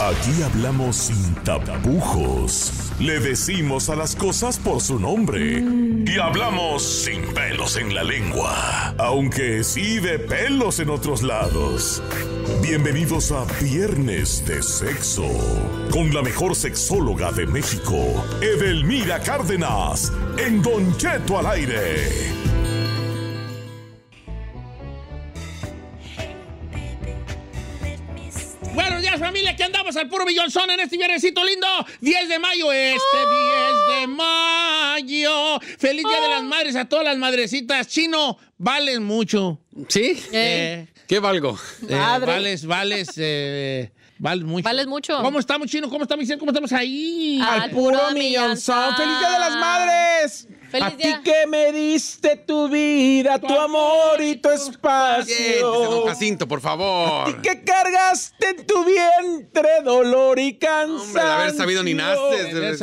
Aquí hablamos sin tapujos. Le decimos a las cosas por su nombre. Mm. Y hablamos sin pelos en la lengua. Aunque sí de pelos en otros lados. Bienvenidos a Viernes de Sexo. Con la mejor sexóloga de México, Edelmira Cárdenas. En Don Cheto al aire. familia, que andamos al puro son en este viernesito lindo. 10 de mayo, este 10 de mayo. Feliz Día de las oh. Madres a todas las madrecitas. Chino, vales mucho. ¿Sí? Eh, que ¿Qué valgo? Eh, vales, vales, eh, vales mucho. ¿Cómo estamos, Chino? ¿Cómo estamos, ¿Cómo estamos ahí? Al, al puro millonzón. ¡Feliz Día de las Madres! a ti que me diste tu vida, tu, amor y tu espacio. Siéntese, don Jacinto, por favor. A ti que cargaste en tu vientre dolor y cansancio. Hombre, de haber sabido ni naces.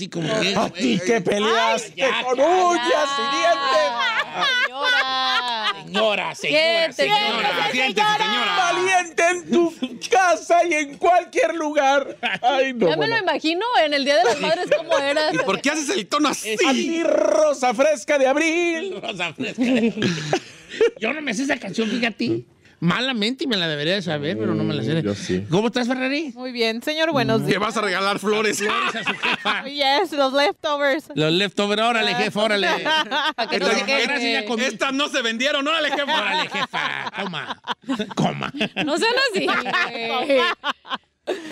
Eh. a ti que peleaste con uñas y dientes señora, señora, señora. señora. Valiente en tu casa y en cualquier lugar. no. Ya me lo imagino en el Día de las Madres cómo era. ¿Y por qué haces el tono así? Así, rosa fresca de abril. Rosa fresca de abril. Yo no me sé esa canción, fíjate malamente y me la debería de saber, pero no me la mm, sé. ¿Cómo estás, Ferrari? Muy bien, señor, buenos mm. días. ¿Qué vas a regalar flores. y a su jefa. yes, los leftovers. Los leftovers, órale, jefa, órale. Estas no, Estas no se vendieron, órale, jefa. Órale, jefa, coma, coma. No sean así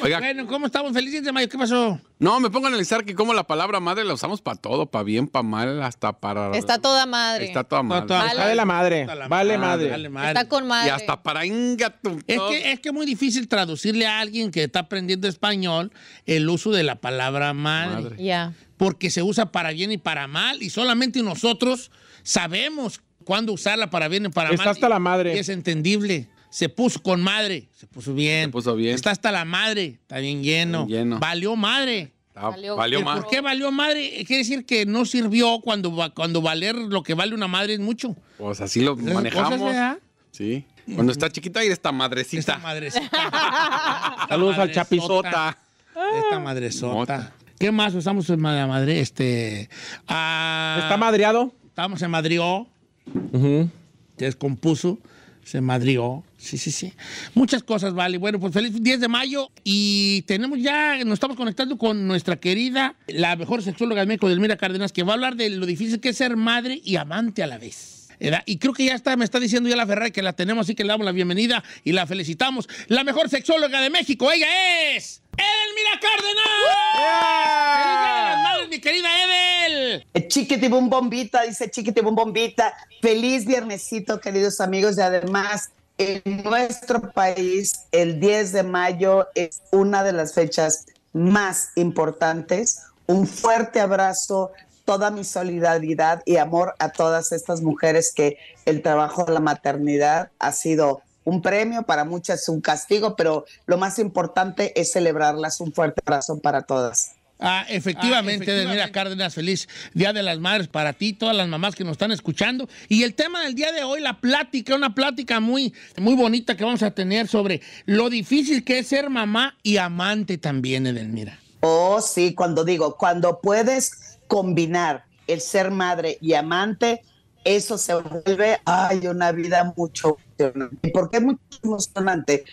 bueno, ¿cómo estamos? Feliz de mayo, ¿qué pasó? No, me pongo a analizar que como la palabra madre la usamos para todo, para bien, para mal, hasta para... Está toda madre. Está toda madre. Está, de la madre. vale madre. Está con madre. Y hasta para ingato. Es que, es que muy difícil traducirle a alguien que está aprendiendo español el uso de la palabra madre. Porque se usa para bien y para mal y solamente nosotros sabemos cuándo usarla para bien y para mal. Está hasta la madre. Y es entendible se puso con madre, se puso bien. Se puso bien. Está hasta la madre, está bien lleno. Valió madre. Ah, valió, madre. ¿Por qué valió madre? Quiere decir que no sirvió cuando, cuando valer lo que vale una madre es mucho. Pues así lo manejamos. sí. Cuando está chiquita y esta madrecita. Esta madrecita. Saludos al chapizota. Esta madresota. ¿Qué más usamos en madre? Este. Ah, ¿Está madreado? Estamos, en madrió. Se Descompuso. Se madrió. Sí, sí, sí. Muchas cosas, vale. Bueno, pues feliz 10 de mayo y tenemos ya, nos estamos conectando con nuestra querida, la mejor sexóloga de México, Delmira Cárdenas, que va a hablar de lo difícil que es ser madre y amante a la vez. Y creo que ya está, me está diciendo ya la Ferrari que la tenemos, así que le damos la bienvenida y la felicitamos. La mejor sexóloga de México, ella es Edelmira Cárdenas. ¡Feliz Día de mi querida Edel! Eh, Chiquitibum bombita, dice un bombita. Feliz viernesito, queridos amigos, y además en nuestro país el 10 de mayo es una de las fechas más importantes. Un fuerte abrazo, toda mi solidaridad y amor a todas estas mujeres que el trabajo de la maternidad ha sido un premio, para muchas un castigo, pero lo más importante es celebrarlas. Un fuerte abrazo para todas. Ah, efectivamente, ah, Edelmira Cárdenas, feliz Día de las Madres para ti, todas las mamás que nos están escuchando. Y el tema del día de hoy, la plática, una plática muy, muy bonita que vamos a tener sobre lo difícil que es ser mamá y amante también, Edelmira. Oh, sí, cuando digo, cuando puedes combinar el ser madre y amante, eso se vuelve, ay, una vida mucho emocionante. ¿Por qué mucho emocionante?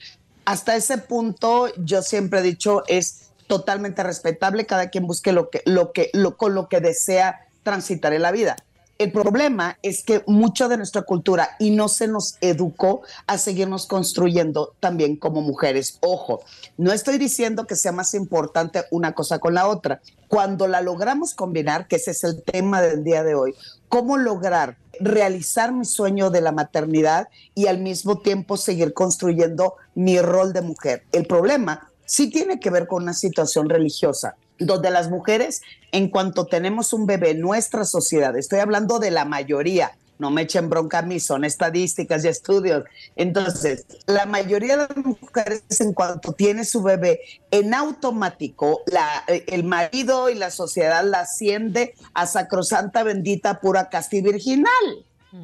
Hasta ese punto, yo siempre he dicho, es totalmente respetable, cada quien busque lo que, lo que, con lo que desea transitar en la vida. El problema es que mucho de nuestra cultura y no se nos educó a seguirnos construyendo también como mujeres. Ojo, no estoy diciendo que sea más importante una cosa con la otra. Cuando la logramos combinar, que ese es el tema del día de hoy, cómo lograr realizar mi sueño de la maternidad y al mismo tiempo seguir construyendo mi rol de mujer. El problema sí tiene que ver con una situación religiosa, donde las mujeres, en cuanto tenemos un bebé, en nuestra sociedad, estoy hablando de la mayoría, no me echen bronca a mí, son estadísticas y estudios. Entonces, la mayoría de las mujeres en cuanto tiene su bebé, en automático, eh, el marido y la sociedad la asciende a sacrosanta, bendita, pura, casti virginal.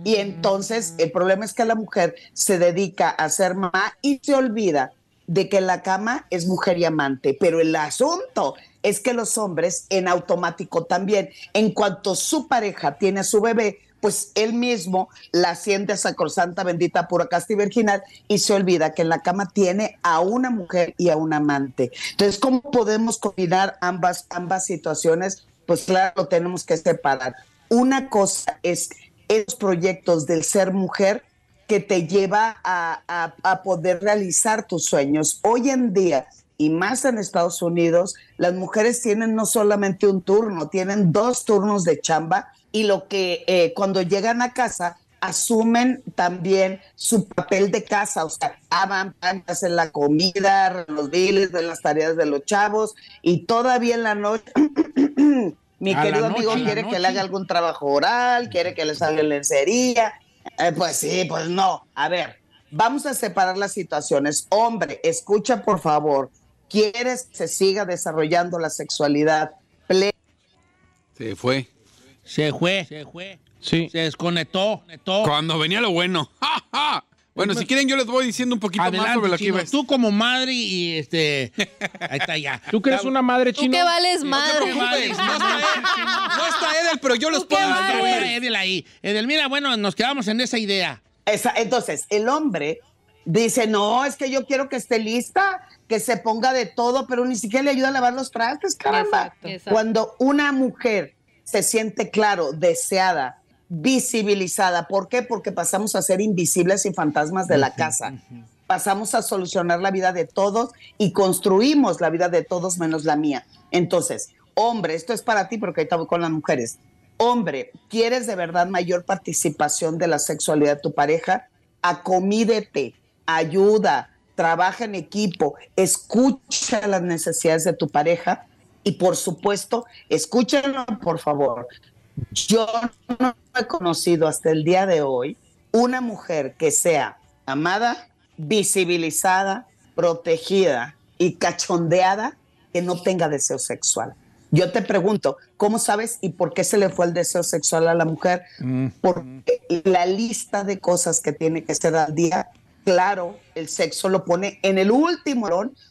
Y mm. entonces el problema es que la mujer se dedica a ser mamá y se olvida de que la cama es mujer y amante, pero el asunto es que los hombres en automático también, en cuanto su pareja tiene a su bebé, pues él mismo la siente sacrosanta, bendita, pura, casta y virginal y se olvida que en la cama tiene a una mujer y a un amante. Entonces, ¿cómo podemos combinar ambas, ambas situaciones? Pues claro, tenemos que separar. Una cosa es los proyectos del ser mujer que te lleva a, poder realizar tus sueños. Hoy en día, y más en Estados Unidos, las mujeres tienen no solamente un turno, tienen dos turnos de chamba y lo que eh, cuando llegan a casa asumen también su papel de casa, o sea, aman, hacen la comida, los biles, de las tareas de los chavos y todavía en la noche mi querido amigo quiere que le haga algún trabajo oral, quiere que le salga lencería, eh, pues sí, pues no. A ver, vamos a separar las situaciones. Hombre, escucha por favor. ¿Quieres que se siga desarrollando la sexualidad Se fue. Se fue. Se fue. Sí. Se desconectó. Cuando venía lo bueno. ¡Ja, ja! Bueno, si quieren, yo les voy diciendo un poquito más sobre lo que ves. Tú como madre y este. Ahí está ya. Tú crees una madre chino. Tú qué vales madre. No, qué vales? no está Edel, no pero yo los puedo ayudar. Edel ahí. Edel, mira, bueno, nos quedamos en esa idea. entonces, el hombre dice: No, es que yo quiero que esté lista, que se ponga de todo, pero ni siquiera le ayuda a lavar los trastes, caramba. Cuando una mujer se siente, claro, deseada, visibilizada. ¿Por qué? Porque pasamos a ser invisibles y fantasmas de la casa. Pasamos a solucionar la vida de todos y construimos la vida de todos menos la mía. Entonces, hombre, esto es para ti porque ahorita voy con las mujeres. Hombre, ¿quieres de verdad mayor participación de la sexualidad de tu pareja? Acomídete, ayuda, trabaja en equipo, escucha las necesidades de tu pareja y por supuesto, escúchenlo por favor, yo no he conocido hasta el día de hoy una mujer que sea amada, visibilizada, protegida y cachondeada que no tenga deseo sexual. Yo te pregunto, ¿cómo sabes y por qué se le fue el deseo sexual a la mujer? Mm. Porque la lista de cosas que tiene que ser al día claro, el sexo lo pone en el último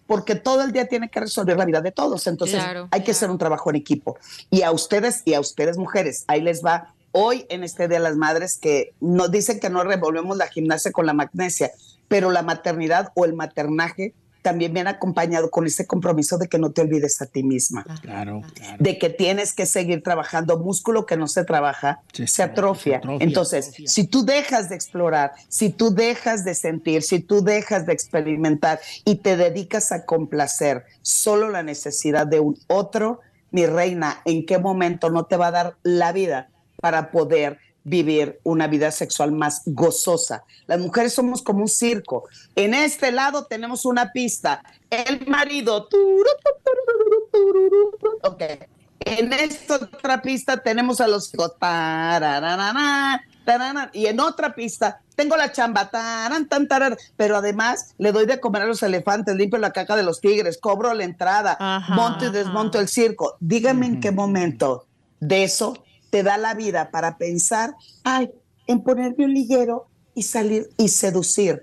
porque todo el día tiene que resolver la vida de todos. Entonces hay que hacer un trabajo en equipo. Y a ustedes y a ustedes mujeres, ahí les va hoy en este Día de las Madres que nos dicen que no revolvemos la gimnasia con la magnesia, pero la maternidad o el maternaje también han acompañado con ese compromiso de que no te olvides a ti misma. Claro, claro. De que tienes que seguir trabajando. Músculo que no se trabaja se, atrofia. Entonces, si tú dejas de explorar, si tú dejas de sentir, si tú dejas de experimentar y te dedicas a complacer solo la necesidad de un otro, mi reina, ¿en qué momento no te va a dar la vida para poder vivir una vida sexual más gozosa. Las mujeres somos como un circo. En este lado tenemos una pista. El marido. Ok. En esta otra pista tenemos a los Y en otra pista tengo la chamba. Pero además le doy de comer a los elefantes, limpio la caca de los tigres, cobro la entrada, monto y desmonto el circo. Dígame en qué momento de eso te da la vida para pensar, ay, en ponerme un liguero y salir y seducir.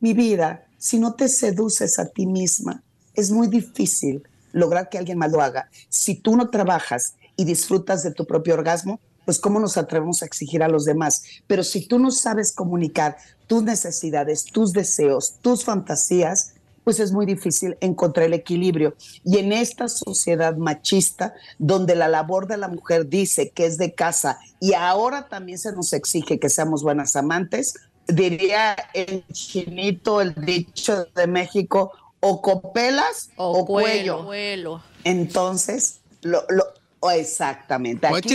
Mi vida, si no te seduces a ti misma, es muy difícil lograr que alguien más lo haga. Si tú no trabajas y disfrutas de tu propio orgasmo, pues cómo nos atrevemos a exigir a los demás. Pero si tú no sabes comunicar tus necesidades, tus deseos, tus fantasías, pues es muy difícil encontrar el equilibrio. Y en esta sociedad machista, donde la labor de la mujer dice que es de casa y ahora también se nos exige que seamos buenas amantes, diría el chinito el dicho de México, o copelas o, cuello. Entonces, lo, oh, exactamente. Aquí,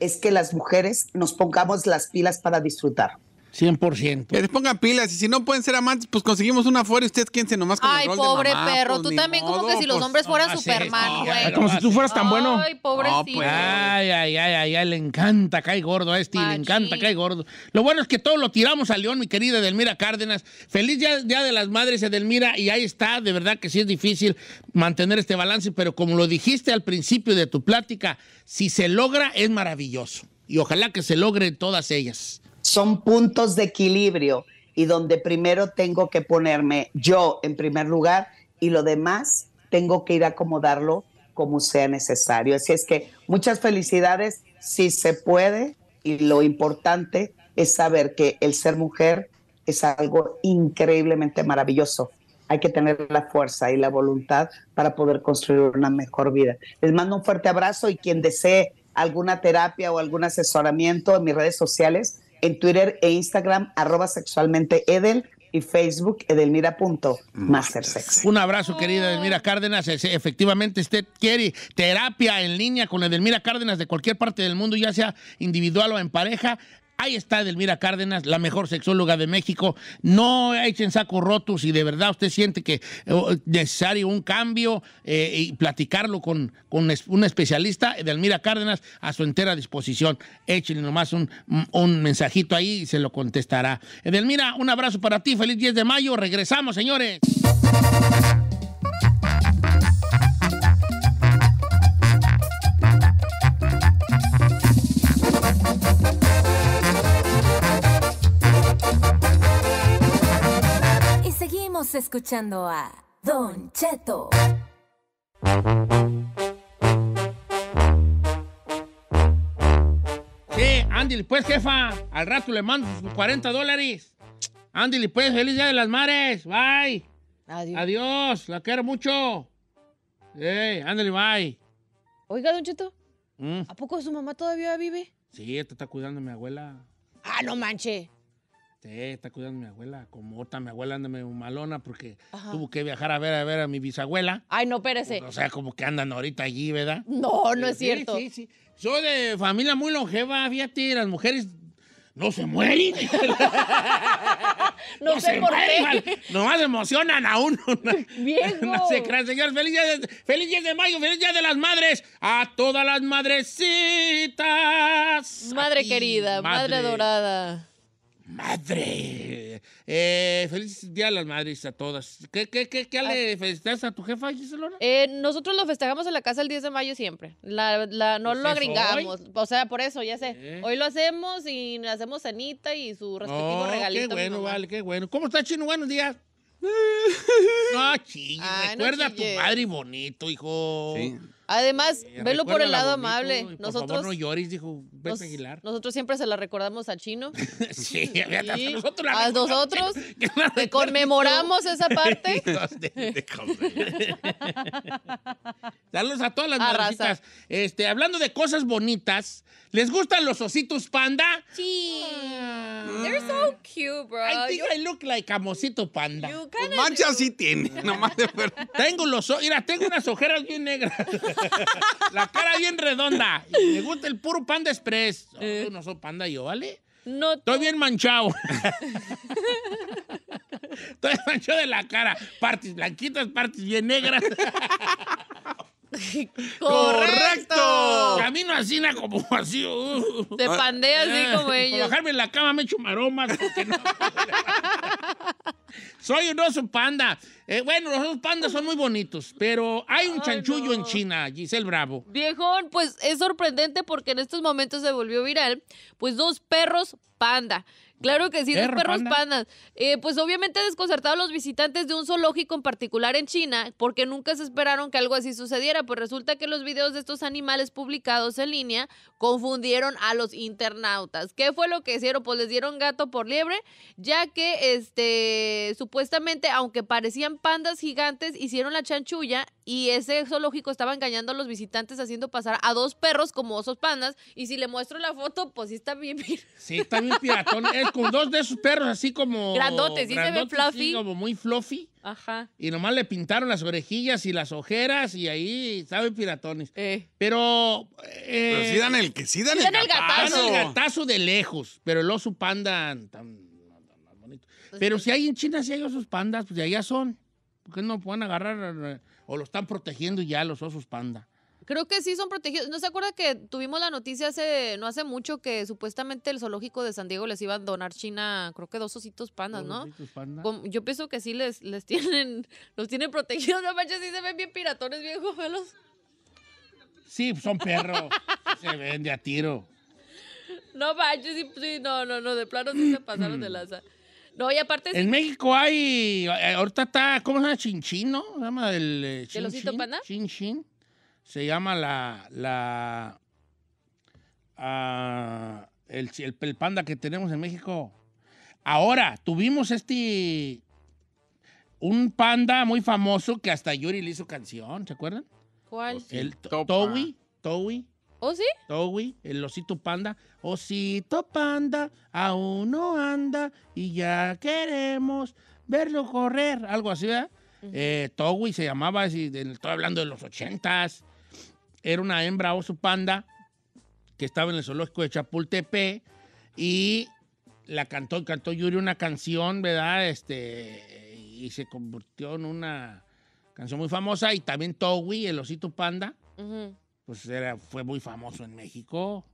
es que las mujeres nos pongamos las pilas para disfrutar. 100%. Que les pongan pilas. Y si no pueden ser amantes, pues conseguimos una fuera y ustedes se nomás con Ay, el rol pobre de perro. Pues, tú también, como que si los pues. hombres fueran ah, Superman, güey. como si tú fueras tan bueno. Ay, pobrecito. Pues. ay, ay, ay, ay, le encanta, cae gordo a este. Le encanta, cae gordo. Lo bueno es que todo lo tiramos a León, mi querida Edelmira Cárdenas. Feliz día, de las madres, Edelmira. Y ahí está, de verdad que sí es difícil mantener este balance, pero como lo dijiste al principio de tu plática, si se logra, es maravilloso. Y ojalá que se logren todas ellas son puntos de equilibrio y donde primero tengo que ponerme yo en primer lugar y lo demás tengo que ir a acomodarlo como sea necesario. Así es que muchas felicidades si se puede y lo importante es saber que el ser mujer es algo increíblemente maravilloso. Hay que tener la fuerza y la voluntad para poder construir una mejor vida. Les mando un fuerte abrazo y quien desee alguna terapia o algún asesoramiento en mis redes sociales, en Twitter e Instagram, arroba sexualmente Edel y Facebook edelmira.mastersex. Mm. Un abrazo, querida Edelmira Cárdenas. Efectivamente, usted quiere terapia en línea con Edelmira Cárdenas de cualquier parte del mundo, ya sea individual o en pareja. Ahí está Edelmira Cárdenas, la mejor sexóloga de México. No echen saco roto si de verdad usted siente que oh, es necesario un cambio eh, y platicarlo con, con un especialista. Edelmira Cárdenas a su entera disposición. Échenle nomás un, mensajito ahí y se lo contestará. Edelmira, un abrazo para ti. Feliz 10 de mayo. Regresamos, señores. Estamos escuchando a Don Cheto. Sí, Andy, pues jefa, al rato le mando sus 40 dólares. Andy, pues feliz día de las mares. Bye. Adiós. La quiero mucho. Sí, ándale, bye. Oiga, Don Cheto. Mm. ¿A poco su mamá todavía vive? Sí, esta está cuidando a mi abuela. Ah, no manche. Sí, está cuidando a mi abuela, como otra mi abuela anda muy malona porque tuvo que viajar a ver a ver a mi bisabuela. Ay, no, espérese. O sea, como que andan ahorita allí, ¿verdad? No, no eh, es cierto. Sí, sí. Soy de familia muy longeva, fíjate, las mujeres no se mueren. no, sé se por mueren, qué. Nomás emocionan a uno. Bien, No se crean, señor. Feliz día, de, mayo, feliz día de las madres. A todas las madrecitas. Madre querida, madre dorada. Madre. Eh, feliz Día de las Madres a todas. ¿Qué, qué, qué, ah. le felicitas a tu jefa, Giselona? Eh, nosotros lo festejamos en la casa el 10 de mayo siempre. La, la, no pues lo agringamos. O sea, por eso, ya sé. Hoy lo hacemos y hacemos cenita y su respectivo oh, regalito. Qué bueno, vale, qué bueno. ¿Cómo está, Chino? Buenos días. no, Chino! Ah, recuerda a tu padre bonito, hijo. Sí. Además, velo por el lado amable. nosotros, no dijo Aguilar. Nosotros siempre se la recordamos al chino. sí, a nosotros, la a nosotros que conmemoramos esa parte. Saludos a todas las madrecitas. Este, hablando de cosas bonitas, ¿Les gustan los ositos panda? Sí. Mm. They're so cute, bro. I think I look like a mosito panda. Pues mancha sí tiene, nomás de verdad. Tengo los mira, tengo unas ojeras bien negras. La cara bien redonda. me gusta el puro panda express. Eh. no soy panda yo, ¿vale? No. Estoy bien manchado. Estoy manchado de la cara. Partes blanquitas, partes bien negras. ¡Correcto! Camino así, como así. De uh. pandea así eh, como ellos. Para bajarme en la cama me echo maromas. no. Soy un oso panda. Eh, bueno, los osos pandas son muy bonitos, pero hay un chanchullo en China, Giselle Bravo. Viejón, pues es sorprendente porque en estos momentos se volvió viral, pues dos perros panda Claro que sí, de perros pandas. Eh, pues obviamente desconcertado a los visitantes de un zoológico en particular en China, porque nunca se esperaron que algo así sucediera. Pues resulta que los videos de estos animales publicados en línea confundieron a los internautas. ¿Qué fue lo que hicieron? Pues les dieron gato por liebre, ya que este supuestamente, aunque parecían pandas gigantes, hicieron la chanchulla y ese zoológico estaba engañando a los visitantes haciendo pasar a dos perros como osos pandas. Y si le muestro la foto, pues sí está bien. Sí, está bien piratón con dos de esos perros así como... Grandotes, fluffy. como muy fluffy. Ajá. Y nomás le pintaron las orejillas y las ojeras y ahí, ¿saben? Piratones. Eh. Pero... Eh, pero sí dan el, que, sí dan el, gatazo. Dan el gatazo de lejos, pero el oso panda tan, bonito. Pues pero si hay en China, si hay osos pandas, pues de allá son. Porque no pueden agarrar eh, o lo están protegiendo ya los osos panda? Creo que sí son protegidos. ¿No se acuerda que tuvimos la noticia hace no hace mucho que supuestamente el zoológico de San Diego les iba a donar China, creo que dos ositos pandas, ¿no? Yo pienso que sí les, les tienen, los tienen protegidos. No manches, sí se ven bien piratones, viejo felos. Sí, son perros. se ven de a tiro. No manches, sí, sí, no, no, no, de plano sí se pasaron de lanza. No, y aparte. En México hay. Eh, ahorita está. ¿Cómo se llama? Chinchín, ¿no? Se llama el. Eh, chin, ¿El osito panda? Chin, chin se llama la, la ah, el, panda que tenemos en México. Ahora, tuvimos este, un panda muy famoso que hasta Yuri le hizo canción, ¿se acuerdan? ¿Cuál? El Towi, Towi. ¿Oh, sí? Towi, el osito panda. Osito panda, aún no anda y ya queremos verlo correr. Algo así, ¿verdad? eh, Towi se llamaba, estoy hablando de los ochentas era una hembra su panda que estaba en el zoológico de Chapultepec y la cantó, cantó Yuri una canción, ¿verdad? Este, y se convirtió en una canción muy famosa y también Towie, el osito panda, pues era, fue muy famoso en México.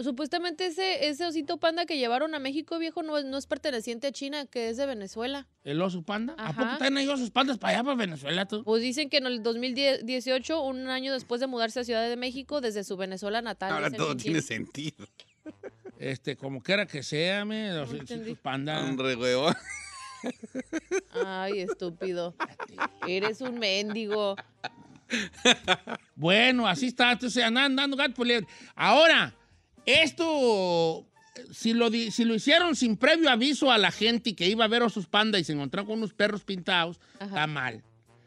Supuestamente ese, ese osito panda que llevaron a México, viejo, no, no es perteneciente a China, que es de Venezuela. ¿El oso panda? ¿A poco están ahí osos pandas para allá, para Venezuela? Tú? Pues dicen que en el 2018, un año después de mudarse a Ciudad de México, desde su Venezuela natal. Ahora todo tiene sentido. Este, como quiera que sea, me, los panda. Un regueo. Ay, estúpido. Eres un mendigo. bueno, así está, tú andan dando gato pues, Ahora... Esto, si lo, si lo hicieron sin previo aviso a la gente que iba a ver a sus pandas y se encontraron con unos perros pintados, está mal.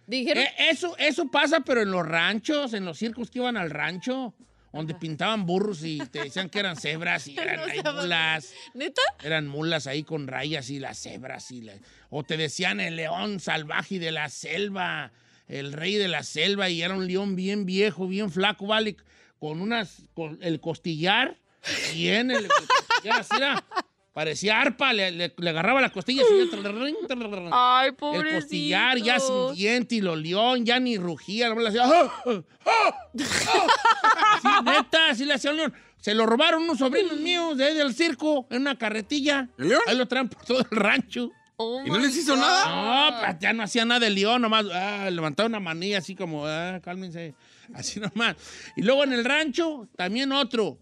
¿Dijeron? E, eso, eso pasa, pero en los ranchos, en los circos que iban al rancho donde pintaban burros y te decían que eran cebras y eran mulas. ¿Neta? Eran mulas ahí con rayas y las cebras y o te decían el león salvaje de la selva, el rey de la selva y era un león bien viejo, bien flaco, vale, con unas con el costillar ya, parecía arpa, le, le, agarraba la costilla y Ay, El costillar ya sin diente y lo león, ya ni rugía, nomás le hacía. ¡ah! ¡Ah! ¡Ah! neta, así le hacía león. Se lo robaron unos sobrinos míos de del circo en una carretilla. ¿El león? Ahí lo traen por todo el rancho. Oh ¿Y no les hizo nada? No, pues ya no hacía nada el león, nomás levantaba una manilla así como, ah, cálmense, así nomás. Y luego en el rancho, también otro,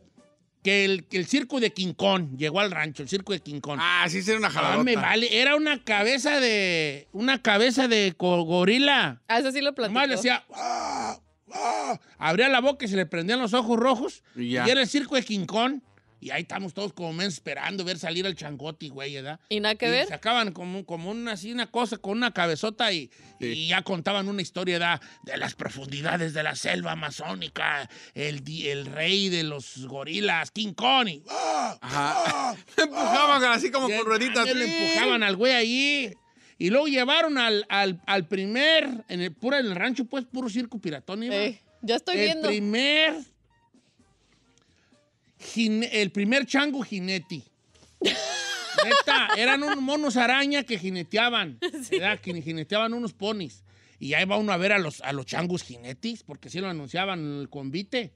que el, circo de Quincón llegó al rancho, el circo de Quincón. Ah, sí, era una jalarota. Ah, no me vale. Era una cabeza de. Una cabeza de gorila. Ah, eso sí lo platicó. Nomás le decía. Ah, ah", abría la boca y se le prendían los ojos rojos. y era el circo de Quincón. Y ahí estamos todos como esperando ver salir al changote, güey, ¿verdad? Y nada que ver. Sacaban como, como una, así una cosa con una cabezota y, ya contaban una historia ¿verdad? de las profundidades de la selva amazónica, el, el rey de los gorilas, King Kong. ¡Ah! ¡Ah! ¡Ah! empujaban así como con rueditas. Le empujaban al güey ahí. Y luego llevaron al, al, primer, en el, puro, el rancho, pues, puro circo piratón. Iba. ¿eh? Eh, ya estoy viendo. El primer el primer chango jineti. Neta, eran unos monos araña que jineteaban, Que jineteaban unos ponis. Y ahí va uno a ver a los, a los changos jinetis, porque sí lo anunciaban el convite.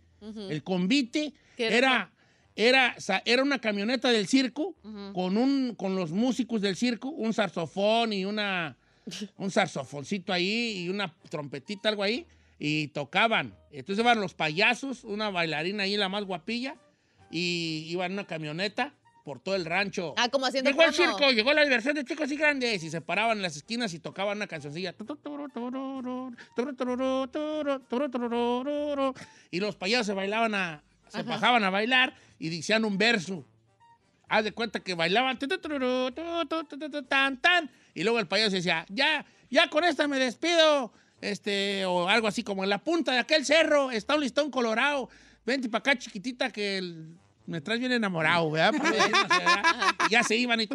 El convite era, era, era, una camioneta del circo con, un, con los músicos del circo, un saxofón y una, un saxofoncito ahí y una trompetita, algo ahí, y tocaban. Entonces van los payasos, una bailarina ahí, la más guapilla, y iban en una camioneta por todo el rancho. Ah, como haciendo Llegó el circo, llegó la diversión de chicos y grandes y se paraban en las esquinas y tocaban una cancioncilla. Y los payasos se bailaban a, se bajaban a bailar y decían un verso. Haz de cuenta que bailaban y luego el payaso decía, "Ya, ya con esta me despido." Este, o algo así como en la punta de aquel cerro está un listón colorado vente para acá chiquitita que el... me traes bien enamorado, ¿verdad? ya se iban y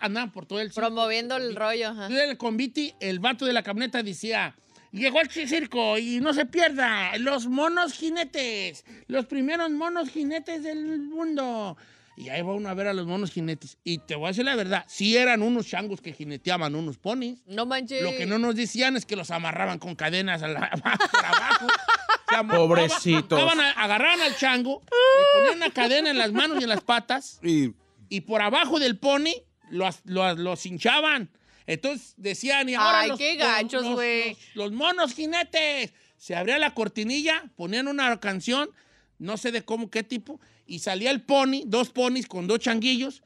andaban por todo el... Promoviendo el rollo. ¿eh? El convite, el vato de la camioneta decía... Llegó el circo y no se pierda, los monos jinetes, los primeros monos jinetes del mundo. Y ahí va uno a ver a los monos jinetes. Y te voy a decir la verdad, sí eran unos changos que jineteaban unos ponis. No manches. Lo que no nos decían es que los amarraban con cadenas a la, abajo. Pobrecitos. agarraban al chango, le ponían una cadena en las manos y en las patas y, por abajo del pony los, hinchaban. Entonces decían, y ahora Ay, qué ganchos, güey! los, monos jinetes. Se abría la cortinilla, ponían una canción, no sé de cómo, qué tipo, y salía el pony, dos ponis con dos changuillos,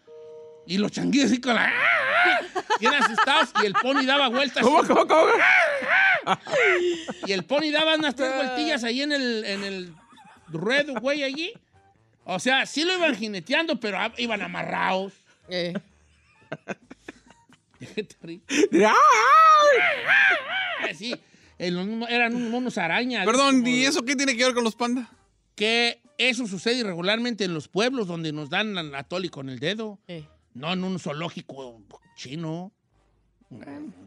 y los changuillos así con la... ¡ah! ¡ah! ¡ah! Bien asustados, y el pony daba vueltas. ¿Cómo, cómo, cómo? y el pony daba unas tres ah. vueltillas ahí en el, en el ruedo, güey, allí. O sea, sí lo iban jineteando, pero ah, iban amarrados. Eh. Ah, sí, eran monos arañas. Perdón, ¿y eso qué tiene que ver con los pandas? Que eso sucede irregularmente en los pueblos donde nos dan la toli con el dedo. Eh. No en un zoológico chino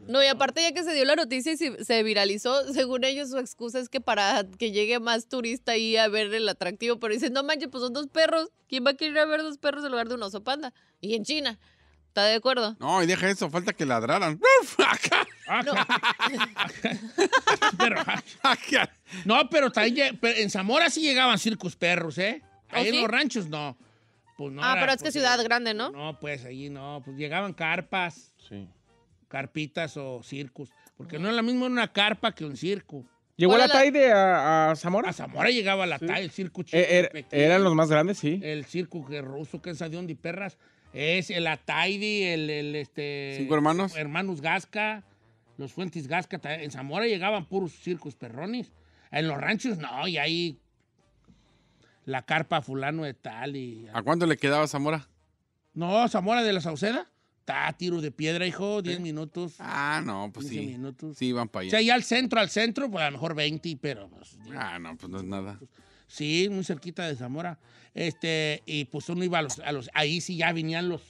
no, y aparte ya que se dio la noticia y se, viralizó, según ellos su excusa es que para que llegue más turista ahí a ver el atractivo, pero dicen, no manches, pues son dos perros, ¿quién va a querer ver dos perros en lugar de un oso panda? Y en China, ¿está de acuerdo? No, y deja eso, falta que ladraran. Ah, no. pero, no, pero en Zamora sí llegaban circus perros, ¿eh? ¿Oh, ahí en los ranchos no. Pues ah, pero es que pues, ciudad grande, ¿no? No, pues ahí no, pues llegaban carpas. Sí carpitas o circos. Porque no es la misma una carpa que un circo. ¿Llegó la, la a, Zamora? A Zamora llegaba la sí. el circo e, er, chico. eran los más grandes, sí. El circo que ruso, que es Adión Perras. Es el Ataidi, el, el este. Cinco hermanos. Hermanos Gasca, los Fuentes Gasca. En Zamora llegaban puros circos perrones. En los ranchos, no, y ahí. La carpa fulano de tal y. ¿A cuánto le quedaba Zamora? No, Zamora de la Sauceda. Está tiro de piedra, hijo, 10 minutos. Ah, no, pues sí. minutos. Sí, van para allá. O sea, ya al centro, al centro, pues a lo mejor 20, pero. Pues, ah, no, pues no es nada. Sí, muy cerquita de Zamora. Este, y pues uno iba a los. ahí sí ya venían los,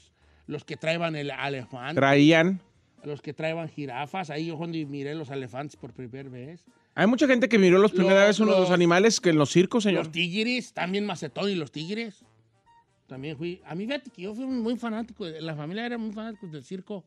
los que traían el elefante. Traían. Los que traían jirafas. Ahí yo cuando miré los elefantes por primera vez. Hay mucha gente que miró los primera vez unos animales que en los circos, señor. Los tigres, también macetón y los tigres. También fui. A mí, fíjate que yo fui muy fanático. La familia era muy fanático del circo.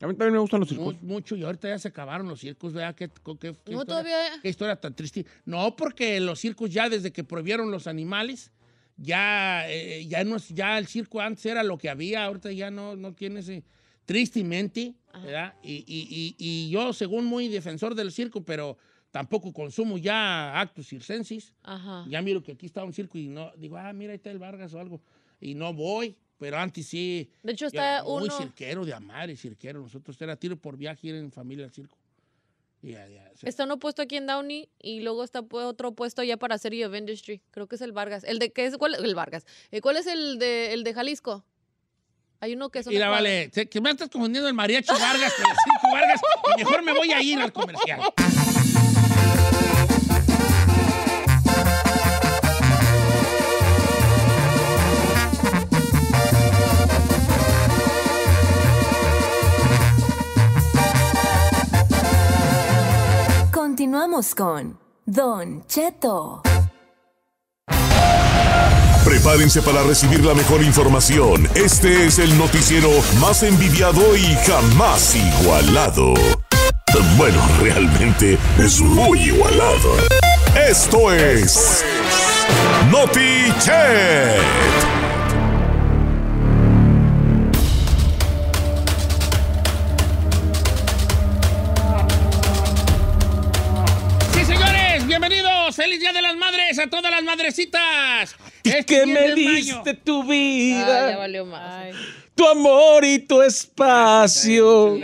A mí también me gustan los circos. Mucho, y ahorita ya se acabaron los circos, ¿verdad? ¿Qué, qué, qué, tan triste. No, porque los circos ya desde que prohibieron los animales, ya, eh, ya, no, ya el circo antes era lo que había, ahorita ya no, no tiene ese... Tristemente, ¿verdad? y, yo, según muy defensor del circo, pero tampoco consumo ya actos circensis Ya miro que aquí está un circo y no, digo, ah, mira, ahí está el Vargas o algo. Y no voy, pero antes sí. De hecho, está uno. Muy cirquero de amar y cirquero. Nosotros era tiro por viaje ir en familia al circo. Está uno puesto aquí en Downey y luego está otro puesto ya para Serie of Industry. Creo que es el Vargas. ¿El de qué es? ¿Cuál? El Vargas. Eh, ¿Cuál es el de, de Jalisco? Hay uno que es... Mira, vale, que me estás confundiendo el mariachi Vargas el circo Vargas. Mejor me voy a ir al comercial. Continuamos con Don Cheto. Prepárense para recibir la mejor información. Este es el noticiero más envidiado y jamás igualado. Bueno, realmente es muy igualado. Esto es NotiChet. a todas las madrecitas. Este que me diste tu vida. Tu amor y tu espacio.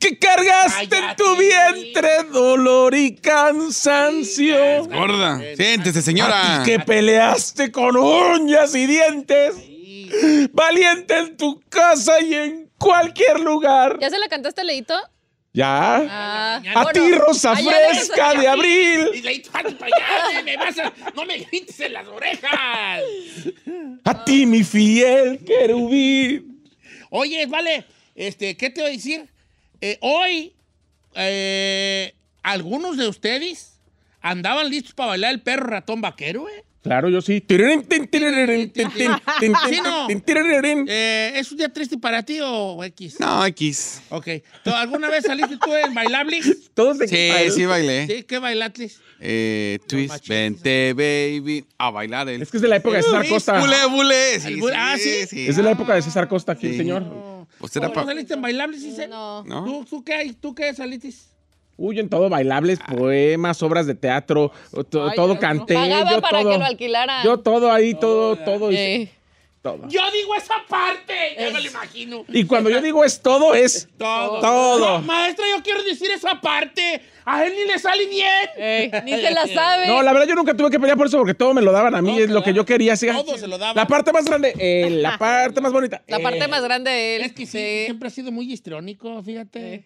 que cargaste en tu vientre dolor y cansancio. gorda. Siéntese, señora. A que peleaste con uñas y dientes. Valiente en tu casa y en cualquier lugar. ¿Ya se la cantaste, Leito? Ya. Ah. a ti, rosa fresca de abril. Y le no me grites en las orejas. A ti, mi fiel querubín. Oye, vale, este, ¿qué te voy a decir? Eh, hoy, eh, algunos de ustedes andaban listos para bailar el perro ratón vaquero, ¿eh? Claro, yo sí. ¿Es un día triste para ti o X? No, X. Ok. ¿Alguna vez saliste tú en bailable? Todos de Sí, sí bailé. ¿Qué bailaste? Eh, twist, vente, baby. A bailar Es que es de la época de César Costa. Bule, ah, sí. Es de la época de César Costa aquí, señor. ¿Tú saliste en bailables, No. ¿Tú, qué, ¿Tú qué saliste? Uy, en todo bailables, ah. poemas, obras de teatro, todo, todo canté. Pagaba yo para todo, que lo alquilaran. Yo todo ahí, todo, todo. Eh. Todo. Yo digo esa parte, yo lo imagino. Y cuando yo digo es todo, es todo. maestra, yo quiero decir esa parte. A él ni le sale bien. Eh, ni se la sabe. No, la verdad yo nunca tuve que pelear por eso porque todo me lo daban a mí, es lo que yo quería. todo se lo daban. La parte más grande, la parte más bonita. La parte más grande de él. Es que siempre ha sido muy histriónico, fíjate. Eh.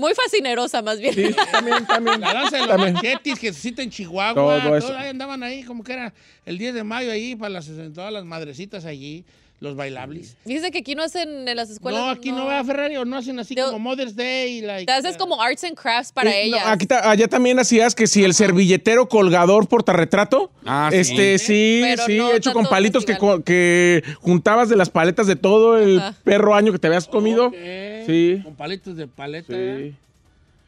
Muy fascinerosa, más bien. Sí, también, también. La danza de los que se cita en Chihuahua. Todo eso. Todos andaban ahí, como que era el 10 de mayo ahí, para las, todas las madrecitas allí los bailables. Dice que aquí no hacen en las escuelas. No, aquí no, va a Ferrari o no hacen así como Mother's Day. y Te haces uh, como arts and crafts para eh, ellas. aquí allá también hacías que si el servilletero colgador portarretrato, Ah, sí. este sí, sí, hecho con palitos que, que juntabas de las paletas de todo el perro año que te habías comido. Sí. Con palitos de paleta. Sí.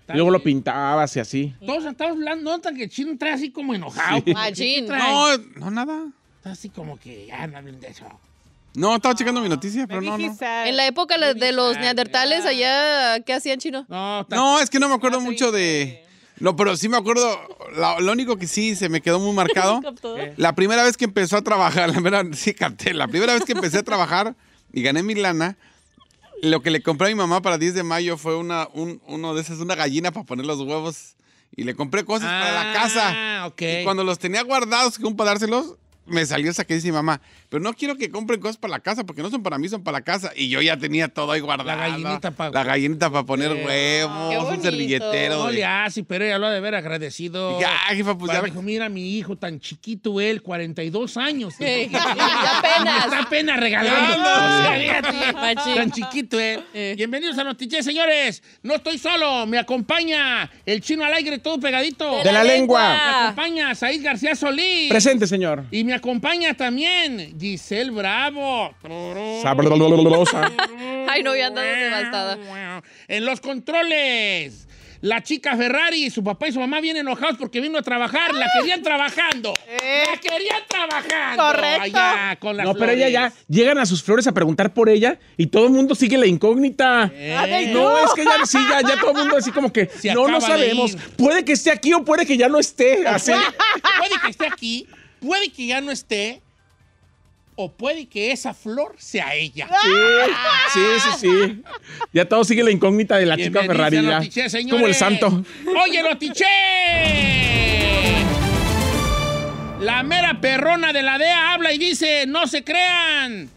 Y Luego lo pintabas y así. Todos estamos hablando, no que Chin chino trae así como enojado. Ah, No, no, nada. Está así como que ya ah, no bien de eso. No, estaba checando mi noticia, pero no, En la época de los neandertales, allá, ¿qué hacían chino? No, es que no me acuerdo ah, mucho de... No, pero sí me acuerdo, lo, único que sí se me quedó muy marcado, eh. la primera vez que empezó a trabajar, la sí capté, la primera vez que empecé a trabajar y gané mi lana, lo que le compré a mi mamá para 10 de mayo fue una, uno de esas, una gallina para poner los huevos y le compré cosas para la casa. Ah, okay. Y cuando los tenía guardados, como para dárselos, me salió esa que dice mamá, pero no quiero que compren cosas para la casa, porque no son para mí, son para la casa. Y yo ya tenía todo ahí guardado. La gallinita para poner huevos, un servilletero. No pero ya lo ha de haber agradecido. Ya, pues Dijo, mira, mi hijo tan chiquito él, 42 años. ya apenas. Está apenas regalando. tan chiquito él. Eh. Eh. Bienvenidos a Noticias, señores. No estoy solo, me acompaña el chino al aire todo pegadito. De la, lengua. Me acompaña Said García Solís. Presente, señor acompaña también Giselle Bravo. Ay, no, ya devastada. En los controles. La chica Ferrari, su papá y su mamá vienen enojados porque vino a trabajar. La querían trabajando. Eh. La querían trabajando. Correcto. no, pero ella ya llegan a sus flores a preguntar por ella y todo el mundo sigue la incógnita. Eh. Ah, no, es que ya sí, ya, ya todo el mundo así como que no, lo sabemos. Puede que esté aquí o puede que ya no esté. puede que esté aquí puede que ya no esté, o puede que esa flor sea ella. Sí, sí, sí, Ya todo sigue la incógnita de la chica Ferrari. Como el santo. Oye, tiché. La mera perrona de la DEA habla y dice, no se crean.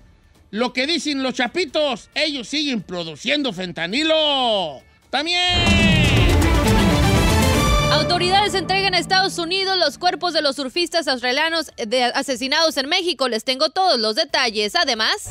Lo que dicen los chapitos, ellos siguen produciendo fentanilo. También. Autoridades entregan a Estados Unidos los cuerpos de los surfistas australianos eh, asesinados en México. Les tengo todos los detalles. Además.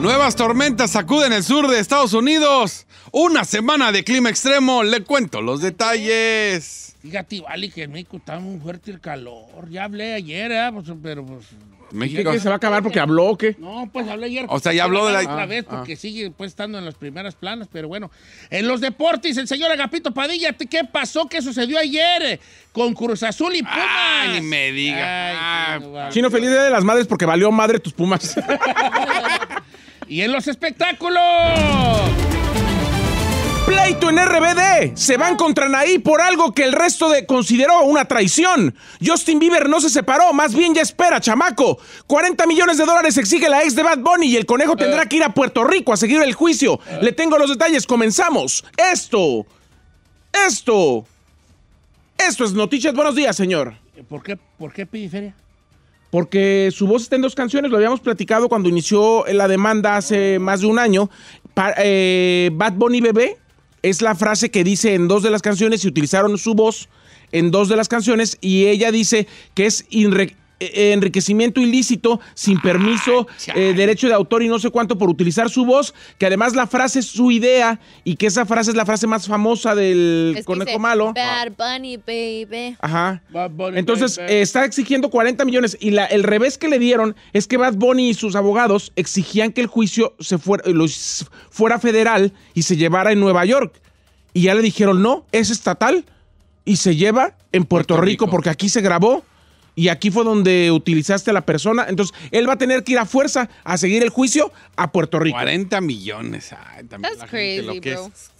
Nuevas tormentas sacuden el sur de Estados Unidos. Una semana de clima extremo. Le cuento los detalles. Fíjate, vale, que en México está muy fuerte el calor. Ya hablé ayer, ¿eh? Pues, pero pues México. se va a acabar porque habló o qué? No, pues habló ayer. O sea, ya habló de la... Otra vez ah, porque ah. sigue pues, estando en las primeras planas, pero bueno. En los deportes, el señor Agapito Padilla, ¿qué pasó? ¿Qué sucedió ayer con Cruz Azul y Pumas? Ay, me diga. Ah, pues, Chino, feliz Día de las Madres porque valió madre tus Pumas. y en los espectáculos... Leito en RBD. Se van contra Naí por algo que el resto de consideró una traición. Justin Bieber no se separó, más bien ya espera, chamaco. 40 millones de dólares exige la ex de Bad Bunny y el conejo tendrá que ir a Puerto Rico a seguir el juicio. Le tengo los detalles, comenzamos. Esto. Esto. Esto es Noticias. Buenos días, señor. ¿Por qué, por Porque su voz está en dos canciones, lo habíamos platicado cuando inició la demanda hace más de un año. Eh, Bad Bunny Bebé es la frase que dice en dos de las canciones y utilizaron su voz en dos de las canciones y ella dice que es eh, eh, enriquecimiento ilícito sin permiso, eh, derecho de autor y no sé cuánto por utilizar su voz, que además la frase es su idea y que esa frase es la frase más famosa del conejo malo. Bad Bunny, baby. Ajá. Entonces está exigiendo 40 millones y la, el revés que le dieron es que Bad Bunny y sus abogados exigían que el juicio se fuera, fuera federal y se llevara en Nueva York. Y ya le dijeron, no, es estatal y se lleva en Puerto, Rico porque aquí se grabó y aquí fue donde utilizaste a la persona. Entonces, él va a tener que ir a fuerza a seguir el juicio a Puerto Rico. 40 millones. Ay, también That's crazy, lo que Es,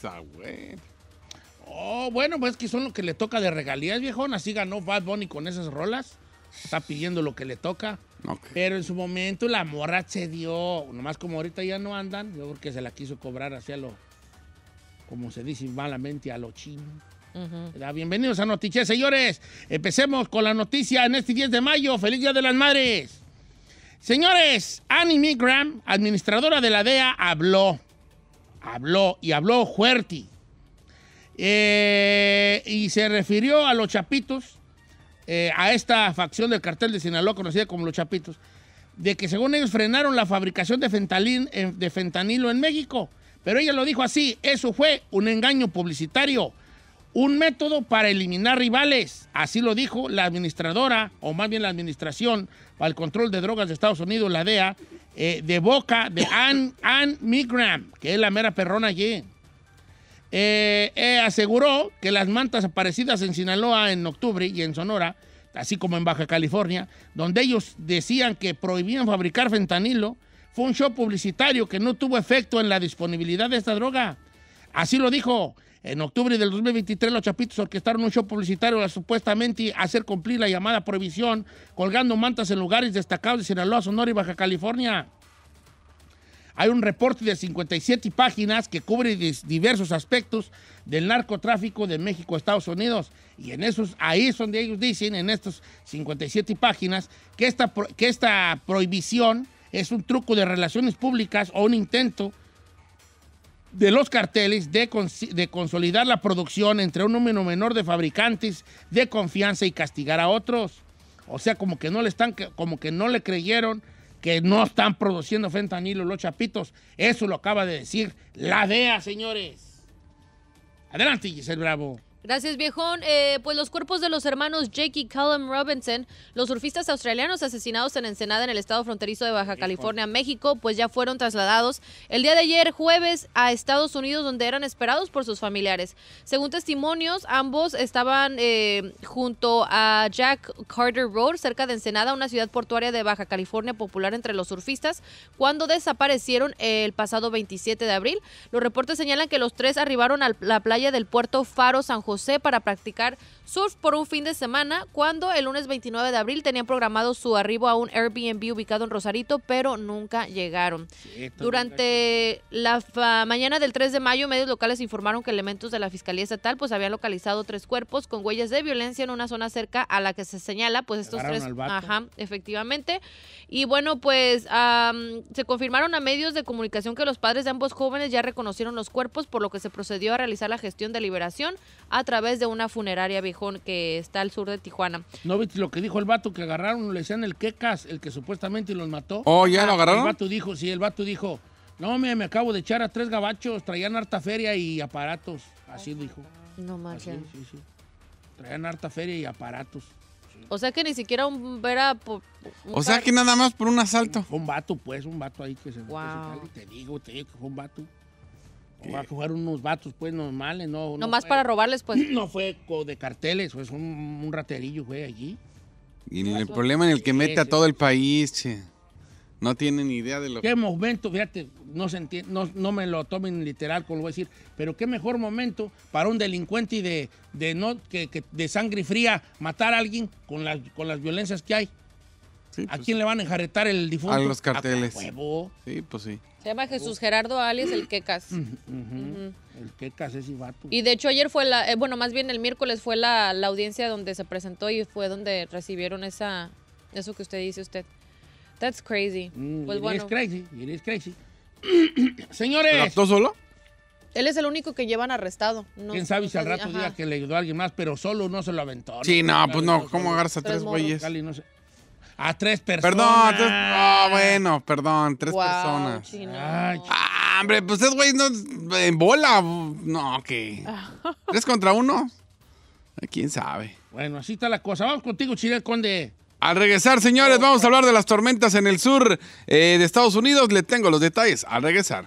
oh, bueno, pues que son lo que le toca de regalías, viejona. Así ganó Bad Bunny con esas rolas. Está pidiendo lo que le toca. Pero en su momento la morra se dio. Nomás como ahorita ya no andan, yo creo que se la quiso cobrar así a lo, como se dice malamente, a lo chino. Bienvenidos a Noticias, señores. Empecemos con la noticia en este 10 de mayo. ¡Feliz Día de las Madres! Señores, Annie Migram, administradora de la DEA, habló. Habló y habló fuerte. Eh, y se refirió a los chapitos, eh, a esta facción del cartel de Sinaloa conocida como los chapitos, de que según ellos frenaron la fabricación de, eh, de fentanilo en México. Pero ella lo dijo así, eso fue un engaño publicitario un método para eliminar rivales. Así lo dijo la administradora, o más bien la Administración para el Control de Drogas de Estados Unidos, la DEA, eh, de boca de Ann, Ann Migram, que es la mera perrona allí. Eh, eh, aseguró que las mantas aparecidas en Sinaloa en octubre y en Sonora, así como en Baja California, donde ellos decían que prohibían fabricar fentanilo, fue un show publicitario que no tuvo efecto en la disponibilidad de esta droga. Así lo dijo. En octubre del 2023, los Chapitos orquestaron un show publicitario para supuestamente hacer cumplir la llamada prohibición, colgando mantas en lugares destacados de Sinaloa, Sonora y Baja California. Hay un reporte de 57 páginas que cubre diversos aspectos del narcotráfico de México a Estados Unidos. Y en esos, ahí es donde ellos dicen, en estas 57 páginas, que esta, que esta prohibición es un truco de relaciones públicas o un intento de los carteles, de, de, consolidar la producción entre un número menor de fabricantes de confianza y castigar a otros. O sea, como que no le están, como que no le creyeron que no están produciendo fentanilo los chapitos. Eso lo acaba de decir la DEA, señores. Adelante, Giselle Bravo. Gracias, viejón. Eh, pues los cuerpos de los hermanos Jake y Callum Robinson, los surfistas australianos asesinados en Ensenada, en el estado fronterizo de Baja California, México, pues ya fueron trasladados el día de ayer, jueves, a Estados Unidos, donde eran esperados por sus familiares. Según testimonios, ambos estaban eh, junto a Jack Carter Road, cerca de Ensenada, una ciudad portuaria de Baja California popular entre los surfistas, cuando desaparecieron el pasado 27 de abril. Los reportes señalan que los tres arribaron a la playa del puerto Faro San José sé para practicar surf por un fin de semana cuando el lunes 29 de abril tenían programado su arribo a un Airbnb ubicado en Rosarito, pero nunca llegaron. Durante la mañana del 3 de mayo, medios locales informaron que elementos de la Fiscalía Estatal pues habían localizado tres cuerpos con huellas de violencia en una zona cerca a la que se señala, pues estos tres, ajá, efectivamente. Y bueno, pues se confirmaron a medios de comunicación que los padres de ambos jóvenes ya reconocieron los cuerpos, por lo que se procedió a realizar la gestión de liberación a través de una funeraria que está al sur de Tijuana. ¿No viste lo que dijo el vato que agarraron? Le decían el Quecas, el que supuestamente los mató. Oh, ¿ya lo agarraron? El vato dijo, sí, el vato dijo, no, me, me acabo de echar a tres gabachos, traían harta feria y aparatos. Así dijo. No manches. Sí, sí. Traían harta feria y aparatos. O sea que ni siquiera un vera. o sea que nada más por un asalto. Un, un vato, pues, un vato ahí que se. Wow. te digo, te digo que fue un vato. Va a jugar unos vatos, pues, normales, no. Nomás más para robarles, pues. No fue de carteles, pues, un, un raterillo güey, allí. Y el problema en el que mete a todo el país, che. No ni idea de lo que. Qué momento, fíjate, no, se no, me lo tomen literal, como lo voy a decir, pero qué mejor momento para un delincuente y de, no, que, de sangre fría matar a alguien con las, con las violencias que hay. ¿A pues, quién le van a enjaretar el difunto? A los ah, pues, carteles. sí, pues sí. Se llama oh. Jesús Gerardo alias el Quecas. El Quecas es Ivato. Y de hecho ayer fue la, eh, bueno, más bien el miércoles fue la, la, audiencia donde se presentó y fue donde recibieron esa, eso que usted dice usted. That's crazy. Y mm, Es pues crazy, es crazy. Señores. ¿Raptó solo? Él es el único que llevan arrestado. ¿Quién sabe si al rato diga que le ayudó a alguien más, pero solo no se lo aventó. Sí, no, pues no, ¿cómo agarrarse a tres güeyes? No a tres personas. Perdón, tres, ah, bueno, perdón, tres personas. ah, hombre, pues es güey no en bola. No, que. ¿Tres contra uno? ¿Quién sabe? Bueno, así está la cosa. Vamos contigo, chile Conde. Al regresar, señores, vamos a hablar de las tormentas en el sur eh, de Estados Unidos. Le tengo los detalles. Al regresar.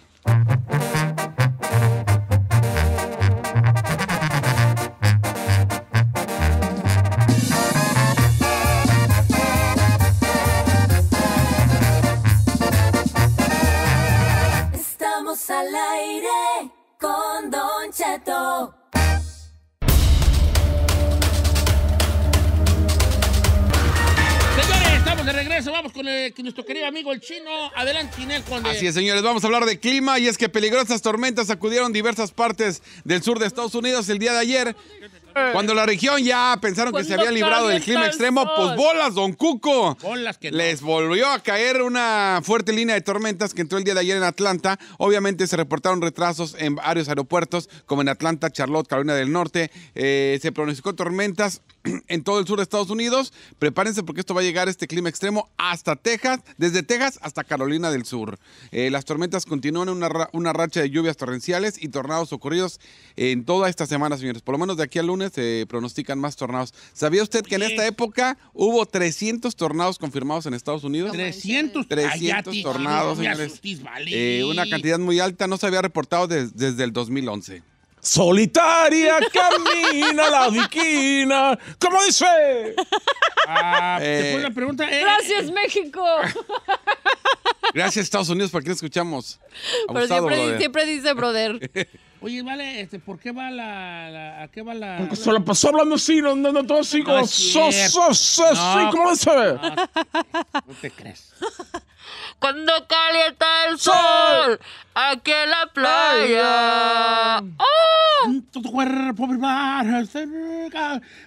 vamos con nuestro querido amigo el chino. Adelante, Chinel Así es, señores, vamos a hablar de clima y es que peligrosas tormentas acudieron diversas partes del sur de Estados Unidos el día de ayer. Cuando la región ya pensaron que se había librado del clima extremo, pues bolas, don Cuco. que Les volvió a caer una fuerte línea de tormentas que entró el día de ayer en Atlanta. Obviamente se reportaron retrasos en varios aeropuertos, como en Atlanta, Charlotte, Carolina del Norte. Eh, se pronosticó tormentas en todo el sur de Estados Unidos. Prepárense porque esto va a llegar este clima extremo hasta Texas, desde Texas hasta Carolina del Sur. Eh, las tormentas continúan una, una racha de lluvias torrenciales y tornados ocurridos en toda esta semana, señores. Por lo menos de aquí al lunes se pronostican más tornados. ¿Sabía usted que en esta época hubo 300 tornados confirmados en Estados Unidos? 300, 300 tornados, señores. Eh, una cantidad muy alta, no se había reportado desde el 2011. Solitaria camina la viquina. ¿Cómo dice? Ah, eh, eh, Gracias, eh. México. Gracias, Estados Unidos, ¿para qué escuchamos? siempre dice, brother. Oye, vale, este, ¿por qué va la, a qué va la? Porque se la pasó hablando así, no, no, todo así, como, no, so, so, no, ¿cómo No, te crees. Cuando calienta el sol, aquí en la playa. ¡Oh!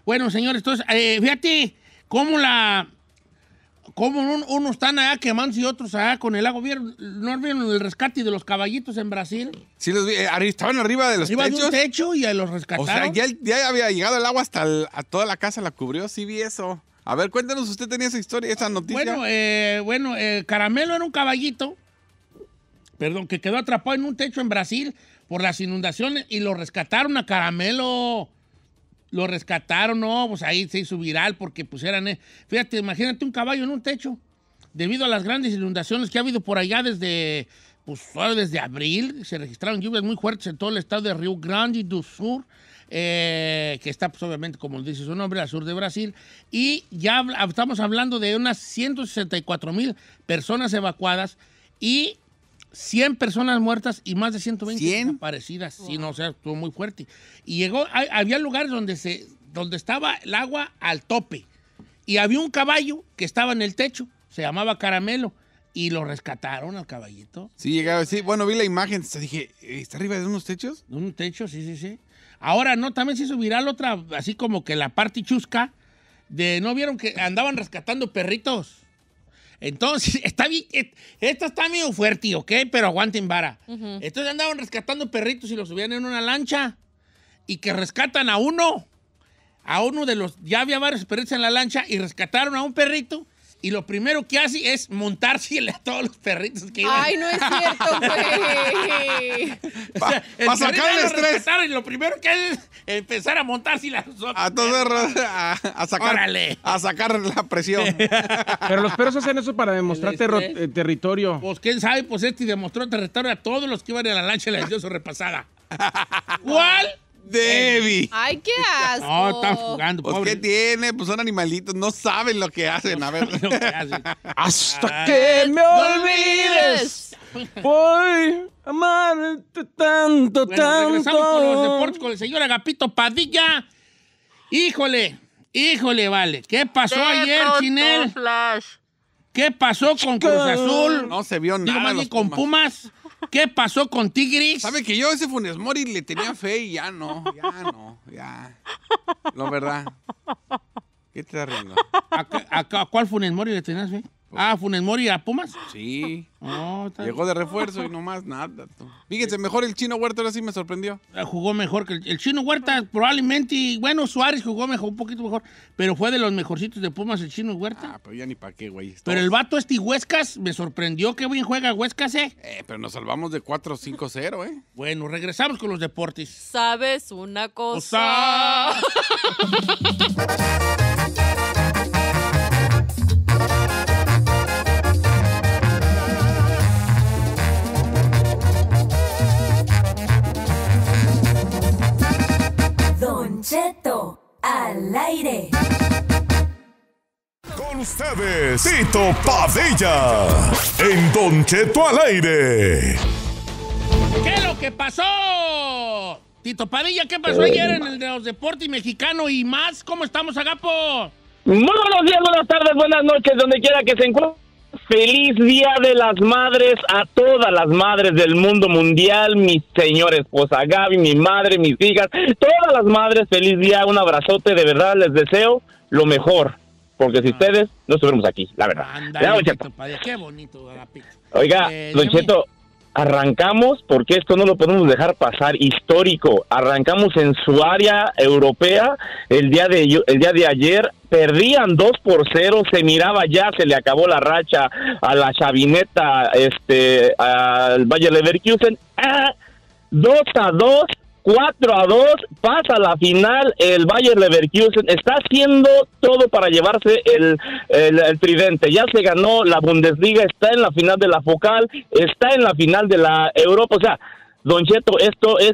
Bueno, señores, entonces, eh, fíjate cómo la ¿Cómo unos están allá quemando y otros allá con el agua. ¿No vieron el rescate de los caballitos en Brasil? Sí, los vi. Eh, estaban arriba de los techos. Arriba un techo y los rescataron. O sea, ya, había llegado el agua hasta toda la casa, la cubrió. Sí vi eso. A ver, cuéntanos, usted tenía esa historia, esa noticia. Bueno, eh, bueno eh, Caramelo era un caballito, perdón, que quedó atrapado en un techo en Brasil por las inundaciones y lo rescataron a Caramelo. Lo rescataron, no, pues ahí se hizo viral porque pues eran... Eh, fíjate, imagínate un caballo en un techo. Debido a las grandes inundaciones que ha habido por allá desde, pues, desde abril, se registraron lluvias muy fuertes en todo el estado de Río Grande do Sur, eh, que está pues, obviamente, como dice su nombre, al sur de Brasil. Y ya estamos hablando de unas 164 mil personas evacuadas y 100 personas muertas y más de 120 veinte desaparecidas. Sí, no, o sea, estuvo muy fuerte. Y llegó, había lugares donde, se, donde estaba el agua al tope. Y había un caballo que estaba en el techo, se llamaba Caramelo. Y lo rescataron al caballito. Sí, llegaba, sí. Bueno, vi la imagen, dije, eh, ¿está arriba de unos techos? De un techo, sí, sí, sí. Ahora, no, también se subirá la otra, así como que la parte chusca de, ¿no vieron que andaban rescatando perritos? Entonces, está bien, eh, esto está medio fuerte, ¿ok? Pero aguanten vara. Entonces andaban rescatando perritos y los subían en una lancha y que rescatan a uno, a uno de los, ya había varios perritos en la lancha y rescataron a un perrito y lo primero que hace es montarse a todos los perritos que iban. Ay, no es cierto, güey. para sacar el estrés. Y lo primero que hace es empezar a montarse a los a, todos, a, sacarle a sacar la presión. Pero los perros hacen eso para demostrar eh, territorio. Pues quién sabe, pues este demostró territorio a todos los que iban a la lancha y la dio su repasada. ¿Cuál? Debbie. Ay, qué asco. No, están jugando, pues, pobre. ¿Qué tiene? Pues son animalitos, no saben lo que hacen. A ver. lo que hacen. Hasta que me olvides. Voy a amarte tanto, pues, tanto. Regresamos con los deportes con el señor Agapito Padilla. Híjole, híjole, vale. ¿Qué pasó ayer, Chinel? ¿Qué pasó con Cruz Azul? No se vio nada. Digo, más con Pumas ¿Qué pasó con Tigris? Sabe que yo a ese Funes Mori le tenía fe y ya no, ya no, ya. No, verdad. ¿Qué te da riendo? ¿A, a cuál Funes Mori le tenías fe? Ah, Funes Mori a Pumas. Sí. Oh, Llegó de refuerzo y no más nada. Fíjense, mejor el Chino Huerta ahora sí me sorprendió. Ah, jugó mejor que el, Chino Huerta, probablemente. Y bueno, Suárez jugó mejor, un poquito mejor, pero fue de los mejorcitos de Pumas el Chino Huerta. Ah, pero ya ni para qué, güey. Pero el vato este Huescas me sorprendió que bien juega Huescas, ¿eh? Eh, pero nos salvamos de 4-5-0, ¿eh? Bueno, regresamos con los deportes. ¿Sabes una cosa? Cheto al aire. Con ustedes, Tito Padilla. En Don Cheto al aire. ¿Qué es lo que pasó? Tito Padilla, ¿qué pasó ayer en el de los deportes mexicano y más? ¿Cómo estamos, Agapo? Muy buenos días, buenas tardes, buenas noches, donde quiera que se encuentre Feliz Día de las Madres a todas las madres del mundo mundial, mi señora pues esposa Gaby, mi madre, mis hijas, todas las madres, feliz día, un abrazote, de verdad les deseo lo mejor, porque si ah. ustedes no estuvimos aquí, la verdad. Oiga, lo eh, Don Cheto, arrancamos, porque esto no lo podemos dejar pasar, histórico, arrancamos en su área europea el día de, el día de ayer, perdían 2 por 0, se miraba ya, se le acabó la racha a la chavineta, este, al Valle Leverkusen, 2 ah, a 2 4 a 2, pasa la final el Bayer Leverkusen, está haciendo todo para llevarse el, el, tridente, ya se ganó la Bundesliga, está en la final de la Focal, está en la final de la Europa, o sea, Don Cheto, esto es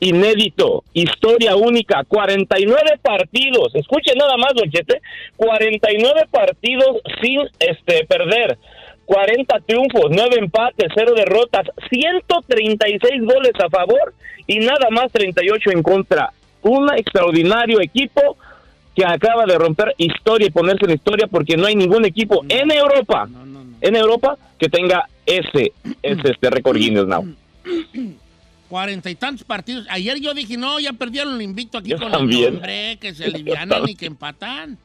inédito, historia única, 49 partidos, escuche nada más, Don Chete, ¿eh? 49 partidos sin este perder. 40 triunfos, 9 empates, 0 derrotas, 136 goles a favor y nada más 38 en contra. Un extraordinario equipo que acaba de romper historia y ponerse en historia porque no hay ningún equipo en Europa, en Europa que tenga ese, ese este récord Guinness now. Cuarenta y tantos partidos. Ayer yo dije, no, ya perdieron el invicto aquí con también. el que se alivianan y que empatan.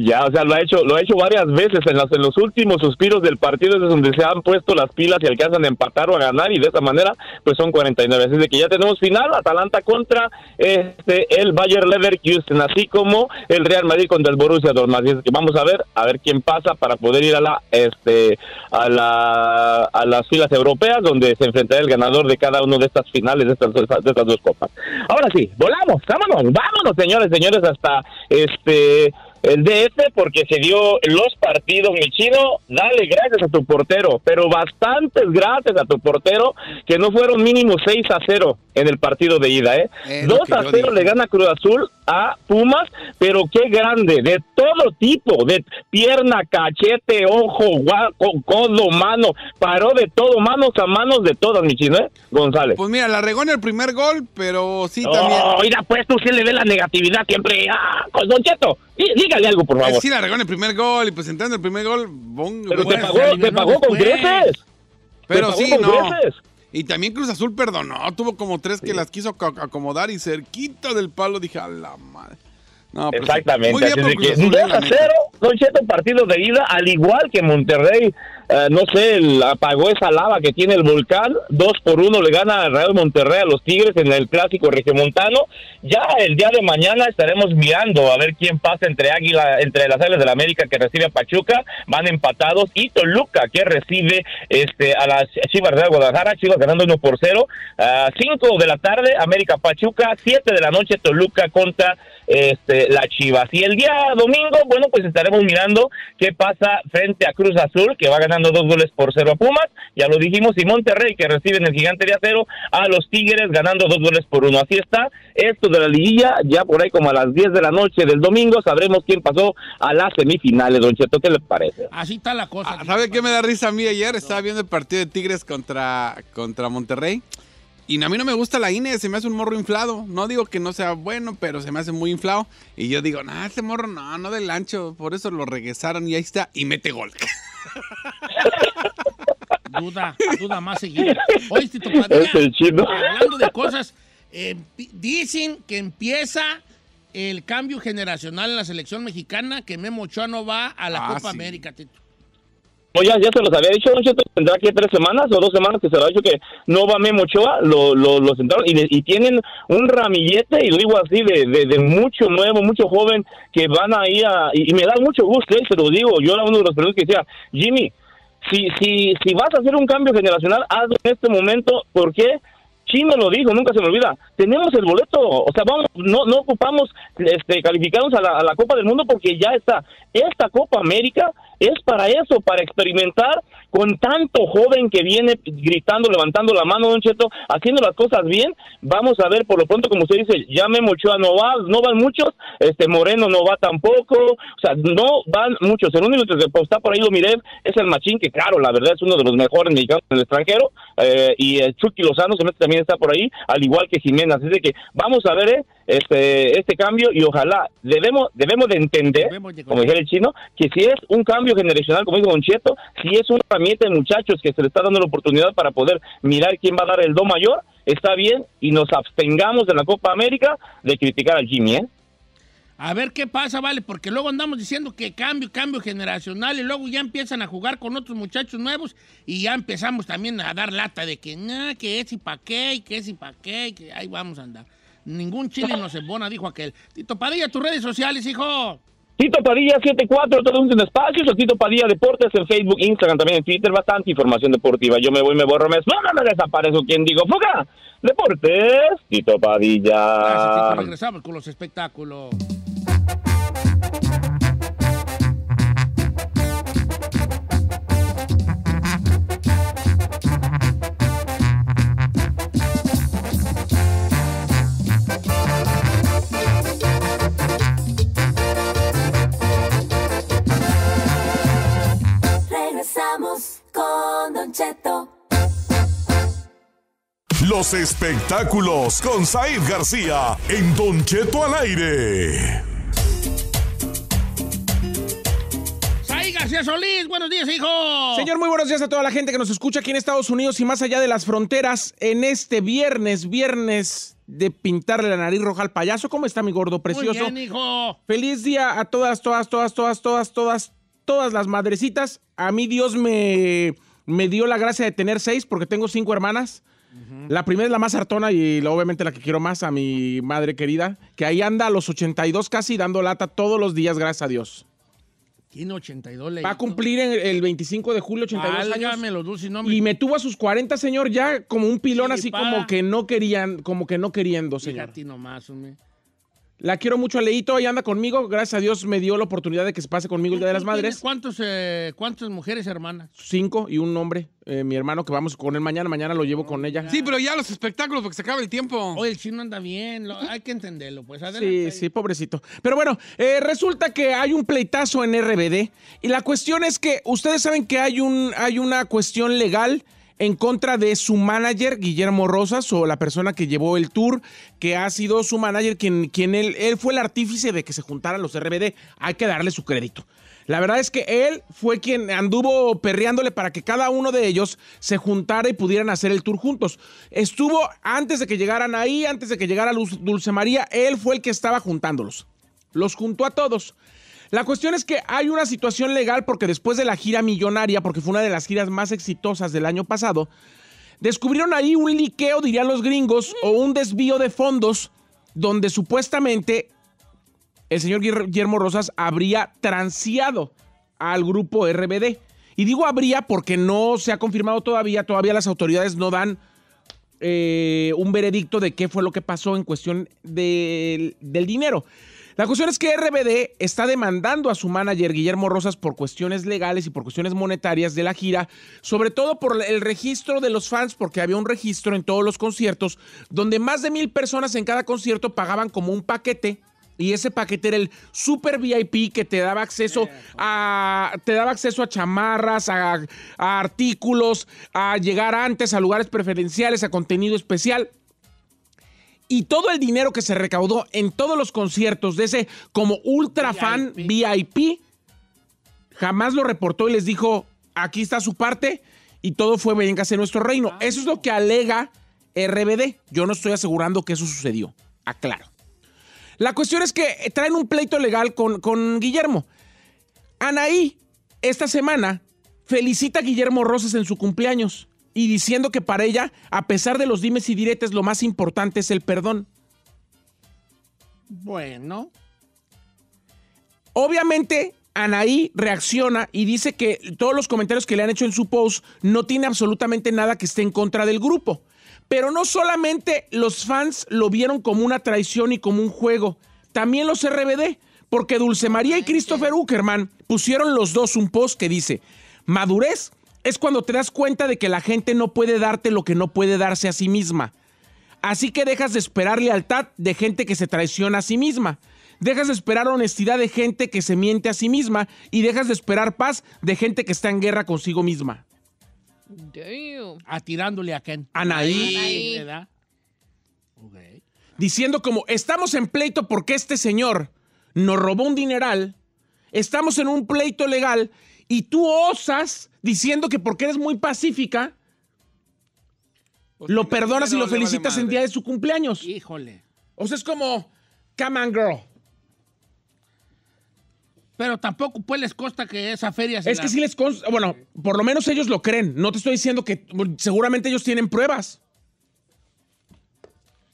Ya, o sea, lo ha hecho, lo ha hecho varias veces en, las, en los últimos suspiros del partido es donde se han puesto las pilas y alcanzan a empatar o a ganar y de esa manera pues son 49. Así de que ya tenemos final Atalanta contra este el Bayer Leverkusen, así como el Real Madrid contra el Borussia Dortmund. Así que vamos a ver a ver quién pasa para poder ir a la este a la a las filas europeas donde se enfrentará el ganador de cada uno de estas finales de estas, de estas dos copas. Ahora sí, volamos, vámonos, vámonos, señores, señores hasta este el DF porque se dio los partidos, mi chino, dale gracias a tu portero, pero bastantes gracias a tu portero, que no fueron mínimo 6 a 0 en el partido de ida, ¿eh? 2 a 0 le gana Cruz Azul a Pumas, pero qué grande, de todo tipo, de pierna, cachete, ojo, guaco, codo, mano, paró de todo, manos a manos de todas, mi chino, ¿eh? González. Pues mira, la regó en el primer gol, pero sí también. Oiga, oh, pues tú sí le ves la negatividad siempre, ah, con Don Cheto, dígale algo, por favor. Sí, la regó en el primer gol y pues entrando el primer gol, Pero te pagó, con creces. Pero sí, no. Y también Cruz Azul perdonó, tuvo como tres que las quiso acomodar y cerquita del palo dije, a la madre. No, Exactamente. Muy bien por Cruz Azul, eh, a 0, son 7 partidos de ida, al igual que Monterrey eh, no sé, apagó esa lava que tiene el volcán, dos por uno le gana al Real Monterrey a los Tigres en el clásico regiomontano. Ya el día de mañana estaremos mirando a ver quién pasa entre Águila, entre las Águilas del la América que recibe a Pachuca, van empatados, y Toluca que recibe este a las Chivas de Guadalajara, Chivas ganando uno por cero, a cinco de la tarde América Pachuca, siete de la noche Toluca contra este, la Chivas. Y el día domingo, bueno, pues estaremos mirando qué pasa frente a Cruz Azul, que va a ganar ganando dos goles por cero a Pumas, ya lo dijimos, y Monterrey que reciben el gigante de acero a los Tigres ganando dos goles por uno. Así está, esto de la liguilla, ya por ahí como a las 10 de la noche del domingo sabremos quién pasó a las semifinales, don Cheto, ¿qué le parece? Así está la cosa. Ah, ¿Sabe qué me da risa a mí ayer? Estaba viendo el partido de Tigres contra, contra Monterrey. Y a mí no me gusta la INE, se me hace un morro inflado. No digo que no sea bueno, pero se me hace muy inflado. Y yo digo, no, ese morro no, no del ancho. Por eso lo regresaron y ahí está, y mete gol. duda, duda más seguida. Oíste, tu hablando de cosas, eh, dicen que empieza el cambio generacional en la selección mexicana, que Memo Ochoa no va a la ah, Copa América, Tito. Oye, ya, se los había dicho, tendrá que tres semanas o dos semanas que se lo ha dicho que no va Memo Ochoa, lo, lo, lo sentaron y, y, tienen un ramillete, y lo digo así, de, de, mucho nuevo, mucho joven que van ahí a... Y, me da mucho gusto, eso eh, se lo digo, yo era uno de los periodistas que decía, Jimmy, si, si, si vas a hacer un cambio generacional, hazlo en este momento, porque Chino lo dijo, nunca se me olvida. Tenemos el boleto, o sea, vamos, no, no ocupamos este, calificarnos a la Copa del Mundo porque ya está. Esta Copa América es para eso, para experimentar con tanto joven que viene gritando, levantando la mano, haciendo las cosas bien. Vamos a ver, por lo pronto, como usted dice, ya mucho a no va, no van muchos, este Moreno no va tampoco, o sea, no van muchos. El único que está por ahí, lo miré, es el Machín, que claro, la verdad es uno de los mejores mexicanos en el extranjero, eh, y el Chucky Lozano se también está por ahí, al igual que Jiménez. Así que vamos a ver, eh, este, este cambio y ojalá debemos, debemos de entender, como dijera el chino, que si es un cambio generacional, como dijo Don si es una herramienta de muchachos que se le está dando la oportunidad para poder mirar quién va a dar el do mayor, está bien y nos abstengamos de la Copa América de criticar al Jimmy, ¿eh? A ver qué pasa, vale, porque luego andamos diciendo que cambio, cambio generacional, y luego ya empiezan a jugar con otros muchachos nuevos y ya empezamos también a dar lata de que, que es y para qué, y que es y para qué, que ahí vamos a andar. Ningún chile se bona dijo aquel. Tito Padilla, tus redes sociales, hijo. Tito Padilla 74, todo en espacios, o Tito Padilla Deportes en Facebook, Instagram, también en Twitter, bastante información deportiva. Yo me voy, me borro, me no, me desaparezco, quien digo, fuga, Deportes, Tito Padilla. Regresamos con los espectáculos. Los espectáculos con Said García en Don Cheto al aire. Said García Solís, buenos días, hijo. Señor, muy buenos días a toda la gente que nos escucha aquí en Estados Unidos y más allá de las fronteras en este viernes, viernes de pintarle la nariz roja al payaso. ¿Cómo está mi gordo precioso? Muy bien, hijo. Feliz día a todas, todas, todas, todas, todas, todas, todas las madrecitas. A mí Dios me me dio la gracia de tener seis porque tengo cinco hermanas. La primera es la más hartona y obviamente la que quiero más a mi madre querida, que ahí anda a los 82 casi dando lata todos los días, gracias a Dios. Tiene 82 leyes. Va a cumplir el, 25 de julio 82 años. Y me tuvo a sus 40, señor, ya como un pilón así como que no querían, como que no queriendo, señor. nomás, la quiero mucho a Leito y anda conmigo. Gracias a Dios me dio la oportunidad de que se pase conmigo el Día de las Madres. ¿Cuántos, eh, ¿Cuántas mujeres hermanas? Cinco y un hombre. Eh, mi hermano que vamos con él mañana. Mañana lo llevo con ella. Sí, pero ya los espectáculos porque se acaba el tiempo. Oye, el chino anda bien. hay que entenderlo. Pues adelante. Sí, sí, pobrecito. Pero bueno, eh, resulta que hay un pleitazo en RBD. Y la cuestión es que ustedes saben que hay, un, hay una cuestión legal en contra de su manager, Guillermo Rosas, o la persona que llevó el tour, que ha sido su manager, quien, él, fue el artífice de que se juntaran los RBD. Hay que darle su crédito. La verdad es que él fue quien anduvo perreándole para que cada uno de ellos se juntara y pudieran hacer el tour juntos. Estuvo antes de que llegaran ahí, antes de que llegara Dulce María, él fue el que estaba juntándolos. Los juntó a todos. La cuestión es que hay una situación legal porque después de la gira millonaria, porque fue una de las giras más exitosas del año pasado, descubrieron ahí un liqueo, dirían los gringos, mm. o un desvío de fondos donde supuestamente el señor Guillermo Rosas habría transeado al grupo RBD. Y digo habría porque no se ha confirmado todavía, todavía las autoridades no dan eh, un veredicto de qué fue lo que pasó en cuestión del dinero. La cuestión es que RBD está demandando a su manager Guillermo Rosas por cuestiones legales y por cuestiones monetarias de la gira, sobre todo por el registro de los fans, porque había un registro en todos los conciertos donde más de mil personas en cada concierto pagaban como un paquete y ese paquete era el super VIP que te daba acceso a te daba acceso a chamarras, a, artículos, a llegar antes a lugares preferenciales, a contenido especial y todo el dinero que se recaudó en todos los conciertos de ese como ultra fan VIP, jamás lo reportó y les dijo, aquí está su parte y todo fue de nuestro reino. eso es lo que alega RBD. Yo no estoy asegurando que eso sucedió, aclaro. La cuestión es que traen un pleito legal con, con Guillermo. Anaí, esta semana, felicita a Guillermo Rosas en su cumpleaños y diciendo que para ella, a pesar de los dimes y diretes, lo más importante es el perdón. Bueno. Obviamente, Anaí reacciona y dice que todos los comentarios que le han hecho en su post no tiene absolutamente nada que esté en contra del grupo. Pero no solamente los fans lo vieron como una traición y como un juego, también los RBD, porque Dulce María y Christopher Uckerman pusieron los dos un post que dice, madurez es cuando te das cuenta de que la gente no puede darte lo que no puede darse a sí misma. Así que dejas de esperar lealtad de gente que se traiciona a sí misma. Dejas de esperar honestidad de gente que se miente a sí misma y dejas de esperar paz de gente que está en guerra consigo misma. Atirándole ah, a Ken. A Diciendo como, estamos en pleito porque este señor nos robó un dineral, estamos en un pleito legal y tú osas diciendo que porque eres muy pacífica, pues lo perdonas y lo felicitas en día de su cumpleaños. Híjole. O sea, es como, come on, girl. Pero tampoco pues les consta que esa feria se Es que sí les consta, bueno, por lo menos ellos lo creen. No te estoy diciendo que seguramente ellos tienen pruebas.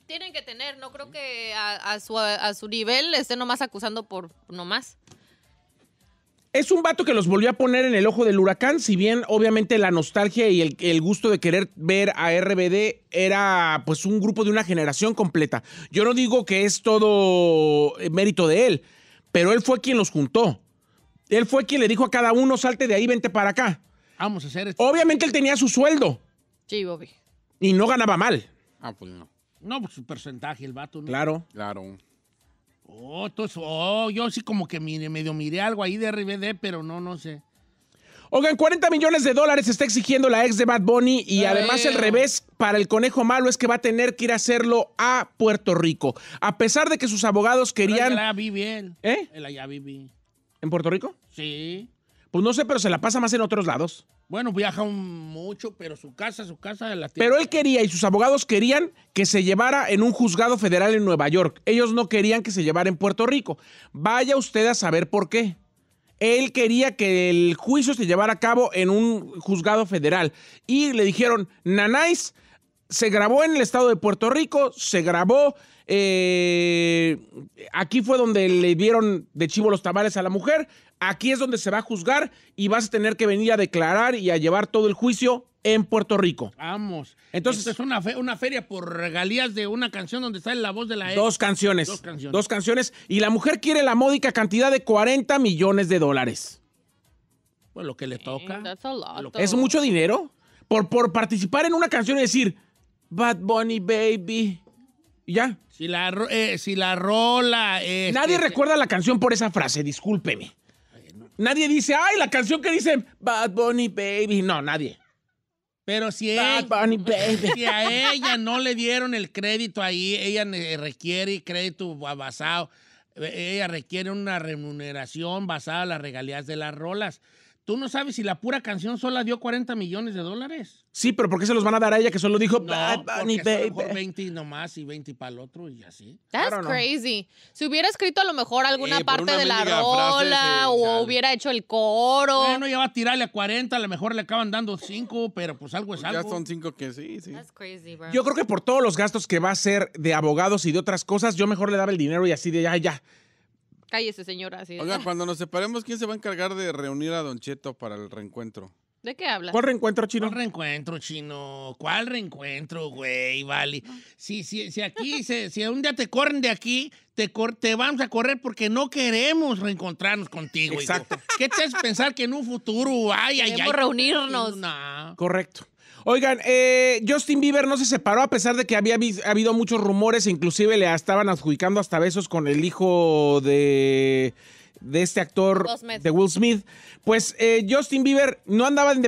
Tienen que tener, no creo que a, su, a su, nivel estén nomás acusando por nomás. Es un vato que los volvió a poner en el ojo del huracán, si bien obviamente la nostalgia y el, gusto de querer ver a RBD era pues un grupo de una generación completa. Yo no digo que es todo eh, mérito de él, pero él fue quien los juntó. Él fue quien le dijo a cada uno, salte de ahí, vente para acá. Vamos a hacer esto. Obviamente él tenía su sueldo. Sí, Bobby. Y no ganaba mal. Ah, pues no. No, pues su porcentaje, el vato. ¿no? Claro. Claro. Oh, oh, yo sí como que mire, medio miré algo ahí de RBD, pero no, no sé. Oigan, 40 millones de dólares está exigiendo la ex de Bad Bunny y además el revés para el conejo malo es que va a tener que ir a hacerlo a Puerto Rico. A pesar de que sus abogados querían... bien. ¿Eh? La ya vi bien. ¿En Puerto Rico? Sí. Pues no sé, pero se la pasa más en otros lados. Bueno, viaja mucho, pero su casa, su casa Pero él quería y sus abogados querían que se llevara en un juzgado federal en Nueva York. Ellos no querían que se llevara en Puerto Rico. Vaya usted a saber por qué. Él quería que el juicio se llevara a cabo en un juzgado federal. Y le dijeron, nanais se grabó en el estado de Puerto Rico, se grabó eh, aquí fue donde le dieron de chivo los tamales a la mujer. Aquí es donde se va a juzgar y vas a tener que venir a declarar y a llevar todo el juicio en Puerto Rico. Vamos. Entonces. es una, feria por regalías de una canción donde sale la voz de la e. Dos canciones. Dos canciones. Y la mujer quiere la módica cantidad de 40 millones de dólares. Pues lo que le toca. Es mucho dinero. Por, por participar en una canción y decir, Bad Bunny Baby ya. Si la, eh, si la rola. Este, nadie este recuerda la canción por esa frase, discúlpeme. Nadie dice, ay, la canción que dice Bad Bunny Baby. No, nadie. Pero si, Bunny, baby. si a ella no le dieron el crédito ahí, ella requiere crédito basado, eh, ella requiere una remuneración basada en las regalías de las rolas. Tú no sabes si la pura canción sola dio 40 millones de dólares. Sí, pero ¿por qué se los van a dar a ella que solo dijo no, Baby? Por 20 nomás y 20 para el otro y así. That's crazy. Si hubiera escrito a lo mejor alguna eh, parte de la rola o hubiera hecho el coro. Bueno, ya va a tirarle a 40, a lo mejor le acaban dando 5, pero pues algo es algo. Ya son 5 que sí, sí. That's crazy, bro. Yo creo que por todos los gastos que va a ser de abogados y de otras cosas, yo mejor le daba el dinero y así de ya, ya cállese, señora. Así, Oiga, cuando nos separemos, ¿quién se va a encargar de reunir a Don Cheto para el reencuentro? ¿De qué hablas? ¿Cuál reencuentro, chino? ¿Cuál reencuentro, chino? ¿Cuál reencuentro, güey? Vale. Si, si aquí, si un día te corren de aquí, te, vamos a correr porque no queremos reencontrarnos contigo. Exacto. ¿Qué te hace pensar que en un futuro, ay, ay, ay. reunirnos. No. Correcto. Oigan, eh, Justin Bieber no se separó a pesar de que había habido muchos rumores, e inclusive le estaban adjudicando hasta besos con el hijo de, de este actor, de Will Smith. Pues eh, Justin Bieber no andaba en,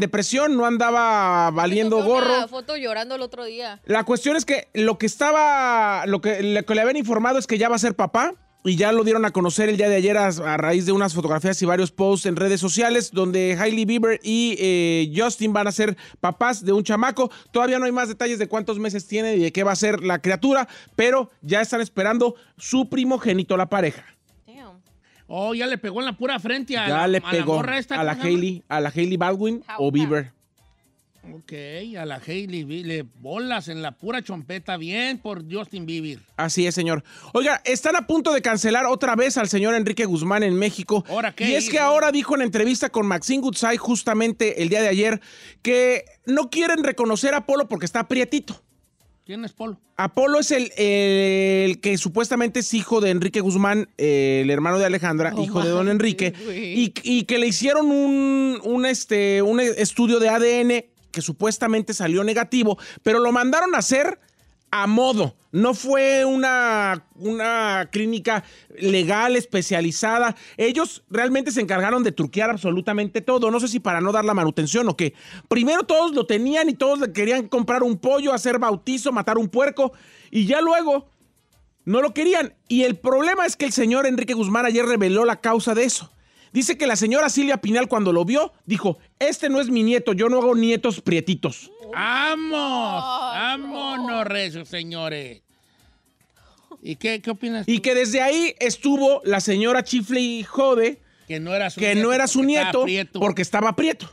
depresión, no andaba valiendo gorro. Una foto llorando el otro día. La cuestión es que lo que estaba, que, lo que le habían informado es que ya va a ser papá y ya lo dieron a conocer el día de ayer a, raíz de unas fotografías y varios posts en redes sociales donde Hailey Bieber y eh, Justin van a ser papás de un chamaco. Todavía no hay más detalles de cuántos meses tiene y de qué va a ser la criatura, pero ya están esperando su primogénito, la pareja. Oh, ya le pegó en la pura frente a, la, le a Hailey, a la Hailey Baldwin o Bieber. Ok, a la Hailey le bolas en la pura chompeta, bien por Justin Bieber. Así es, señor. Oiga, están a punto de cancelar otra vez al señor Enrique Guzmán en México. ¿Ahora qué? Y es que ahora dijo en entrevista con Maxine Goodside justamente el día de ayer que no quieren reconocer a Polo porque está prietito. ¿Quién es Polo? Apolo es el, el, que supuestamente es hijo de Enrique Guzmán, eh, el hermano de Alejandra, hijo de don Enrique, y, que le hicieron un, este, un estudio de ADN que supuestamente salió negativo, pero lo mandaron a hacer a modo. No fue una, una, clínica legal, especializada. Ellos realmente se encargaron de truquear absolutamente todo. No sé si para no dar la manutención o qué. Primero todos lo tenían y todos querían comprar un pollo, hacer bautizo, matar un puerco. Y ya luego no lo querían. Y el problema es que el señor Enrique Guzmán ayer reveló la causa de eso. Dice que la señora Silvia Pinal cuando lo vio dijo, este no es mi nieto, yo no hago nietos prietitos. ¡Vamos! ¡Vámonos, señores! ¿Y qué, qué opinas? Y que desde ahí estuvo la señora Chifley Jode. Que no era su que nieto, no era su nieto porque estaba prieto.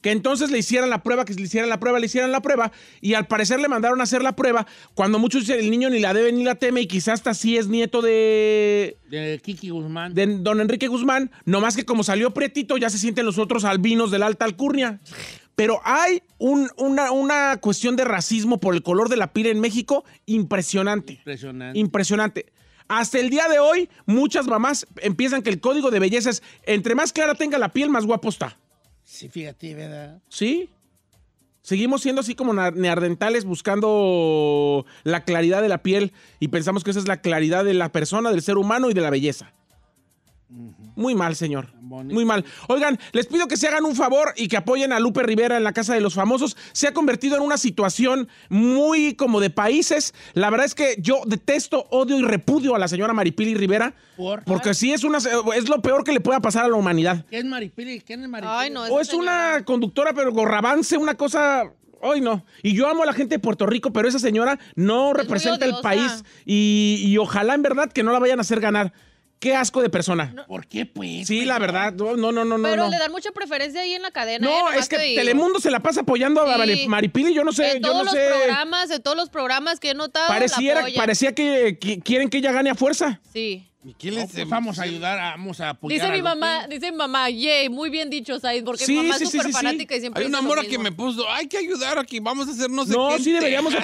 Que entonces le hicieran la prueba, que le hicieran la prueba, le hicieran la prueba. Y al parecer le mandaron a hacer la prueba cuando muchos dicen el niño ni la debe ni la teme y quizás hasta sí es nieto de... De Kiki Guzmán. De don Enrique Guzmán. Nomás que como salió pretito ya se sienten los otros albinos de la alta alcurnia. Pero hay una, una, cuestión de racismo por el color de la piel en México impresionante. Impresionante. Impresionante. Hasta el día de hoy, muchas mamás empiezan que el código de belleza es entre más clara tenga la piel, más guapo está. Sí, fíjate, ¿verdad? Sí. Seguimos siendo así como neardentales buscando la claridad de la piel y pensamos que esa es la claridad de la persona, del ser humano y de la belleza. Muy mal, señor. Muy mal. Oigan, les pido que se hagan un favor y que apoyen a Lupe Rivera en la Casa de los Famosos. Se ha convertido en una situación muy como de países. La verdad es que yo detesto, odio y repudio a la señora Maripili Rivera. Porque sí es una es lo peor que le pueda pasar a la humanidad. ¿Qué es Maripili? ¿Quién es Maripili? o es una conductora, pero gorrabance, una cosa hoy no. Y yo amo a la gente de Puerto Rico, pero esa señora no representa el país y, ojalá en verdad que no la vayan a hacer ganar. Qué asco de persona. ¿Por qué, pues? Sí, la verdad. No, no, no, no. Pero le dan mucha preferencia ahí en la cadena. No, eh, es que Telemundo se la pasa apoyando a Maripili. Yo no sé. En todos yo no los sé. programas, en todos los programas que he notado. la parecía que, quieren que ella gane a fuerza. Sí. ¿Y quién les pues, vamos a ayudar? A, vamos a apoyar. Dice mi mamá, dice mi mamá, yay, muy bien dicho, Said, porque mi mamá es súper fanática y siempre. Hay una mora que me puso, hay que ayudar aquí, vamos a hacer no sé No, sí, deberíamos,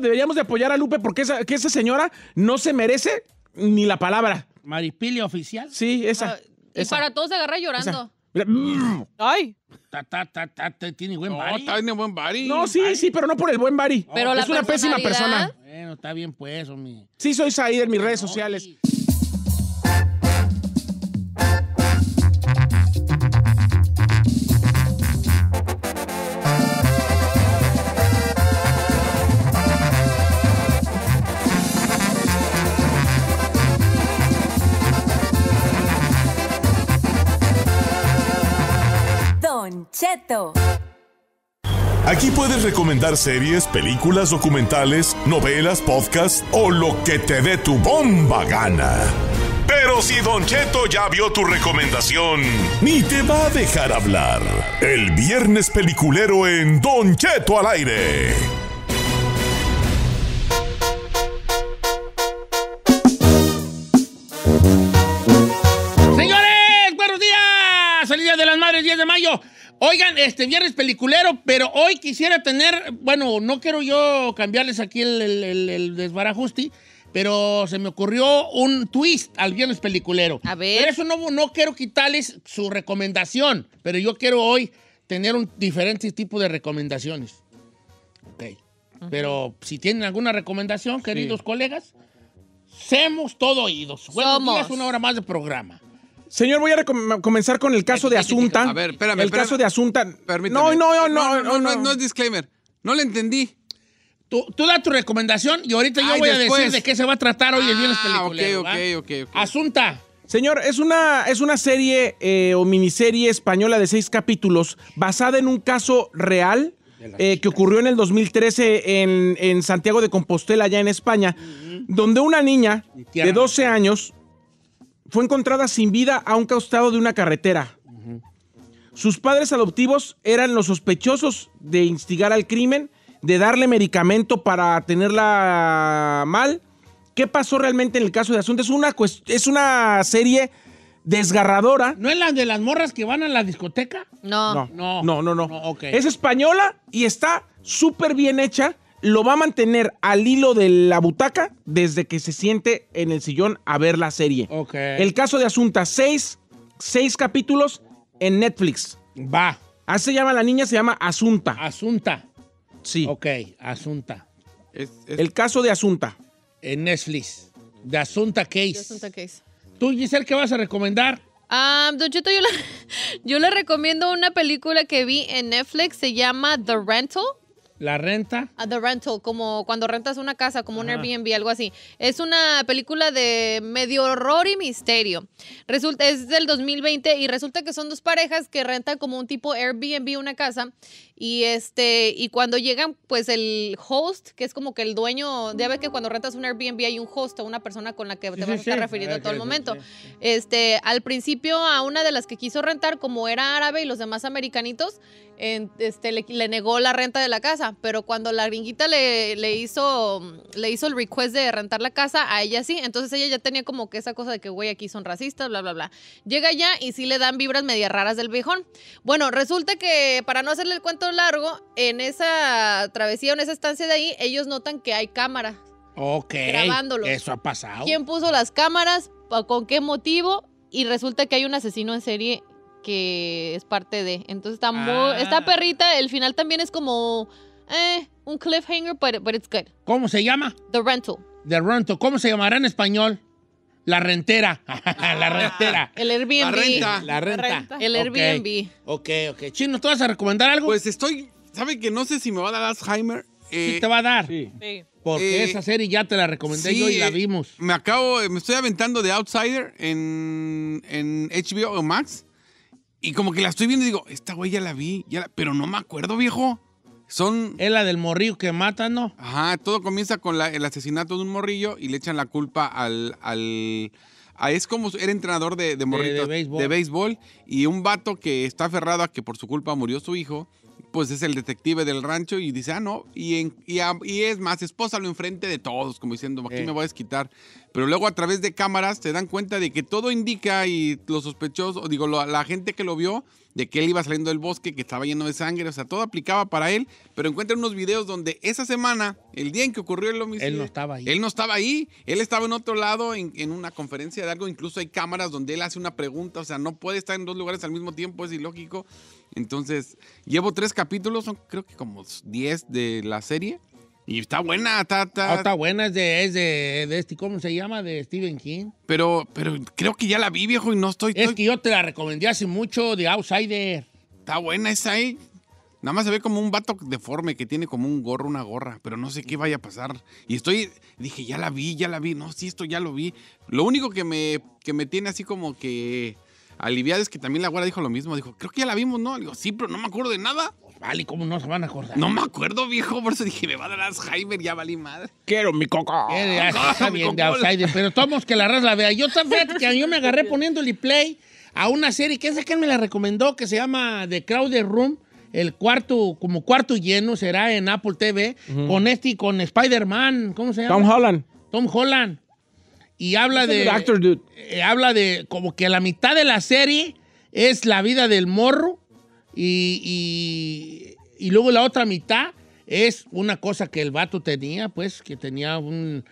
deberíamos de apoyar a Lupe porque esa, que esa señora no se merece ni la palabra. Maripilia oficial. Sí, esa. Ah, es para todos agarrar llorando. Mira, mm. ¡Ay! Ta, ta, ta, tiene buen no, bari. Tiene buen bari. No, sí, sí, pero no por el buen bari. es una pésima persona. Bueno, está bien pues, mi. Sí, soy ahí en mis redes sociales. Cheto. Aquí puedes recomendar series, películas, documentales, novelas, podcasts o lo que te dé tu bomba gana. Pero si Don Cheto ya vio tu recomendación, ni te va a dejar hablar. El viernes peliculero en Don Cheto al aire. Señores, buenos días. salida de las Madres, 10 de mayo. Oigan, este viernes peliculero, pero hoy quisiera tener, bueno, no quiero yo cambiarles aquí el, el, desbarajusti, pero se me ocurrió un twist al viernes peliculero. A ver. Pero eso no, no quiero quitarles su recomendación, pero yo quiero hoy tener un diferente tipo de recomendaciones. Ok. Pero si tienen alguna recomendación, queridos colegas, semos todo oídos. Bueno, Somos. una hora más de programa. Señor, voy a comenzar con el caso de Asunta. A ver, espérame. El caso de Asunta. Permítame. No, no, no, no, es disclaimer. No le entendí. Tú, tú da tu recomendación y ahorita yo voy a decir de qué se va a tratar hoy el viernes ah, peliculero. ok, ok, ok, Asunta. Señor, es una, es una serie eh, o miniserie española de seis capítulos basada en un caso real eh, que ocurrió en el 2013 en, Santiago de Compostela, allá en España, donde una niña de 12 años fue encontrada sin vida a un costado de una carretera. Sus padres adoptivos eran los sospechosos de instigar al crimen, de darle medicamento para tenerla mal. ¿Qué pasó realmente en el caso de Asunta? Es una, es una serie desgarradora. ¿No es la de las morras que van a la discoteca? No. No, no, no. no, Es española y está súper bien hecha lo va a mantener al hilo de la butaca desde que se siente en el sillón a ver la serie. El caso de Asunta, seis, capítulos en Netflix. Va. Así se llama la niña, se llama Asunta. Asunta. Sí. Ok, Asunta. El caso de Asunta. En Netflix. De Asunta Case. De Asunta Case. ¿Tú, Giselle, qué vas a recomendar? Ah, don yo le recomiendo una película que vi en Netflix, se llama The Rental. ¿La renta? Ah, the Rental, como cuando rentas una casa, como un Airbnb, algo así. Es una película de medio horror y misterio. Resulta, es del 2020 y resulta que son dos parejas que rentan como un tipo Airbnb una casa y este, y cuando llegan, pues el host, que es como que el dueño, ya ves que cuando rentas un Airbnb hay un host o una persona con la que te vas a estar refiriendo ah, todo el momento. Este, al principio a una de las que quiso rentar, como era árabe y los demás americanitos, este, le, negó la renta de la casa. Pero cuando la gringuita le, hizo, le hizo el request de rentar la casa, a ella sí. Entonces ella ya tenía como que esa cosa de que, güey, aquí son racistas, bla, bla, bla. Llega ya y sí le dan vibras medias raras del viejón. Bueno, resulta que para no hacerle el cuento largo, en esa travesía, en esa estancia de ahí, ellos notan que hay cámara. Ok. Grabándolos. Eso ha pasado. ¿Quién puso las cámaras? ¿Con qué motivo? Y resulta que hay un asesino en serie que es parte de. Entonces está muy. Ah. perrita. El final también es como. Eh, un cliffhanger, pero it's good. ¿Cómo se llama? The Rental. The Rental. ¿Cómo se llamará en español? La rentera. la rentera. El Airbnb. La renta. La renta. El Airbnb. ok, ok. Chino, ¿tú vas a recomendar algo? Pues estoy. ¿Sabe que no sé si me va a dar Alzheimer? sí, eh, te va a dar. Sí. Porque eh, esa serie ya te la recomendé yo y la vimos. Me acabo, eh, me estoy aventando de Outsider en, en HBO Max. Y como que la estoy viendo y digo, esta güey ya la vi, ya pero no me acuerdo, viejo. Son... Es la del morrillo que mata, ¿no? Ajá, todo comienza con el asesinato de un morrillo y le echan la culpa al... al es como era entrenador de, de de, béisbol. y un vato que está aferrado a que por su culpa murió su hijo, pues es el detective del rancho y dice, ah, no, y, y, es más, espósalo enfrente de todos, como diciendo, aquí eh. me voy a desquitar. Pero luego a través de cámaras se dan cuenta de que todo indica y los sospechosos, digo, la gente que lo vio, de que él iba saliendo del bosque, que estaba lleno de sangre, o sea, todo aplicaba para él, pero encuentro unos videos donde esa semana, el día en que ocurrió el homicidio, él no estaba ahí. Él no estaba ahí, él estaba en otro lado, en, en una conferencia de algo, incluso hay cámaras donde él hace una pregunta, o sea, no puede estar en dos lugares al mismo tiempo, es ilógico. Entonces, llevo tres capítulos, son creo que como 10 de la serie. Y está buena, está... Está, ah, está buena, es, de, de, este, ¿cómo se llama? De Stephen King. Pero, pero creo que ya la vi, viejo, y no estoy... Es que yo te la recomendé hace mucho, de Outsider. Está buena esa ahí. ¿eh? Nada más se ve como un vato deforme que tiene como un gorro, una gorra, pero no sé qué vaya a pasar. Y estoy, dije, ya la vi, ya la vi. No, sí, esto ya lo vi. Lo único que me, que me tiene así como que aliviado es que también la güera dijo lo mismo. Dijo, creo que ya la vimos, ¿no? digo, sí, pero no me acuerdo de nada. Vale, ¿cómo no se van a acordar? No me acuerdo, viejo, por eso dije, me va a dar Alzheimer, ya valí madre. Quiero mi coco. Ah, pero tomamos que la raza la vea. Yo también, que yo me agarré poniéndole play a una serie que esa que me la recomendó, que se llama The Crowded Room el cuarto, como cuarto lleno será en Apple TV, con este, y con Spider-Man, ¿cómo se llama? Tom Holland. Tom Holland. Y habla de... Actor, dude. Eh, habla de como que la mitad de la serie es la vida del morro y, luego la otra mitad es una cosa que el vato tenía, pues, que tenía un,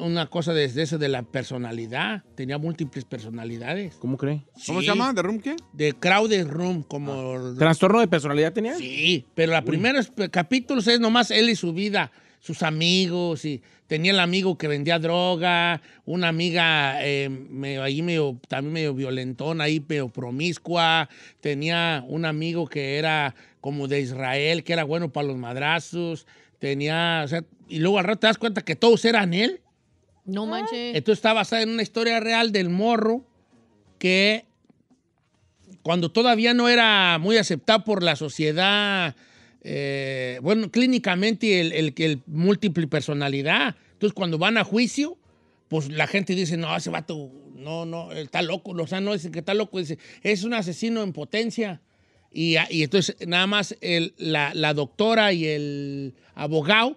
una cosa desde esa de la personalidad. Tenía múltiples personalidades. ¿Cómo cree? ¿Cómo se llama? ¿De Room qué? De Crowded Room, como... Ah. ¿Trastorno de personalidad tenía? Sí, pero la primera primeros capítulos es nomás él y su vida sus amigos, y tenía el amigo que vendía droga, una amiga eh, ahí medio, también medio violentona, ahí promiscua, tenía un amigo que era como de Israel, que era bueno para los madrazos, tenía, o sea, y luego al rato te das cuenta que todos eran él. No manches. Entonces está basada en una historia real del morro que cuando todavía no era muy aceptado por la sociedad eh, bueno, clínicamente el, el, el, múltiple personalidad. Entonces, cuando van a juicio, pues la gente dice, no, ese vato, no, no, está loco, o sea, no dicen que está loco, dice, es un asesino en potencia. Y, ah, y entonces, nada más la, doctora y el abogado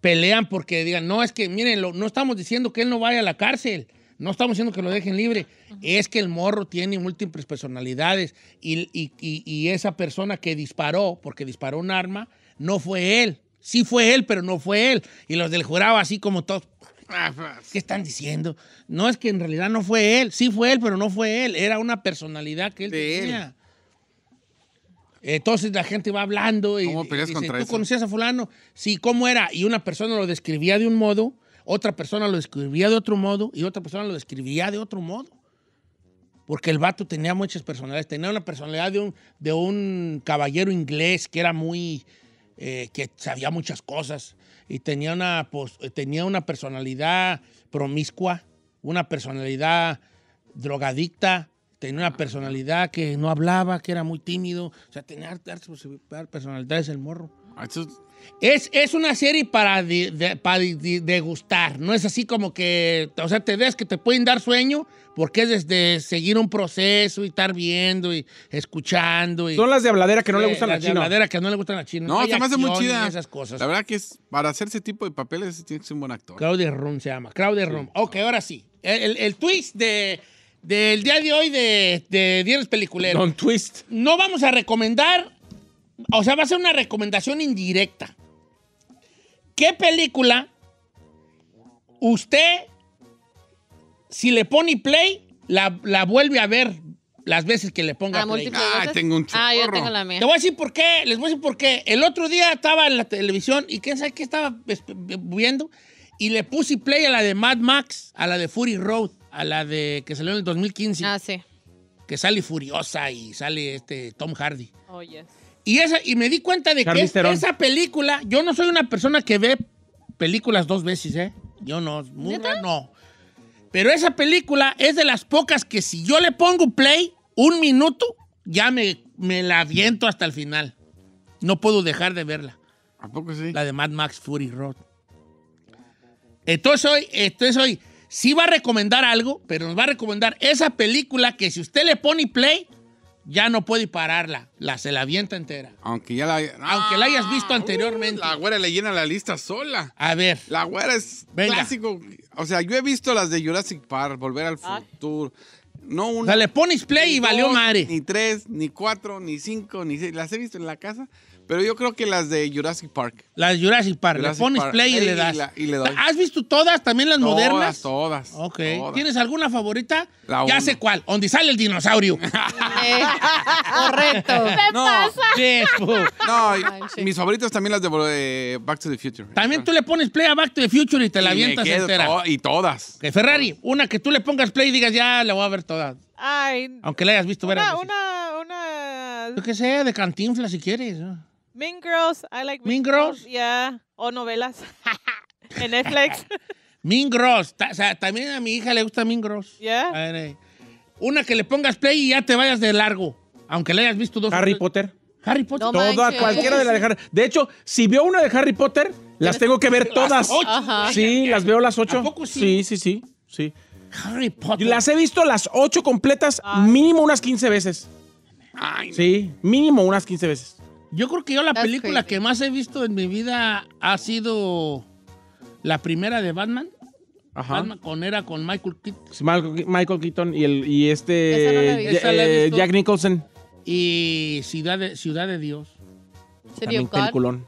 pelean porque digan, no, es que, miren, no estamos diciendo que él no vaya a la cárcel, no estamos diciendo que lo dejen libre, es que el morro tiene múltiples personalidades y, esa persona que disparó, porque disparó un arma, no fue él. Sí fue él, pero no fue él. Y los del jurado así como todos, ah, ¿qué están diciendo? No es que en realidad no fue él, sí fue él, pero no fue él, era una personalidad que él tenía. Entonces la gente va hablando y, ¿Cómo dice, ¿tú conocías a fulano? Sí, ¿cómo era? Y una persona lo describía de un modo otra persona lo describía de otro modo y otra persona lo describía de otro modo. Porque el vato tenía muchas personalidades. Tenía una personalidad de un, de un caballero inglés que era muy. Eh, que sabía muchas cosas. Y tenía una, eh, tenía una personalidad promiscua, una personalidad drogadicta, tenía una personalidad que no hablaba, que era muy tímido. O sea, tenía personalidades el morro. Ah, es, una serie para, degustar, no es así como que, o sea, te ves que te pueden dar sueño porque es desde seguir un proceso y estar viendo y escuchando. Y, Son las de habladera que no le gustan a la china. Las de habladera que no le gustan a china. No, se me hace muy chida. Esas cosas. La verdad que es, para hacer ese tipo de papeles tiene que ser un buen actor. Claudia Room se llama, Claudia Room. ok, ahora sí, el, twist de del día de hoy de, de Peliculero. Peliculeros. Twist. No vamos a recomendar o sea, va a ser una recomendación indirecta. ¿Qué película usted, si le pone play, la, vuelve a ver las veces que le ponga ah, play? Ah, tengo un chorro. Ah, yo tengo la mía. Te voy a decir por qué, les voy a decir por qué. El otro día estaba en la televisión y quién sabe qué estaba eh, viendo y le puse play a la de Mad Max, a la de Fury Road, a la de que salió en el 2015. Ah, sí. Que sale furiosa y sale este Tom Hardy. Oh, y, esa, y me di cuenta de que esa película, yo no soy una persona que ve películas dos veces, ¿eh? Yo no, muy no. Pero esa película es de las pocas que si yo le pongo play un minuto, ya me, me la aviento hasta el final. No puedo dejar de verla. ¿A poco sí? La de Mad Max Fury Road. Entonces hoy, entonces hoy sí va a recomendar algo, pero nos va a recomendar esa película que si usted le pone play, ya no puede pararla. La se la avienta entera. Aunque ya la, Aunque la hayas visto ah, anteriormente. Uh, la güera le llena la lista sola. A ver. La güera es clásico. O sea, yo he visto las de Jurassic Park, Volver al ah. Futuro. No una. pones play y valió madre. Ni tres, ni cuatro, ni cinco, ni seis. Las he visto en la casa. Pero yo creo que las de Jurassic Park. Las de Jurassic Park. le pones play y, le das. ¿Has visto todas? ¿También las modernas? Todas, Ok. ¿Tienes alguna favorita? La ya sé cuál. Donde sale el dinosaurio. Eh, correcto. ¿Qué no. pasa? no, mis favoritas también las de eh, Back to the Future. También tú le pones play a Back to the Future y te la avientas entera. y todas. De Ferrari, una que tú le pongas play y digas, ya la voy a ver todas. Ay. Aunque la hayas visto, verás. Una, una, una. Lo que sea, de cantinfla si quieres. ¿no? Mean Girls. I like Mean, ya, Girls. O novelas. en Netflix. mean Girls. o sea, también a mi hija le gusta Mean Girls. Eh, una que le pongas play y ya te vayas de largo. Aunque le hayas visto dos. Harry Potter. Harry Potter. No cualquiera de la de Harry. De hecho, si veo una de Harry Potter, las tengo que ver todas. Sí, las veo las ocho. sí? Sí, sí, sí. Harry Potter. Las he visto las ocho completas, mínimo unas 15 veces. Sí, mínimo unas 15 veces. Yo creo que yo la película que más he visto en mi vida ha sido la primera de Batman. con era con Michael Keaton. Michael Keaton y, el, y este eh, Jack Nicholson. Y Ciudad de, Ciudad de Dios. También peliculón.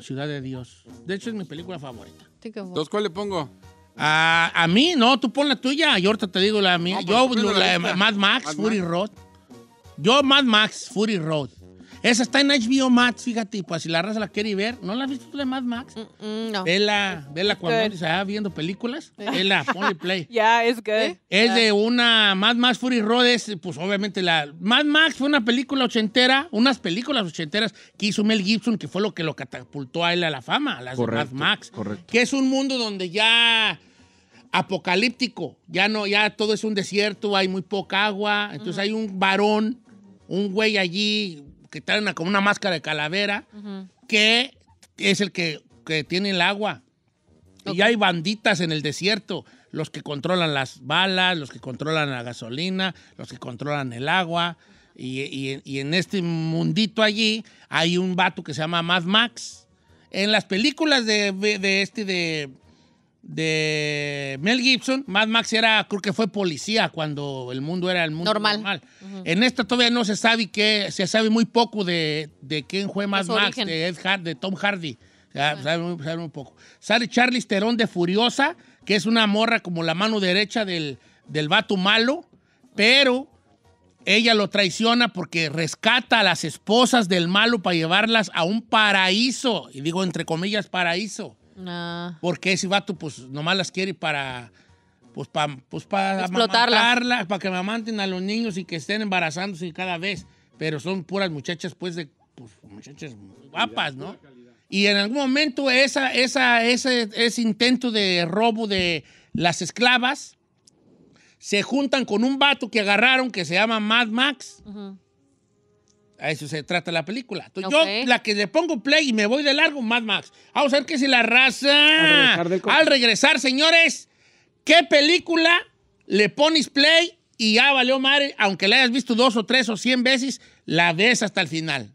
Ciudad de Dios. De hecho es mi película favorita. Entonces, ¿cuál le pongo? a, mí, no, tú pon la tuya. Yo ahorita te digo la mía. Pues, yo, Mad Max, Fury Road. Yo, Mad Max, Fury Road. Esa está en HBO Max, fíjate, pues si la raza la quiere ver, ¿no la has visto tú de Mad Max? Mm, mm, no. Vela, cuando se viendo películas, vela, play. Ya, yeah, es good. Es de una Mad Max Fury Road, pues obviamente la... Mad Max fue una película ochentera, unas películas ochenteras que hizo Mel Gibson, que fue lo que lo catapultó a él a la fama, las Mad Max. Correcto. Que es un mundo donde ya apocalíptico, ya no, ya todo es un desierto, hay muy poca agua, entonces hay un varón, un güey allí que traen como una máscara de calavera, que es el que, que tiene el agua. Y hay banditas en el desierto, los que controlan las balas, los que controlan la gasolina, los que controlan el agua. Y, en este mundito allí hay un vato que se llama Mad Max. En las películas de este de de Mel Gibson, Mad Max era, creo que fue policía cuando el mundo era el mundo normal. En esta todavía no se sabe que, se sabe muy poco de, de quién fue Mad Max, de, de Tom Hardy. sabe, muy, poco. Sale Charlize Theron de Furiosa, que es una morra como la mano derecha del, del vato malo, pero ella lo traiciona porque rescata a las esposas del malo para llevarlas a un paraíso, y digo entre comillas paraíso Ah. Porque ese vato, pues, nomás las quiere para. Pues para pues, Para que mamanten a los niños y que estén embarazándose cada vez. Pero son puras muchachas, pues, de. Pues, muchachas guapas, ¿no? Y en algún momento esa, esa, ese, intento de robo de las esclavas se juntan con un vato que agarraron que se llama Mad Max. A eso se trata la película. Yo, la que le pongo play y me voy de largo, Mad Max. Vamos a ver qué si la raza. Al regresar, señores, ¿qué película le pones play y ya valió madre? Aunque la hayas visto dos o tres o cien veces, la ves hasta el final.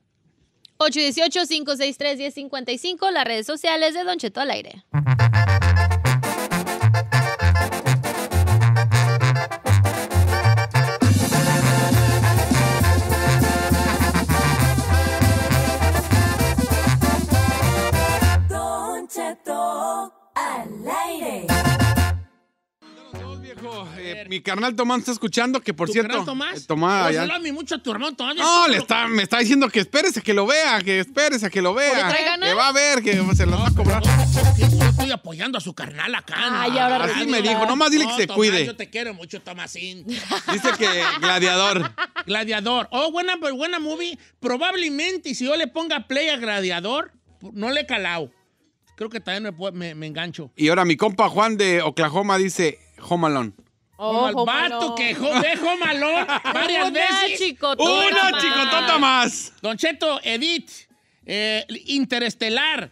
818-563-1055, las redes sociales de Don Cheto al aire. Oh, eh, mi carnal Tomás está escuchando, que por cierto. Tomás? Eh, pues mucho tu hermano No, me está diciendo que espérese que lo vea, que espérese que lo vea. Que va a ver, que se lo va a cobrar. yo estoy apoyando a su carnal acá. Así me dijo, nomás dile que se cuide. Yo te quiero mucho, Tomasín. Dice que gladiador. gladiador. Oh, buena, buena movie. Probablemente, si yo le ponga play a gladiador, no le calao creo que también me, engancho. Y ahora mi compa Juan de Oklahoma dice Home como vato que malón varias veces. chicotota Una chicotota más. Don Cheto, Edith, eh, Interestelar.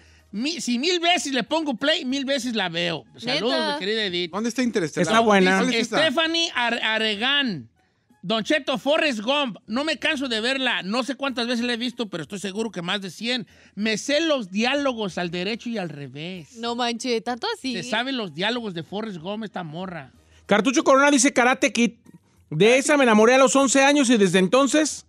si mil veces le pongo play, mil veces la veo. Saludos, mi querida Edith. ¿Dónde está Interestelar? Está buena. Stephanie Aregan Don Cheto, Forrest Gump. No me canso de verla. No sé cuántas veces la he visto, pero estoy seguro que más de 100. Me sé los diálogos al derecho y al revés. No manches, tanto así. Se saben los diálogos de Forrest Gump, esta morra. Cartucho Corona dice Karate Kid. De esa me enamoré a los 11 años y desde entonces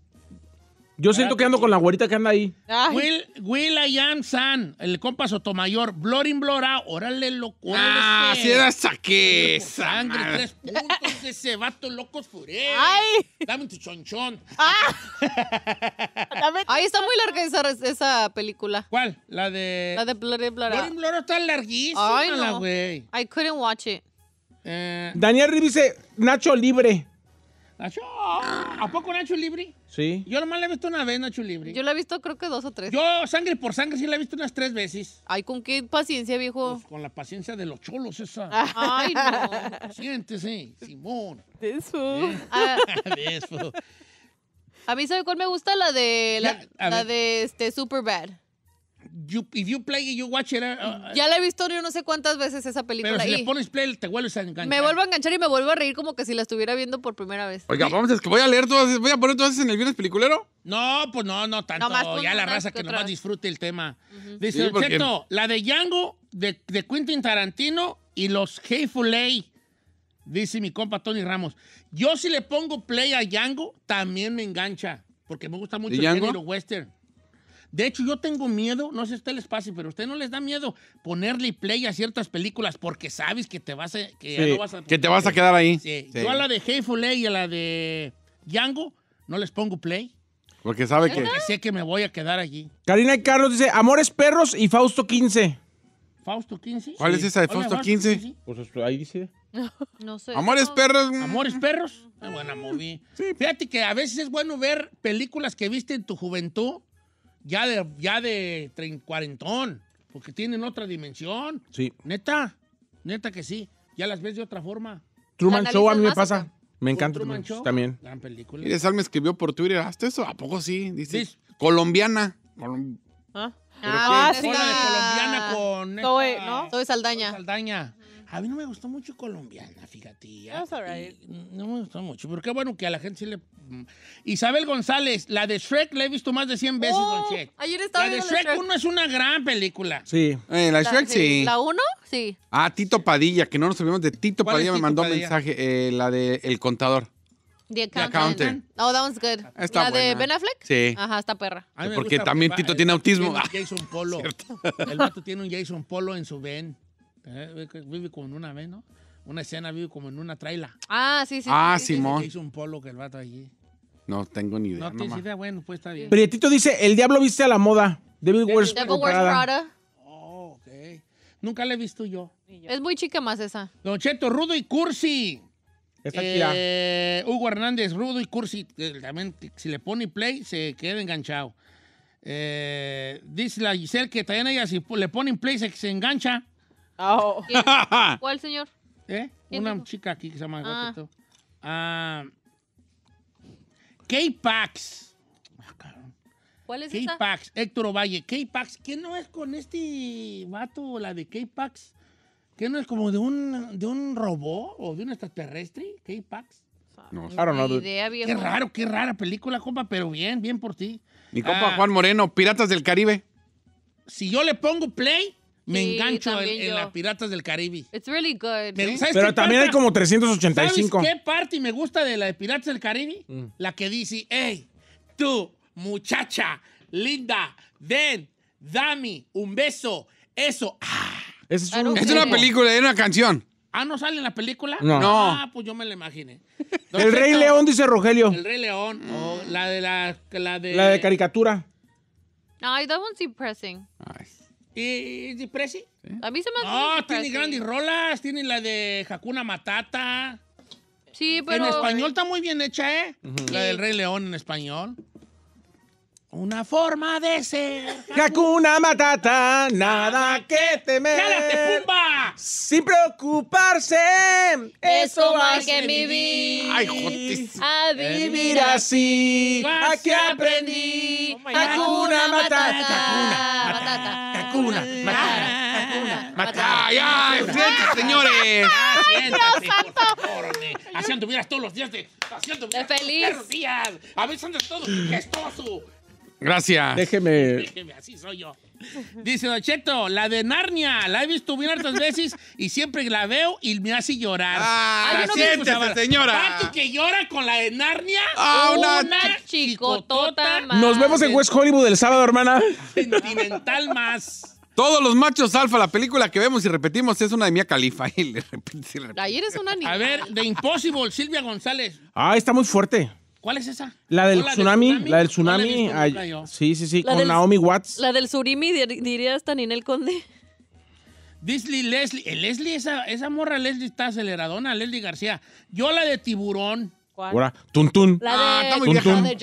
yo siento que ando con la güerita que anda ahí. Will, Will I am San, el compa Sotomayor, Blorin blora? órale loco. ah, si era saque. Sangre, tres puntos, ese vato loco furé. Ay. Dame tu chonchón. Ah. Ay, está muy larga esa, película. ¿Cuál? La de. La de Blorin blora. Blorin blora está larguísima, Ay, no. la güey. I couldn't watch it. Eh. Daniel Rivas dice Nacho libre. Nacho, ¿a poco Nacho libre? Sí. Yo nomás la he visto una vez, Nacho libre. Yo la he visto creo que dos o tres. Yo sangre por sangre sí la he visto unas tres veces. Ay, ¿con qué paciencia, viejo? Pues, con la paciencia de los cholos esa. Ah. Ay, no. Siéntese, Simón. Eh. De eso. A mí, ¿sabe cuál me gusta? La de, la, de este, Superbad if you play it, you watch it. Uh, uh, ya la he visto yo no sé cuántas veces esa película. Pero si le pones play, te vuelves a enganchar. Me vuelvo a enganchar y me vuelvo a reír como que si la estuviera viendo por primera vez. Oiga, vamos, es que voy a leer todas, voy a poner todas en el viernes peliculero. No, pues no, no tanto. ya la raza que, nomás disfrute el tema. Dice, sí, la de Django, de, de, Quentin Tarantino y los Hateful Eight. Dice mi compa Tony Ramos. Yo si le pongo play a Django, también me engancha. Porque me gusta mucho el género western. De hecho, yo tengo miedo, no sé si a usted les pase, pero a usted no les da miedo ponerle play a ciertas películas porque sabes que te vas a, que te vas a quedar ahí. Yo a la de Hateful y a la de Django no les pongo play. Porque sabe que... sé que me voy a quedar allí. Karina y Carlos dice, Amores Perros y Fausto 15. ¿Fausto 15? ¿Cuál es esa de Fausto, 15? Pues, ahí dice... No sé. Amores perros. Amores perros. Ah, Buena movie. Fíjate que a veces es bueno ver películas que viste en tu juventud ya de, ya de cuarentón, porque tienen otra dimensión. Sí. Neta, neta que sí. Ya las ves de otra forma. Truman Show a mí me pasa. Me encanta Truman, Show también. Gran película. Y de Sal escribió por Twitter, ¿hasta eso? ¿A poco sí? Dice, sí. colombiana. Colom ¿Ah? ah sí. colombiana con... Soy, ¿no? Soy Saldaña. Soy Saldaña. A mí no me gustó mucho colombiana, fíjate. That's all right. No me gustó mucho, pero qué bueno que a la gente sí le... Mm, Isabel González, la de Shrek la he visto más de 100 veces, Don oh, Ayer estaba La de Shrek, 1 es una gran película. Sí. Eh, la, de Shrek sí. ¿La 1? Sí. Ah, Tito Padilla, que no nos olvidemos de Tito Padilla, me mandó un mensaje, eh, la de El Contador. The Accountant. Oh, that one's good. ¿La de Ben Affleck? Sí. Ajá, está perra. Porque también Tito tiene autismo. Jason Polo. el vato tiene un Jason Polo en su Ben. Eh, vive como en una vez, ¿no? Una escena vive como en una traila. Ah, sí, sí. Ah, sí, Simón. hizo un polo que el vato allí. No tengo ni idea. No tienes idea, bueno, pues está bien. Prietito dice, el diablo viste a la moda. Devil Wears Prada. Oh, ok. Nunca la he visto yo. Es muy chica más esa. Don Cheto, rudo y cursi. Está eh, Hugo Hernández, rudo y cursi. también, si le pone play, se queda enganchado. Eh, dice la Giselle que también ella, si le pone play, se engancha. Ah, oh. ¿Cuál señor? ¿Eh? Una chica aquí que se llama igual ah. Ah, K-Pax. ¿Cuál es K-Pax, Héctor Ovalle. K-Pax, ¿qué no es con este vato, la de K-Pax? ¿Qué no es como de un, de un robot o de un extraterrestre? K-Pax. No, claro, no. qué raro, qué rara película, compa, pero bien, bien por ti. Mi compa Juan Moreno, Piratas del Caribe. Si yo le pongo play, me engancho en, las Piratas del Caribe. It's really good. Pero este también hay como 385. ¿Sabes qué parte me gusta de la de Piratas del Caribe? Mm. La que dice, hey, tú, muchacha, linda, ven, dame un beso, eso. Ah. Es, una película, es una canción. Ah, ¿no sale en la película? No. Ah, pues yo me la imaginé. el Rey León, dice Rogelio. El Rey León. la de la, la de... La de caricatura. No, that one's Ay. ¿Y de A mí se me hace. No, tiene grandes rolas. Tiene la de Hakuna Matata. Sí, pero. En español está muy bien hecha, ¿eh? La del Rey León en español. Una forma de ser. Hakuna Matata, nada que temer. ¡Cállate, pumba! Sin preocuparse, eso más que vivir. Ay, jotis. A vivir así, aquí aprendí. kakuna oh Matata. Hakuna Matata. Hakuna Matata. ¡Ay, ay! ¡Siéntate, señores! ¡Ay, por favor! Así anduvieras todos los días de... Así anduvieras feliz. días. A veces andas todo gestoso. Gracias. Déjeme. Déjeme, así soy yo. Dice Docheto, la de Narnia, la he visto bien hartas veces y siempre la veo y me hace llorar. Ah, Ay, señora. Pato que llora con la de Narnia. Ah, una, Nos vemos en West Hollywood el sábado, hermana. Sentimental más. Todos los machos alfa, la película que vemos y repetimos es una de Mia Califa. Y Ayer es una A ver, The Impossible, Silvia González. Ah, está muy fuerte. ¿Cuál es esa? La del, tsunami, La del tsunami. sí, sí, sí. con Naomi Watts. La del surimi, dirías el Conde. Disley Leslie. Eh, Leslie, esa, esa morra Leslie está aceleradona, Leslie García. Yo la de tiburón. ¿Cuál? tuntun. Ah, la de, ah, tuntun, de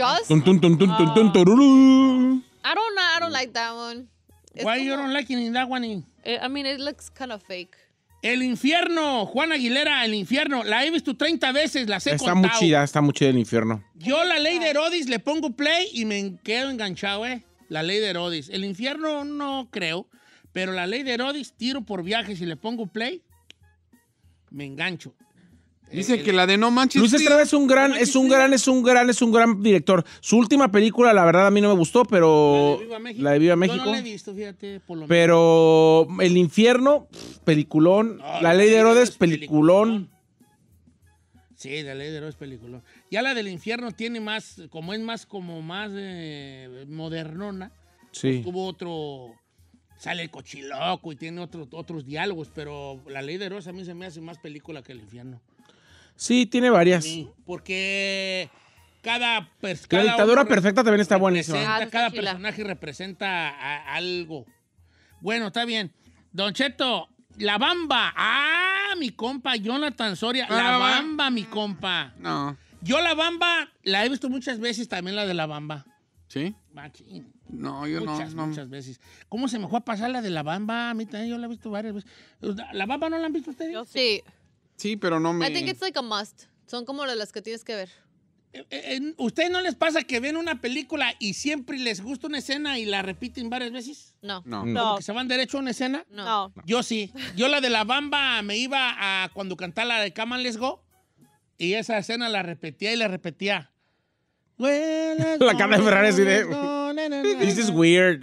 Tuntun, tuntun, tuntun, I don't, I don't like that one. Why you don't like it in that one? Eh? Eh, I mean, it looks kind of fake. El infierno, Juan Aguilera, el infierno. La he visto 30 veces, la sé está contado. Está muy chida, está muy chida el infierno. Yo la ley de Herodes le pongo play y me quedo enganchado, ¿eh? La ley de Herodes. El infierno no creo, pero la ley de Herodes tiro por viajes y le pongo play, me engancho. Dicen que la de No Manches. Luis Estrada es un gran, es un gran, es un gran, es un gran director. Su última película, la verdad, a mí no me gustó, pero. La de Viva México. no la he visto, fíjate, por Pero El Infierno, peliculón. la Ley de Herodes, peliculón. Sí, la Ley de Herodes, peliculón. Ya la del Infierno tiene más, como es más, como más eh, modernona. Sí. Pues tuvo otro sale el cochiloco y tiene otros otros diálogos, pero La Ley de Herodes a mí se me hace más película que El Infierno. Sí, tiene varias. porque cada, personaje. La dictadura perfecta también está buena ah, cada personaje representa algo. Bueno, está bien. Don Cheto, la Bamba. Ah, mi compa, Jonathan Soria. Ah, la Bamba, mi compa. No. Yo la Bamba la he visto muchas veces, también la de la Bamba. ¿Sí? Machín. No, yo muchas, no, Muchas veces. ¿Cómo se me fue a pasar la de la Bamba? A mí también yo la he visto varias veces. ¿La Bamba no la han visto ustedes? sí. Sí, pero no me. I think it's like a must. Son como las que tienes que ver. Eh, eh, ¿Ustedes no les pasa que ven una película y siempre les gusta una escena y la repiten varias veces? No. No. no. se van derecho a una escena? No. Yo sí. Yo la de la bamba me iba a cuando cantaba la de Cama Let's Go y esa escena la repetía y la repetía. la cama de Ferrari This is weird.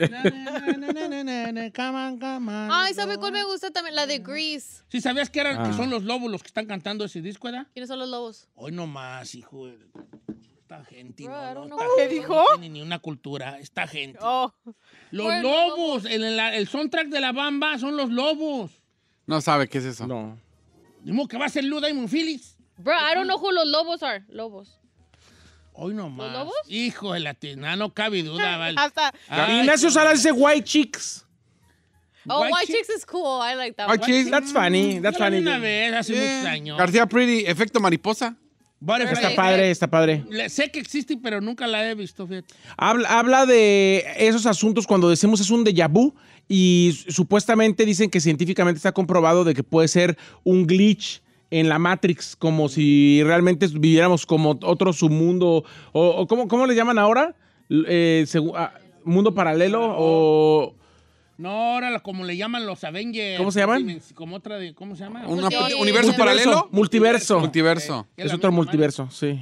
Come on, come Ay, ¿sabe cuál me gusta también? La de Grease. Si sabías que, eran, que son los lobos los que están cantando ese disco, ¿verdad? ¿Quiénes son los lobos? Hoy nomás, hijo. Está gente. no, ¿Qué dijo? ni una cultura. Esta gente. Los lobos. El, el- el soundtrack de la bamba son los lobos. No sabe qué es eso. No. Dimo que va a ser Lou Diamond Phillips. Bro, I don't know who los lobos are. Lobos. Hoy nomás. más! Hijo de la tienda! no cabe duda, vale. Ignacio salas dice white chicks. Oh, white, chicks? is cool. I like that. White, chicks, that's funny. Mm, that's funny. Eh, García Pretty, efecto mariposa. Está padre, está padre. sé que existe, pero nunca la he visto, Habla, habla de esos asuntos cuando decimos es un déjà vu y supuestamente dicen que científicamente está comprobado de que puede ser un glitch en la Matrix, como si realmente viviéramos como otro submundo. o, o ¿cómo, le llaman ahora? Eh, ¿Mundo paralelo o...? No, ahora como le llaman los Avengers. ¿Cómo se llaman? Como otra de, ¿Cómo se llama? un ¿Universo, paralelo? Multiverso. Multiverso. es, otro multiverso, sí.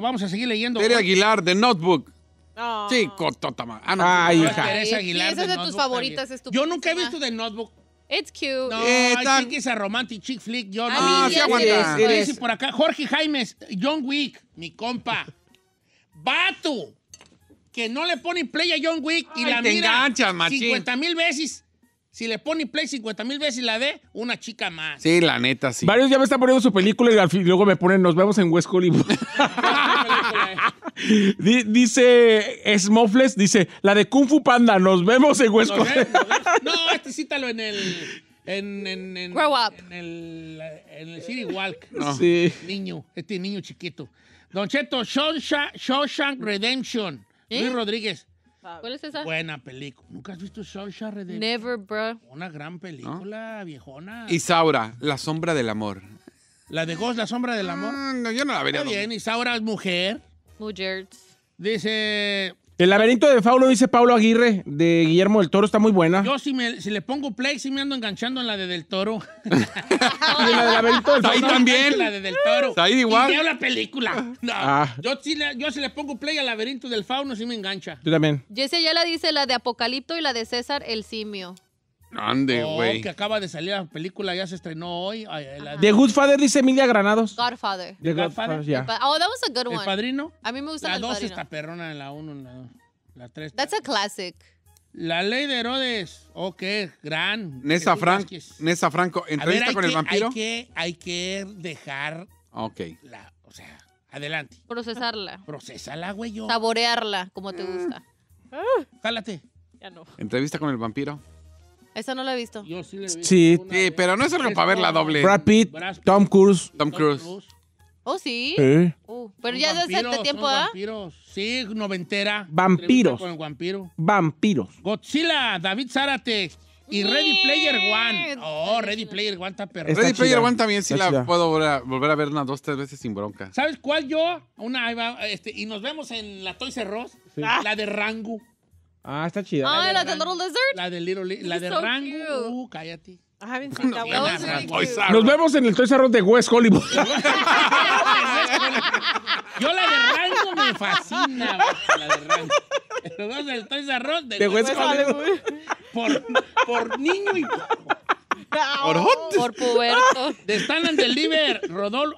vamos a seguir leyendo. Tere Aguilar, de Notebook. No. Sí, cotota, Ah, no. Ay, hija. Teresa Aguilar, es de favoritas, Yo nunca he visto de Notebook. It's cute. No, sí que es it's a romantic chick flick. Yo no. Ah, sí por acá, Jorge Jaimes, John Wick, mi compa. Vato, que no le ponen play a John Wick y la te mira enganchas, 50 mil veces si le pone play 50 mil veces y la ve, una chica más. Sí, la neta, sí. Varios ya me están poniendo su película y luego me ponen, nos vemos en West Hollywood. dice Smofles, dice, la de Kung Fu Panda, nos vemos en West Hollywood. No, este cítalo en el. En, en, en- Grow up. En el, en el City Walk. Sí. Niño, este niño chiquito. Don Cheto, Shawshank Redemption. ¿Eh? Luis Rodríguez. ¿Cuál es esa? Buena película. ¿Nunca has visto Shawshank Redemption? Never, bro. Una gran película, viejona. Isaura, La sombra del amor. ¿La de Ghost, La sombra del amor? Ah, yo no la vería. Está bien, Isaura es mujer. Mujer. Dice, el laberinto de Fauno, dice Pablo Aguirre, de Guillermo del Toro, está muy buena. Yo si, le pongo play, sí me ando enganchando en la de Del Toro. la de laberinto del Ahí también. La de Del Toro. Ahí igual. Y veo la película. Ah. Yo, si le, yo si le pongo play al laberinto del Fauno, sí me engancha. Tú también. Jesse ya la dice la de Apocalipto y la de César el Simio. Ande, güey. Oh, que acaba de salir la película, ya se estrenó hoy. Eh, The Good Father dice Emilia Granados. Godfather. The Godfather, yeah. Oh, that was a good one. ¿El Padrino? A mí me gusta la el Padrino. La 2 está perrona, la 1, la la 3. That's a classic. La ley de Herodes. Ok, gran. Nessa, Franco. Nessa Franco, entrevista con el vampiro. Hay que, hay que dejar. Ok. La, o sea, adelante. Procesarla. Procesarla. güey. Saborearla como te gusta. Ah. Ya no. Entrevista con el vampiro. Esa no la he visto. Yo sí la he visto. Sí. pero no es algo para ver la doble. rapid Tom Cruise. Tom Cruise. Oh, sí. Uh, pero ya desde hace este tiempo, ¿ah? Vampiros. Sí, noventera. Vampiros. Con el vampiro. Vampiros. Godzilla, David Zárate y Ready Player One. Oh, Ready Player One está perro. Ready Player One también sí la puedo volver a, ver unas dos, tres veces sin bronca. ¿Sabes cuál yo? Una, este, y nos vemos en la Toys R La de Rango. Ah, está chida. Ah, la, de, Little Lizard. La de Little Lizard. La de Rango. Uh, cállate. I haven't seen Nos vemos en el Toys R de West Hollywood. Yo la de Rango me fascina, la de Rango. Nos vemos en el Toys R Us de, West, Hollywood. Por, por niño y por Por puerto. De Stan and Deliver,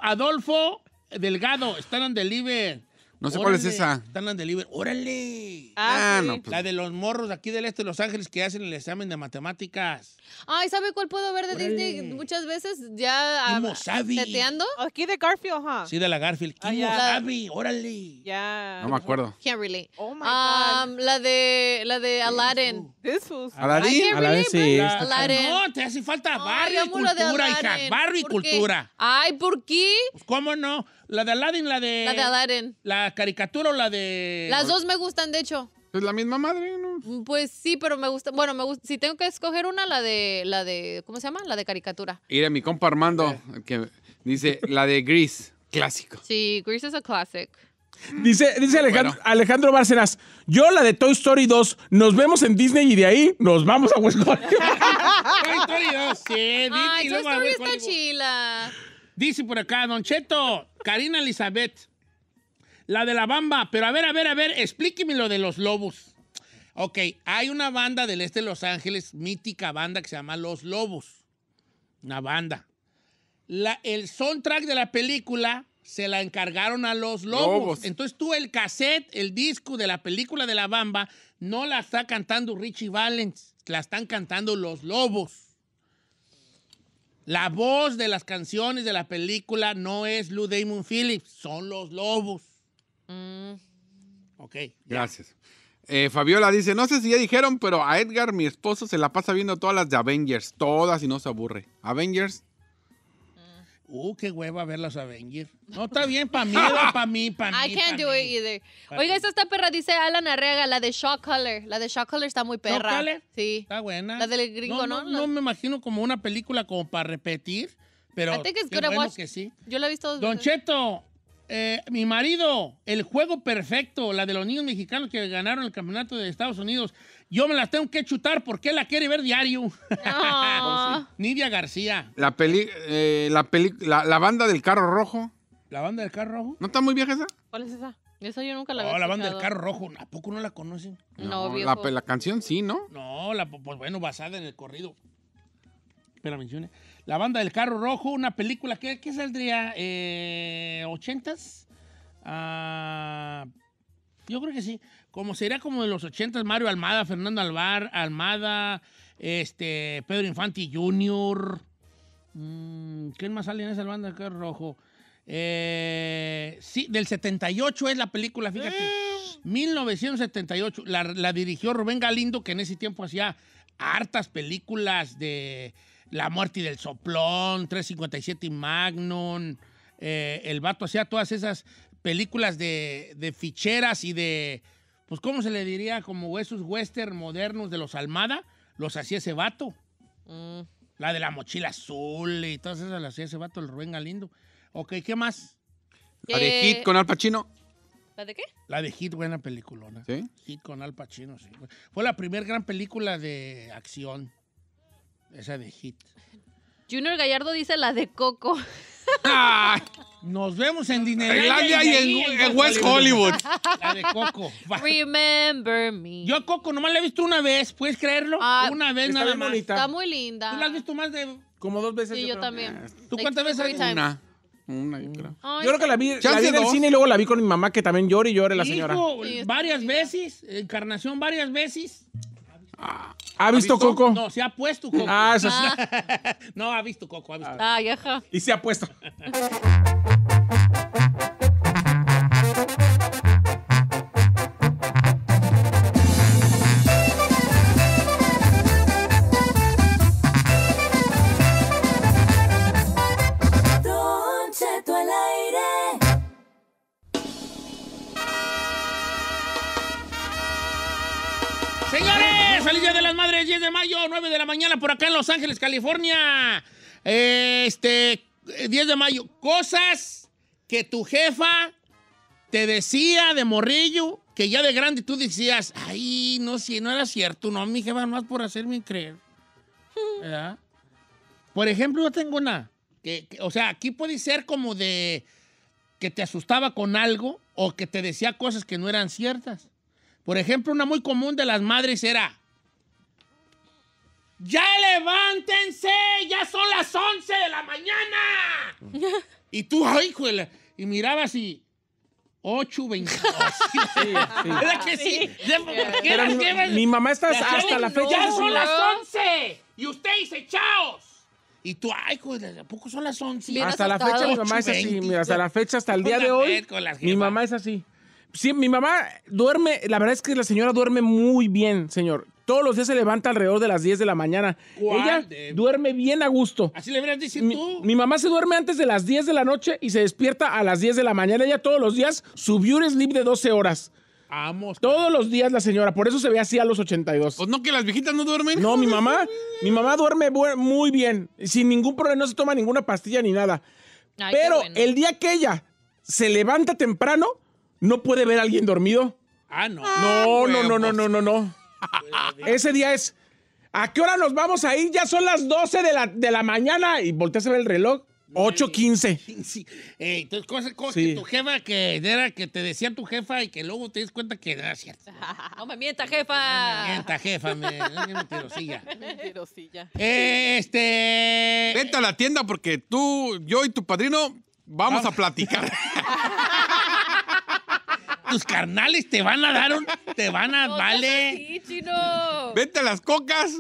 Adolfo Delgado, Stan and Deliver. No sé cuál es esa. Están las delivery. ¡Órale! Ah, ah no, pues. La de los morros aquí del este de Los Ángeles que hacen el examen de matemáticas. Ay, ¿sabe cuál puedo ver de Disney muchas veces? Ya. ¿Cómo ah, Aquí de Garfield, ajá. Sí, de la Garfield. ¿Quién ah, Sabi, órale. Ya. No me acuerdo. Can't relate. Oh my um, La de, la de Aladdin. ¿Aladdin? Aladdin, sí. No, te hace falta barrio y cultura, hija. Barrio y cultura. Ay, ¿por qué? Pues, ¿cómo no? ¿La de Aladdin, la de. La de Aladdin. ¿La caricatura o la de.? Las dos me gustan, de hecho. Es la misma madre, ¿no? Pues sí, pero me gusta. Bueno, me gusta. Si tengo que escoger una, la de. la de ¿Cómo se llama? La de caricatura. Mire, mi compa Armando, que dice la de Grease, clásico. Sí, Grease es a classic. Dice, dice Alejandro, Bárcenas, yo la de Toy Story 2, nos vemos en Disney y de ahí nos vamos a West Toy Story 2, sí. Ay, Toy Story está chila. Dice por acá, Don Cheto, Karina Elizabeth, la de la bamba. Pero a ver, a ver, a ver, explíqueme lo de los lobos. Ok, hay una banda del este de Los Ángeles, mítica banda que se llama Los Lobos. Una banda. La, el soundtrack de la película se la encargaron a los lobos. lobos. Entonces tú el cassette, el disco de la película de la bamba, no la está cantando Richie Valens, la están cantando los lobos. La voz de las canciones de la película no es Lou Damon Phillips, son los lobos. Mm. Ok. Gracias. Eh, Fabiola dice, no sé si ya dijeron, pero a Edgar, mi esposo, se la pasa viendo todas las de Avengers, todas y no se aburre. Avengers, Uh, qué hueva ver las Avengers. No, está bien, para mí, para mí, para mí. I can't do it either. Oiga, esta, está perra dice Alan Arrega, la de Shock Color. La de Shock Color está muy perra. ¿Shock Color? Sí. Está buena. La del gringo, ¿no? No, me imagino como una película como para repetir, pero I qué bueno que sí. Yo la he visto dos veces. Don Cheto, eh, mi marido, el juego perfecto, la de los niños mexicanos que ganaron el campeonato de Estados Unidos. Yo me la tengo que chutar porque la quiere ver diario. Nidia García. La, peli, eh, la, banda del carro rojo. ¿La banda del carro rojo? ¿No está muy vieja esa? ¿Cuál es esa? Esa yo nunca la había la banda del carro rojo. ¿A poco no la conocen? No, La, canción sí, ¿no? No, la, pues bueno, basada en el corrido. Espera, mencione. La banda del carro rojo, una película que ¿qué saldría eh, ochentas. Ah, yo creo que sí como sería como de los 80 Mario Almada, Fernando Alvar, Almada, este, Pedro Infante Jr. Mm, ¿Quién más sale en esa banda que es rojo? Eh, sí, del 78 es la película, fíjate. 1978, eh. la, dirigió Rubén Galindo, que en ese tiempo hacía hartas películas de La muerte y del soplón, 357 y Magnum. Eh, el vato hacía todas esas películas de ficheras y de pues ¿cómo se le diría? Como esos western modernos de los Almada, los hacía ese vato. Mm. La de la mochila azul y todas esas las hacía ese vato, el Rubén Galindo. Ok, ¿qué más? La de Hit eh, con Al Pacino. ¿La de qué? La de Hit, buena peliculona. ¿Sí? Hit con Al Pacino, sí. Fue la primera gran película de acción. Esa de Hit. Junior Gallardo dice la de Coco. Ah. Nos vemos en Dinelandia y en, en, West Hollywood. La de Coco. Remember me. Yo a Coco nomás la he visto una vez, ¿puedes creerlo? Ah, una vez nada más. Está muy linda. ¿Tú la has visto más de...? Como dos veces. Sí, yo, también. Ah. ¿Tú cuántas veces? has Una. Una, yo creo. yo creo que la vi, la vi en el cine y luego la vi con mi mamá, que también llora y llora la señora. varias veces, encarnación varias veces. Ah. ¿Ha visto, Coco? No, se ha puesto Coco. Ah, eso sí. no, ha visto Coco, ha visto. Ah, Y se ha puesto. madres, 10 de mayo, 9 de la mañana por acá en Los Ángeles, California. Este, 10 eh, de mayo, cosas que tu jefa te decía de morrillo, que ya de grande tú decías, ay, no, si no era cierto, no, mi jefa, no más por hacerme creer. ¿Verdad? Por ejemplo, yo tengo una, que, o sea, aquí puede ser como de que te asustaba con algo o que te decía cosas que no eran ciertas. Por ejemplo, una muy común de las madres era, ya levántense, ya son las 11 de la mañana. y tú, ay, juela, y miraba así 8.22. que sí? sí. mi, mamá está hasta, la fecha. Ya son las 11 y usted dice chaos. Y tú, ay, joder, ¿a poco son las 11? hasta la fecha mi mamá es así. hasta la fecha, hasta el día de hoy, mi mamá es así. Sí, mi mamá duerme, la verdad es que la señora duerme muy bien, señor. Todos los días se levanta alrededor de las 10 de la mañana. Ella duerme bien a gusto. Así le mi, tú. mamá se duerme antes de las 10 de la noche y se despierta a las 10 de la mañana. Ella todos los días subió un sleep de 12 horas. Vamos. Todos los días la señora, por eso se ve así a los 82. Pues no, que las viejitas no duermen. No, mi mamá, mi mamá duerme muy bien, sin ningún problema, no se toma ninguna pastilla ni nada. Pero el día que ella se levanta temprano, no puede ver a alguien dormido. Ah, no. No, no, no, no, no, no, no. Ese día es, ¿a qué hora nos vamos ahí? Ya son las 12 de la, de la mañana y volteas a ver el reloj. 8.15. entonces, cosas, que tu jefa, que era que te decía tu jefa y que luego te das cuenta que era cierto. no me mienta, jefa. No me mienta, jefa. Me, me este... Vente a la tienda porque tú, yo y tu padrino vamos, vamos. a platicar tus carnales te van a dar un. Te van a. No, vale. Sí, chino. Vete a las cocas.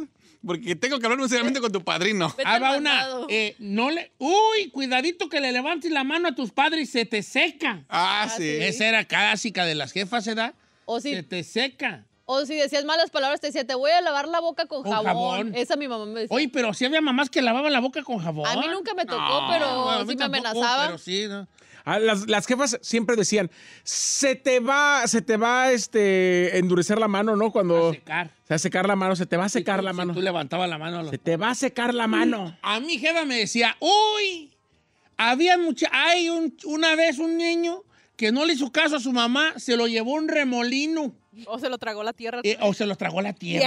Porque tengo que hablar muy seriamente con tu padrino. va una. Eh, no le. Uy, cuidadito que le levantes la mano a tus padres y se te seca. Ah, ah sí. Esa era clásica de las jefas, ¿verdad? O se te seca. O si decías malas palabras, te decía, te voy a lavar la boca con, jabón. Esa mi mamá me decía. Oye, pero si había mamás que lavaban la boca con jabón. A mí nunca me tocó, pero sí me amenazaba. Pero sí, ¿no? Ah, las, jefas siempre decían, se te va, se te va este, endurecer la mano, ¿no? Cuando... A secar. Se va a secar la mano, se te va a secar la mano. tú levantabas la mano. Se te va a secar la mm, mano. A mi jefa me decía, uy, había mucha... Hay un, una vez un niño que no le hizo caso a su mamá, se lo llevó un remolino. O se lo tragó la tierra. Eh, o se lo tragó la tierra.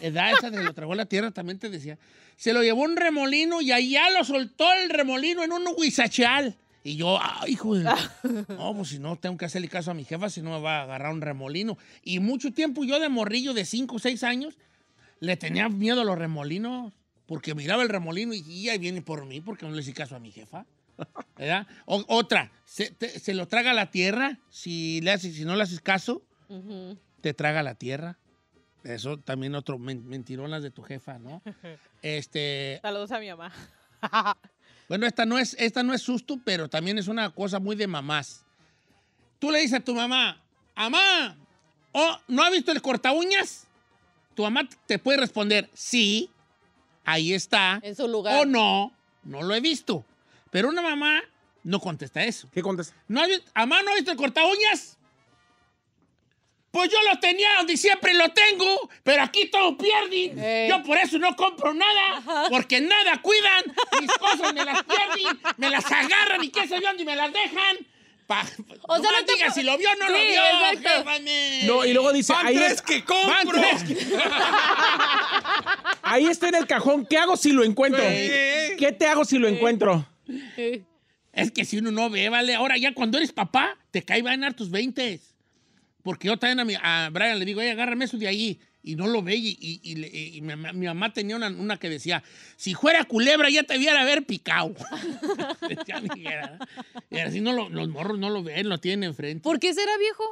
Ya. Edad esa de lo tragó la tierra también te decía. Se lo llevó un remolino y allá lo soltó el remolino en un huizacheal. Y yo, ay, hijo ah. No, pues si no, tengo que hacerle caso a mi jefa, si no me va a agarrar un remolino. Y mucho tiempo yo de morrillo de 5 o 6 años le tenía miedo a los remolinos, porque miraba el remolino y, ahí viene por mí, porque no le hice caso a mi jefa. ¿Verdad? otra, se, lo traga la tierra, si, le haces, si no le haces caso, te traga la tierra. Eso también otro, mentironas de tu jefa, ¿no? Este, Saludos a mi mamá. Bueno, esta no, es, esta no es susto, pero también es una cosa muy de mamás. Tú le dices a tu mamá, mamá, oh, ¿no ha visto el corta uñas? Tu mamá te puede responder, sí, ahí está. En su lugar. O no, no lo he visto. Pero una mamá no contesta eso. ¿Qué contesta? ¿No mamá, ¿no ha visto el corta uñas? Pues yo lo tenía donde siempre lo tengo, pero aquí todo pierden. Yo por eso no compro nada, porque nada cuidan. Mis cosas me las pierden, me las agarran y qué sé yo, y me las dejan. o sea, no digas, si lo vio o no lo vio. No, y luego dice, ahí es, que compro. ahí está en el cajón, ¿qué hago si lo encuentro? ¿Qué te hago si lo encuentro? Es que si uno no ve, vale, ahora ya cuando eres papá, te cae va a tus veintes. Porque yo también a, Brian le digo, oye, agárrame eso de ahí. Y no lo ve. Y, mi, mamá tenía una, que decía, si fuera culebra ya te viera haber picado. y así no los morros no lo ven, lo tienen enfrente. ¿Por qué será viejo?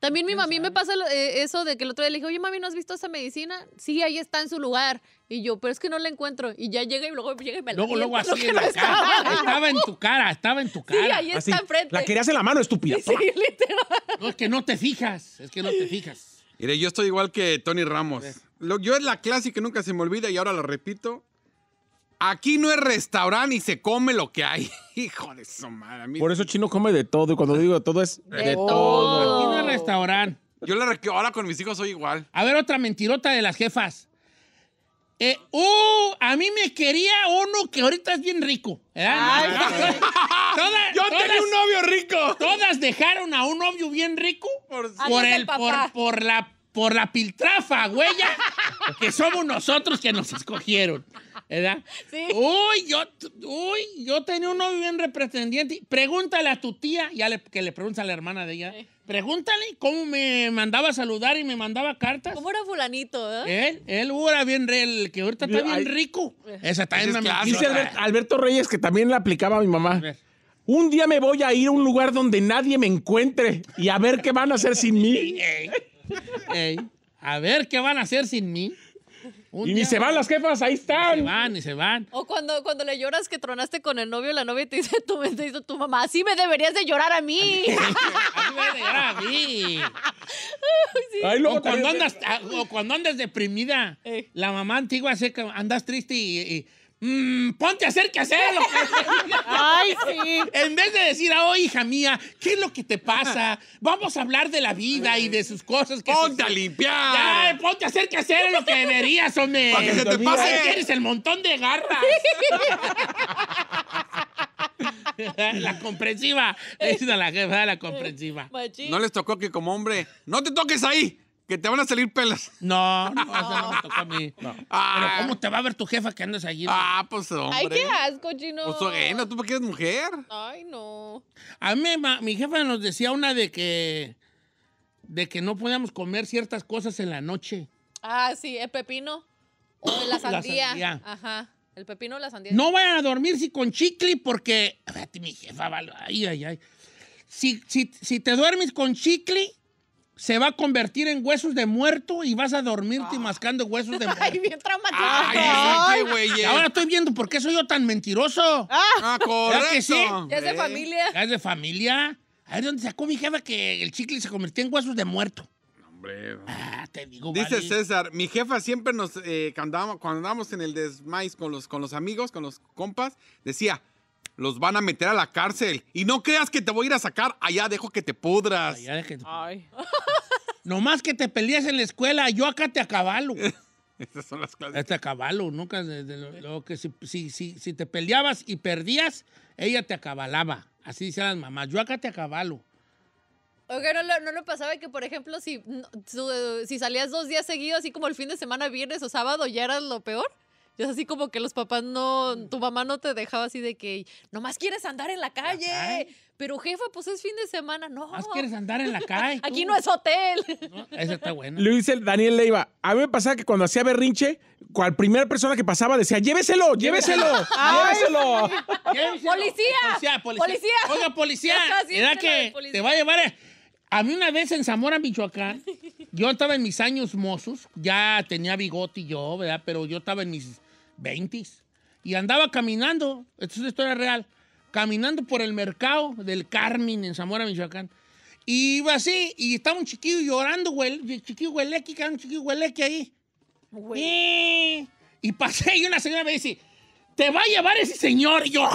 También mi mami me pasa eh, eso de que el otro día le dije, oye, mami, ¿no has visto esa medicina? Sí, ahí está en su lugar. Y yo, pero es que no la encuentro. Y ya llega y luego llega y me la Luego, luego así en la cara. Estaba. en tu cara, estaba en tu cara. Sí, ahí está enfrente. La querías en la mano, estúpida. Sí, literal. No, es que no te fijas, es que no te fijas. Mire, yo estoy igual que Tony Ramos. Yo es la clase que nunca se me olvida y ahora la repito. Aquí no es restaurante y se come lo que hay. Hijo de su madre. Por eso Chino come de todo. Y cuando digo de todo es de, todo. Aquí no es restaurante. Yo la ahora con mis hijos soy igual. A ver, otra mentirota de las jefas. Eh, oh, a mí me quería uno que ahorita es bien rico. yo tengo un novio rico. Todas dejaron a un novio bien rico por, el, la por la piltrafa, güey, que somos nosotros que nos escogieron. ¿Verdad? Sí. Uy, yo, uy, yo tenía bien representante. Pregúntale a tu tía, ya que le pregunta a la hermana de ella. Pregúntale cómo me mandaba a saludar y me mandaba cartas. ¿Cómo era fulanito? Eh? Él, era bien, real que ahorita está bien rico. Esa Dice Alberto Reyes que también le aplicaba a mi mamá. Un día me voy a ir a un lugar donde nadie me encuentre y a ver qué van a hacer sin mí. a ver qué van a hacer sin mí y ni se van las jefas, ahí están. Ni se van, ni se van. O cuando, cuando le lloras que tronaste con el novio, la novia te dice, tu, te tu mamá, así me deberías de llorar a mí. así me a mí. o, cuando andas, o, cuando deprimida, eh. la mamá antigua que andas triste y mmm, ponte a hacer que hacer. Lo que... Pues. Ay, sí. En vez de decir, oh, hija mía, ¿qué es lo que te pasa? Vamos a hablar de la vida y de sus cosas. Que ponte a limpiar. Ya, ponte a hacer que hacer lo que deberías, hombre. Para que se te pase. tienes el montón de garras. la comprensiva. Es la jefa la comprensiva. No les tocó que como hombre, no te toques ahí. Que te van a salir pelas. No, no, eso no me tocó a mí. Pero ah. ¿cómo te va a ver tu jefa que andas allí? Ah, pues hombre. Ay, qué asco, chino Pues bueno, ¿tú porque eres mujer? Ay, no. A mí mi jefa nos decía una de que... De que no podíamos comer ciertas cosas en la noche. Ah, sí, el pepino. O la sandía. La sandía. Ajá. El pepino o la sandía. No vayan a dormir si con chicle porque... A ver, mi jefa, vale. Ay, ay, ay. Si, si, si te duermes con chicle se va a convertir en huesos de muerto y vas a dormirte ah. mascando huesos de muerto. Ay, bien traumatizado. Ay, eh. Ahora estoy viendo por qué soy yo tan mentiroso. Ah, ah correcto. Que Ya es de eh, familia. Ya es de familia. A ver, ¿dónde sacó mi jefa que el chicle se convirtió en huesos de muerto? Hombre. Ah, te digo, Dice César, mi jefa siempre nos, eh, cuando, andábamos, en el desmais con los amigos, con los compas, decía los van a meter a la cárcel. Y no creas que te voy a ir a sacar, allá dejo que te pudras. Allá dejo Nomás que te peleas en la escuela, yo acá te acabalo. Estas son las clases. Te acabalo, nunca. que si, si, si, te peleabas y perdías, ella te acabalaba. Así dicen las mamás, yo acá te acabalo. Oiga, no, ¿no, lo pasaba que, por ejemplo, si, si salías dos días seguidos, así como el fin de semana, viernes o sábado, ya eras lo peor? es así como que los papás no, mm. tu mamá no te dejaba así de que nomás quieres andar en la calle. pero jefa, pues es fin de semana, no. Más quieres andar en la calle. Aquí no es hotel. Eso está bueno. Luis Daniel Leiva. A mí me pasaba que cuando hacía berrinche, cual primera persona que pasaba decía, lléveselo, lléveselo, lléveselo. ¡Policía! policía. Policía, Oiga, policía. ¿verdad que te va a llevar? A... a mí una vez en Zamora, Michoacán, yo estaba en mis años mozos, ya tenía bigote y yo, ¿verdad? Pero yo estaba en mis 20 Y andaba caminando, esto es una historia real, caminando por el mercado del Carmen en Zamora, Michoacán. Y iba así, y estaba un chiquillo llorando, güey, chiquillo era un chiquillo hueleque ahí. Güey. Eh, y pasé y una señora me dice, te va a llevar ese señor. Y yo,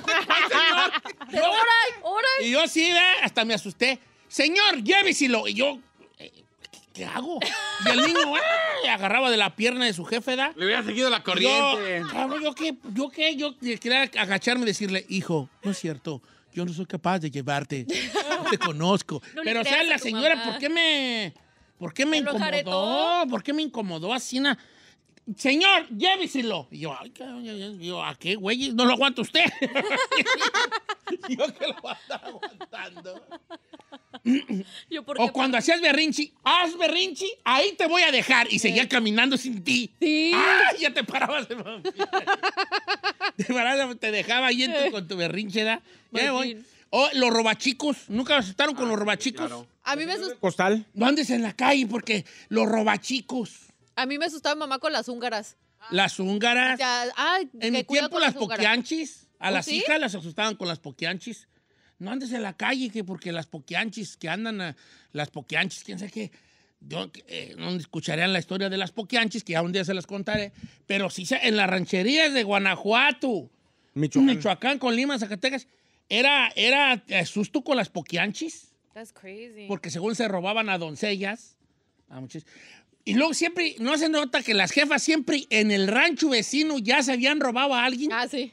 señor. y yo así, hasta me asusté. Señor, lléveselo. Y yo, ¿qué hago? Y el niño agarraba de la pierna de su jefe, ¿da? Le hubiera seguido la corriente. Yo, yo qué, yo qué, yo quería agacharme y decirle, hijo, no es cierto, yo no soy capaz de llevarte, no te conozco. Pero, o sea, la señora, ¿por qué me, por qué me incomodó? ¿Por qué me incomodó así, Señor, lléveselo. Y yo, ay, yo, ¿a qué, güey? No lo aguanta usted. yo que lo voy a estar aguantando. o cuando hacías berrinchi, haz berrinchi, ahí te voy a dejar. Y seguía caminando sin ti. Sí. Ya te parabas de te, te dejaba ahí eh. con tu berrinche, da. Pues o los robachicos. ¿Nunca asustaron con ah, los robachicos? A mí me asustó. Costal. No andes en la calle porque los robachicos. A mí me asustaba mamá con las húngaras. Las húngaras. en mi tiempo las, poquianchis. A ¿Oh, las hijas las asustaban con las poquianchis. No andes en la calle, que porque las poquianchis que andan, a, eh, las poquianchis, quién sabe qué. Yo eh, no escucharían la historia de las poquianchis, que ya un día se las contaré. Pero sí, en las rancherías de Guanajuato, Michoacán, con Lima, Zacatecas, era, era eh, susto con las poquianchis. That's crazy. Porque según se robaban a doncellas. A y luego siempre, ¿no hacen nota que las jefas siempre en el rancho vecino ya se habían robado a alguien? Ah, sí.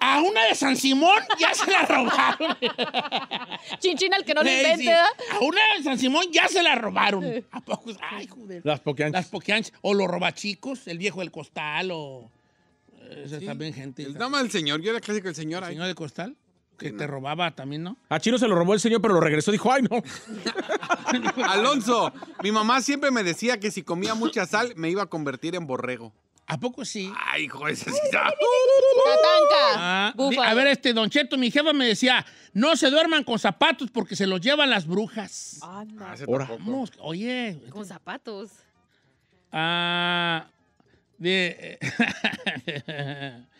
A una de San Simón ya se la robaron. Chinchín al que no le invente. Sí. A una de San Simón ya se la robaron. ¿A poco? Ay, joder. Las poquianchas. Las poquianchas. O los robachicos, el viejo del costal, o... Eh, Esa está también gente. El dama del señor, yo era clásico el señor. ¿El señor del costal? Que te robaba también, ¿no? A Chino se lo robó el señor, pero lo regresó. Dijo, ay, no. Alonso, mi mamá siempre me decía que si comía mucha sal me iba a convertir en borrego. ¿A poco sí? Ay, hijo, ese sí está. Uh, uh, uh, ah, a ver, este, Don Cheto, mi jefa me decía, no se duerman con zapatos porque se los llevan las brujas. Ah, oye. Con zapatos. Ah, de... Eh,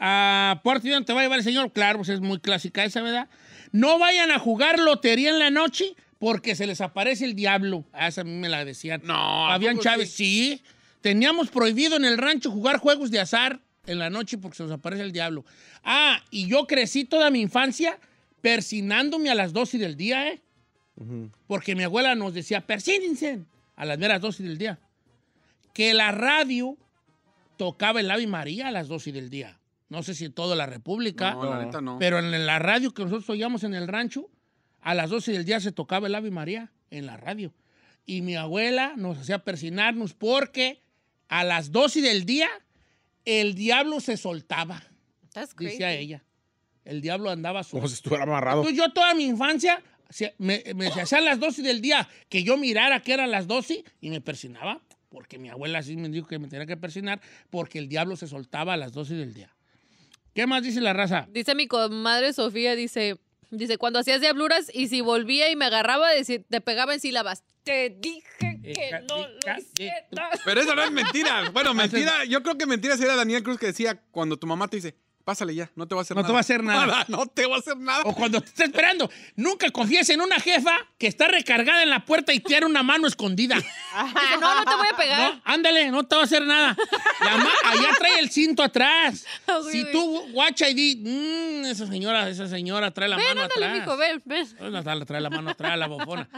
a Portland te va a llevar el señor, claro, pues es muy clásica esa, ¿verdad? No vayan a jugar lotería en la noche porque se les aparece el diablo. A ah, esa a mí me la decían. No. habían Chávez, sí. Teníamos prohibido en el rancho jugar juegos de azar en la noche porque se nos aparece el diablo. Ah, y yo crecí toda mi infancia persinándome a las 12 del día, ¿eh? Porque mi abuela nos decía, persínense a las meras 12 del día. Que la radio tocaba el Ave María a las 12 del día no sé si en toda la República, pero en la radio que nosotros oíamos en el rancho, a las 12 del día se tocaba el Ave María en la radio. Y mi abuela nos hacía persinarnos porque a las 12 del día el diablo se soltaba. That's decía ella. El diablo andaba suelto. Como si estuviera amarrado. yo toda mi infancia me, me las 12 del día que yo mirara que eran las 12 y me persinaba porque mi abuela así me dijo que me tenía que persinar porque el diablo se soltaba a las 12 del día. ¿Qué más dice la raza? Dice mi comadre Sofía, dice, dice, cuando hacías diabluras y si volvía y me agarraba, te pegaba en sílabas. Te dije que no lo Pero eso no es mentira. Bueno, mentira, yo creo que mentira sería Daniel Cruz que decía cuando tu mamá te dice, Pásale ya, no te va a hacer nada. No te va a hacer nada. No te va a hacer nada. O cuando te está esperando. Nunca confíes en una jefa que está recargada en la puerta y tiene una mano escondida. no, no te voy a pegar. ándale, no te va a hacer nada. La allá trae el cinto atrás. Ah, si tú guacha y di, mmm, esa señora, esa señora trae la ven, mano ándale, atrás. hijo, ven, ven. Trae la mano trae la bofona.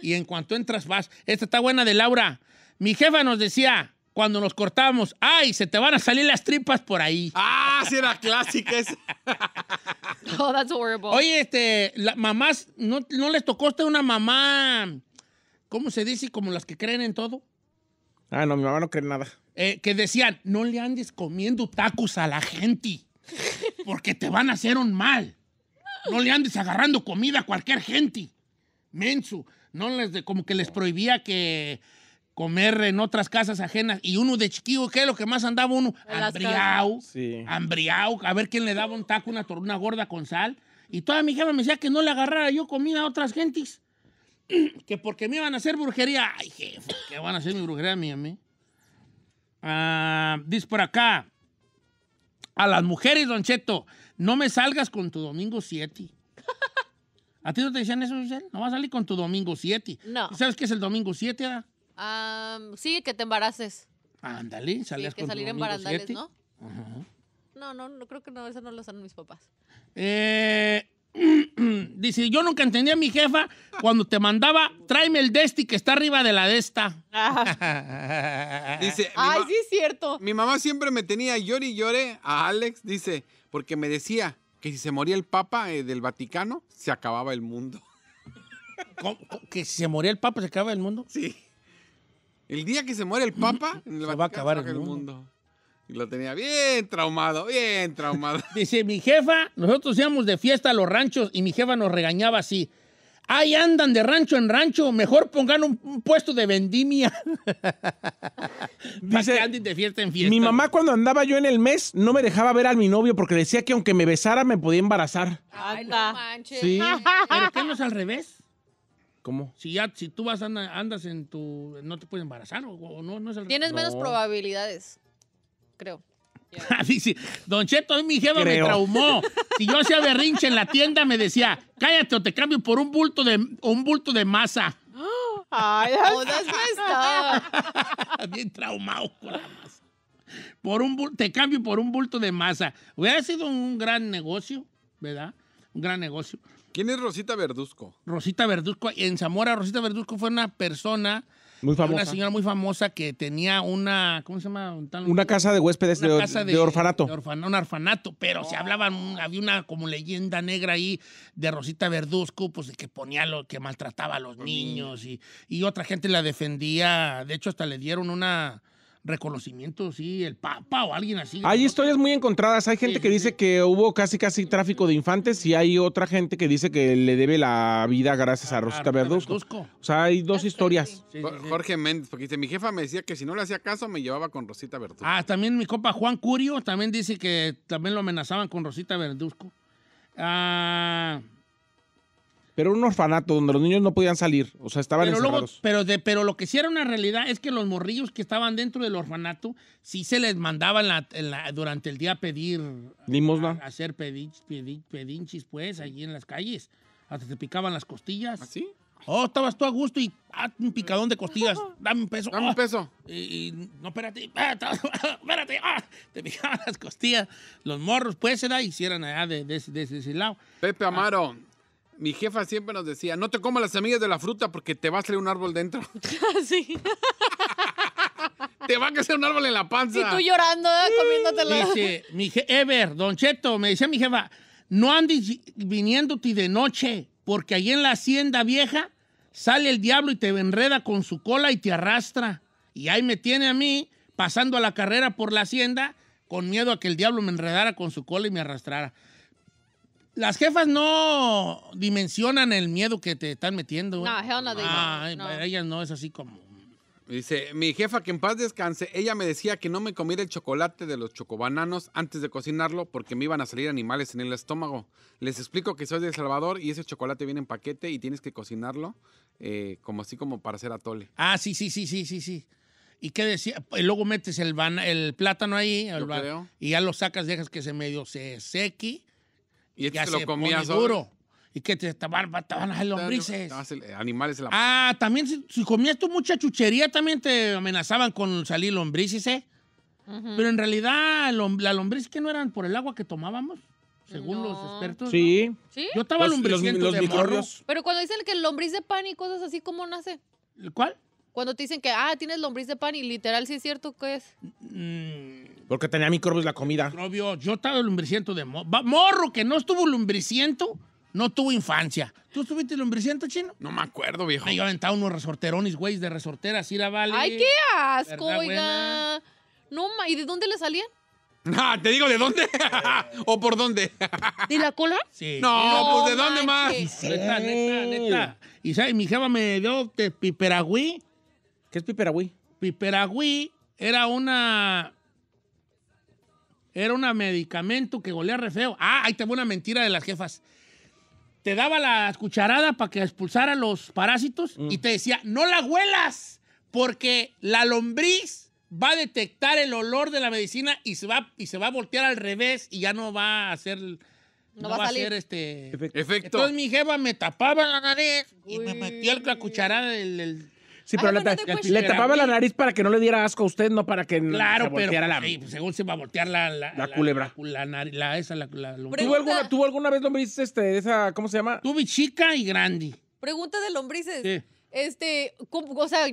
Y en cuanto entras vas. Esta está buena de Laura. Mi jefa nos decía, cuando nos cortamos, ¡ay! Se te van a salir las tripas por ahí. ¡Ah! Sí, era clásica esa. oh, that's horrible. Oye, este, mamás, ¿no, les tocó a usted una mamá, ¿cómo se dice? Como las que creen en todo. Ah, no, mi mamá no cree en nada. Eh, que decían, no le andes comiendo tacos a la gente, porque te van a hacer un mal. No le andes agarrando comida a cualquier gente. Menso. No les, como que les prohibía que comer en otras casas ajenas. Y uno de chiquillo, ¿qué es lo que más andaba uno? Hambriao, sí. hambriao, a ver quién le daba un taco, una una gorda con sal. Y toda mi jefa me decía que no le agarrara yo comida a otras gentes Que porque me iban a hacer brujería. Ay, jefe, que van a hacer mi brujería a mí, a mí. Ah, dice por acá. A las mujeres, Don Cheto, no me salgas con tu domingo 7. ¿A ti no te decían eso, No vas a salir con tu domingo 7. No. ¿Sabes qué es el domingo 7? sí, que te embaraces. Ándale, salías que salir en barandales, ¿no? ¿no? No, no, creo que no, eso no lo hacen mis papás. Eh, dice, yo nunca entendía a mi jefa cuando te mandaba, tráeme el desti que está arriba de la Desta ah. dice, ay, sí es cierto. Mi mamá siempre me tenía llori y llore a Alex, dice, porque me decía que si se moría el Papa eh, del Vaticano, se acababa el mundo. ¿Que si se moría el Papa se acababa el mundo? Sí. El día que se muere el Papa, va a acabar el mundo. el mundo. Y lo tenía bien traumado, bien traumado. Dice, mi jefa, nosotros íbamos de fiesta a los ranchos y mi jefa nos regañaba así. Ahí andan de rancho en rancho, mejor pongan un, puesto de vendimia. Dice, anden de fiesta en fiesta. Mi mamá cuando andaba yo en el mes no me dejaba ver a mi novio porque decía que aunque me besara me podía embarazar. Ay, no manches. Sí. ¿Pero qué no es al revés? ¿Cómo? Si, ya, si tú vas andas en tu... No te puedes embarazar o, no, es el... Tienes menos probabilidades, creo. Don Cheto, mi jefe me traumó. Si yo hacía berrinche en la tienda, me decía, cállate o te cambio por un bulto de, un bulto de masa. Ay, está. Bien traumado con la masa. Por un, te cambio por un bulto de masa. Hubiera sido un gran negocio, ¿verdad? Un gran negocio. ¿Quién es Rosita Verduzco? Rosita Verduzco, en Zamora, Rosita Verduzco fue una persona... Muy famosa. Una señora muy famosa que tenía una, ¿cómo se llama? una casa de huéspedes de, orfanato. un orfanato, pero se hablaban, había una como leyenda negra ahí de Rosita Verduzco, pues de que ponía lo que maltrataba a los niños y, y otra gente la defendía, de hecho hasta le dieron una reconocimiento, sí, el Papa o alguien así. Hay historias muy encontradas. Hay gente que dice que hubo casi, casi tráfico de infantes y hay otra gente que dice que le debe la vida gracias a, ah, Rosita Verduzco. O sea, hay dos historias. Jorge Méndez, porque dice, mi jefa me decía que si no le hacía caso me llevaba con Rosita Verduzco. Ah, también mi copa Juan Curio también dice que también lo amenazaban con Rosita Verduzco. Ah... Pero un orfanato donde los niños no podían salir, o sea, estaban pero encerrados. pero, pero lo que sí era una realidad es que los morrillos que estaban dentro del orfanato sí se les mandaban durante el día a pedir... Limosna. A, hacer pedir pedichis, pedinchis, pues, allí en las calles. Hasta te picaban las costillas. ¿Así? ¿Ah, oh, estabas tú a gusto y ah, un picadón de costillas. Dame un peso. Dame un ah. peso. Y, no, espérate, espérate. te picaban las costillas. Los morros, pues, era, hicieran allá de, de ese lado. Pepe Amaro mi jefa siempre nos decía, no te comas las semillas de la fruta porque te va a salir un árbol dentro. Ah, sí. te va a crecer un árbol en la panza. Y tú llorando, ¿eh? la? Dice, mi Ever, Don Cheto, me decía mi jefa, no andes viniéndote de noche porque ahí en la hacienda vieja sale el diablo y te enreda con su cola y te arrastra. Y ahí me tiene a mí pasando a la carrera por la hacienda con miedo a que el diablo me enredara con su cola y me arrastrara. Las jefas no dimensionan el miedo que te están metiendo. No, no, Ah, No. ellas no es así como. Dice, mi jefa que en paz descanse, ella me decía que no me comiera el chocolate de los chocobananos antes de cocinarlo porque me iban a salir animales en el estómago. Les explico que soy de El Salvador y ese chocolate viene en paquete y tienes que cocinarlo eh, como así como para hacer atole. Ah, sí, sí, sí, sí, sí, sí. ¿Y qué decía? luego metes el, el plátano ahí y ya lo sacas, dejas que se medio se seque y este ya lo comía duro. Y que te, estaban a hacer lombrices. Animales en la... Ah, también si, comías tú mucha chuchería, también te amenazaban con salir lombrices, ¿eh? Pero en realidad, la lombriz que no eran por el agua que tomábamos según los expertos. Sí. Yo estaba los, Pero cuando dicen que el lombriz de pan y cosas así, ¿cómo nace? ¿Cuál? Cuando te dicen que, ah, tienes lombriz de pan y literal sí es cierto, que es? Mm, porque tenía microbios la comida. Microbios. Yo estaba lumbriciento de morro. que no estuvo lumbriciento, no tuvo infancia. ¿Tú estuviste lumbriciento, chino? No me acuerdo, viejo. iba yo aventaba unos resorterones, güey, de resorteras, la vale. Ay, qué asco, oiga. No, ma, ¿y de dónde le salían? Ah, te digo de dónde o por dónde. ¿De la cola? Sí. No, pues de dónde más. Neta, neta, neta. Y sabes, mi jefa me dio de piperagüí. ¿Qué es piperagüí? Piperagüí era una era un medicamento que golea re feo. Ah, ahí te una mentira de las jefas. Te daba la cucharada para que expulsara los parásitos y mm. te decía, no la huelas, porque la lombriz va a detectar el olor de la medicina y se va, y se va a voltear al revés y ya no va a hacer... No, va, a salir. este efecto. Entonces mi jefa me tapaba la nariz y me metía la cucharada del Sí, pero le, tapaba la nariz para que no le diera asco a usted, no para que Claro, se volteara la, pues, pues, según se va a voltear la... La, culebra. La, la, la- esa, la... alguna, vez lombrices este, esa, ¿cómo se llama? Tuve chica y grande. Pregunta de lombrices. Sí. Este, o sea,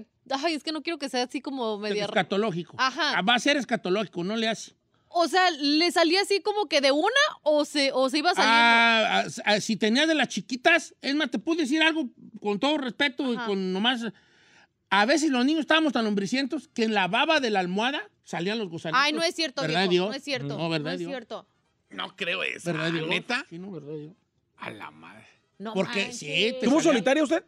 es que no quiero que sea así como media... Escatológico. Ajá. Ah, va a ser escatológico, no le hace. O sea, ¿le salía así como que de una o se, o se iba saliendo? Ah, ah si tenía de las chiquitas, es más, te puedo decir algo con todo respeto y con nomás a veces los niños estábamos tan lombricientos que en la baba de la almohada salían los gusanitos. Ay, no es cierto, ¿verdad, Dios? No es cierto. No, ¿verdad, no es cierto. No creo eso. ¿Verdad, Dios? ¿Neta? Sí, no, ¿verdad, Dios? A la madre. No Porque qué? sí. ¿Tuvo solitaria usted?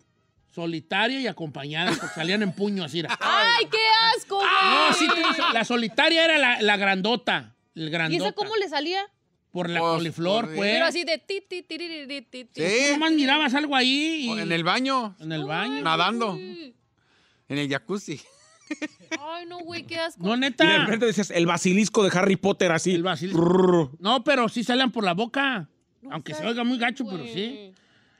Solitaria y acompañada, salían en puño así. ¡Ay, qué asco! No, sí, la solitaria era la, grandota, ¿Y esa cómo le salía? Por la pues, coliflor, pues. Pero así de ti, ti, ti, ti, ti, ti. Sí. Nomás mirabas algo ahí. Y... En el baño. En el baño. Nadando en el jacuzzi. Ay, no, güey, qué asco. No, neta. Y de repente decías, el basilisco de Harry Potter, así. El basilisco. No, pero sí salían por la boca. aunque se oiga muy gacho, pero sí.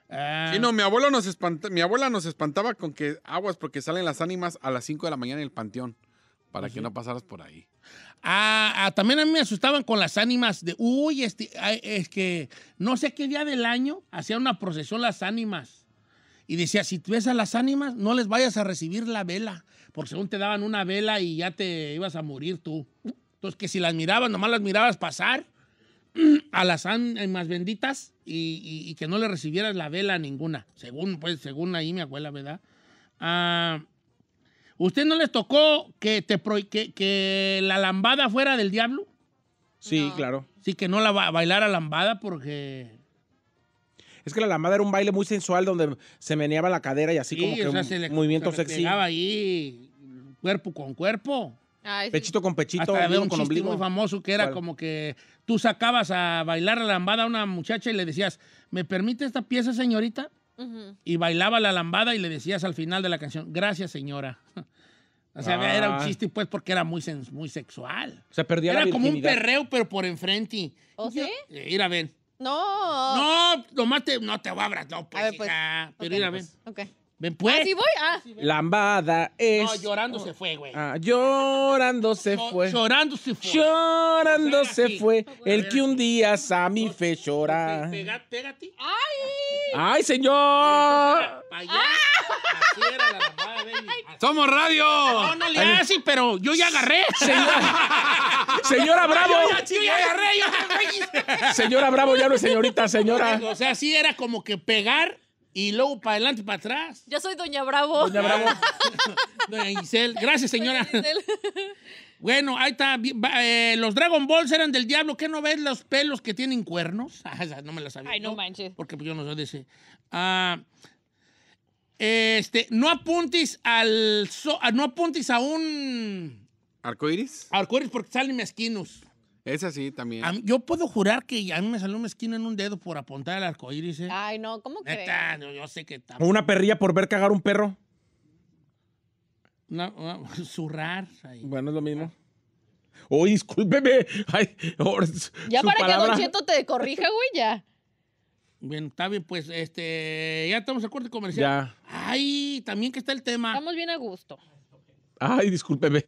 Ah. Sí, no, mi abuelo nos espanta, mi abuela nos espantaba con que aguas porque salen las ánimas a las 5 de la mañana en el panteón para pues que no pasaras por ahí. Ah, ah, también a mí me asustaban con las ánimas de, uy, este, es que no sé qué día del año hacían una procesión las ánimas. Y decía, si tú ves a las ánimas, no les vayas a recibir la vela, porque según te daban una vela y ya te ibas a morir tú. Entonces, que si las mirabas, nomás las mirabas pasar a las ánimas benditas y, que no le recibieras la vela ninguna, según, pues, según ahí mi abuela, ¿verdad? Ah, ¿Usted no les tocó que, te que, la lambada fuera del diablo? Sí, claro. Sí, que no la bailara lambada porque es que la lambada era un baile muy sensual donde se meneaba la cadera y así como que o sea, se se pegaba ahí cuerpo con cuerpo. Pechito con pechito, Hasta había un con chiste muy famoso que era como que tú sacabas a bailar la lambada a una muchacha y le decías, ¿me permite esta pieza, señorita? Y bailaba la lambada y le decías al final de la canción, gracias, señora. O sea, era un ah. chiste, pues, porque era muy, muy sexual. Se perdía Era como un perreo, pero por enfrente. ¿Oh, ¿O eh, ir a Mira, ven. No. No, nomás te, no te abras, no, pues, a ver, pues. okay, pues, ok. Ven pues. ¿Así voy? Ah. Lambada es. No, llorando se fue, güey. Ah, llorando se fue. Llorando se fue. Llorando se fue. El que un día Sammy fe llora. Pégate, pégate. ¡Ay! ¡Ay, señor! Ah. ¡Ay! Así era la lambada, ¡Somos radio! No, no le así, pero yo ya agarré. Señora, señora Bravo. Yo ya, agarré, yo ya agarré. Señora Bravo, ya no es señorita, señora. O sea, sí era como que pegar y luego para adelante, y para atrás. Yo soy Doña Bravo. Doña Bravo. Doña Giselle. Gracias, señora. bueno, ahí está. Eh, los Dragon Balls eran del diablo. ¿Qué no ves los pelos que tienen cuernos? Ah, no me las sabía. Ay, no, manches. Porque pues, yo no soy de ese. Ah, este, no apuntes al. Ah, no apuntes a un. ¿Arcoiris? Arcoiris porque salen mezquinos. Es así también. yo puedo jurar que a mí me salió una esquina en un dedo por apuntar al arcoíris, ¿eh? Ay, no, ¿cómo qué Yo, yo, sé que ¿O ¿Una perrilla por ver cagar un perro? No, zurrar. Bueno, es lo mismo. Oh, discúlpeme. Ay, ya para que Don Cheto te corrija, güey, ya. Bueno, está bien, pues, este, ya estamos a corte comercial. Ya. Ay, también que está el tema. Estamos bien a gusto. Ay, discúlpeme.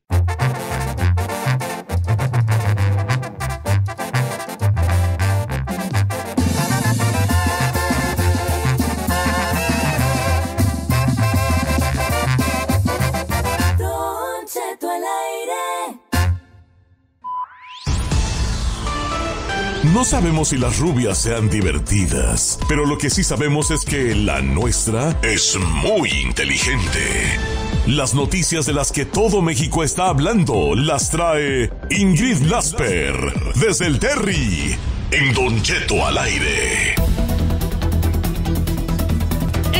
No sabemos si las rubias sean divertidas, pero lo que sí sabemos es que la nuestra es muy inteligente. Las noticias de las que todo México está hablando las trae Ingrid Lasper desde el Terry en Don Cheto al aire.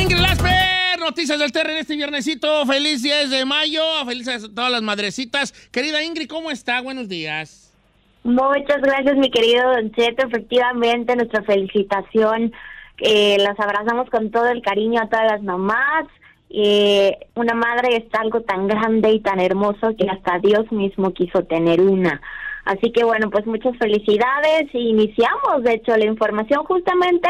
Ingrid Lasper, noticias del Terry en este viernesito. Feliz 10 de mayo. Felices a todas las madrecitas. Querida Ingrid, ¿cómo está? Buenos días. Muchas gracias, mi querido Don Cheto. Efectivamente, nuestra felicitación. Eh, las abrazamos con todo el cariño a todas las mamás. Eh, una madre es algo tan grande y tan hermoso que hasta Dios mismo quiso tener una. Así que bueno, pues muchas felicidades. Iniciamos, de hecho, la información justamente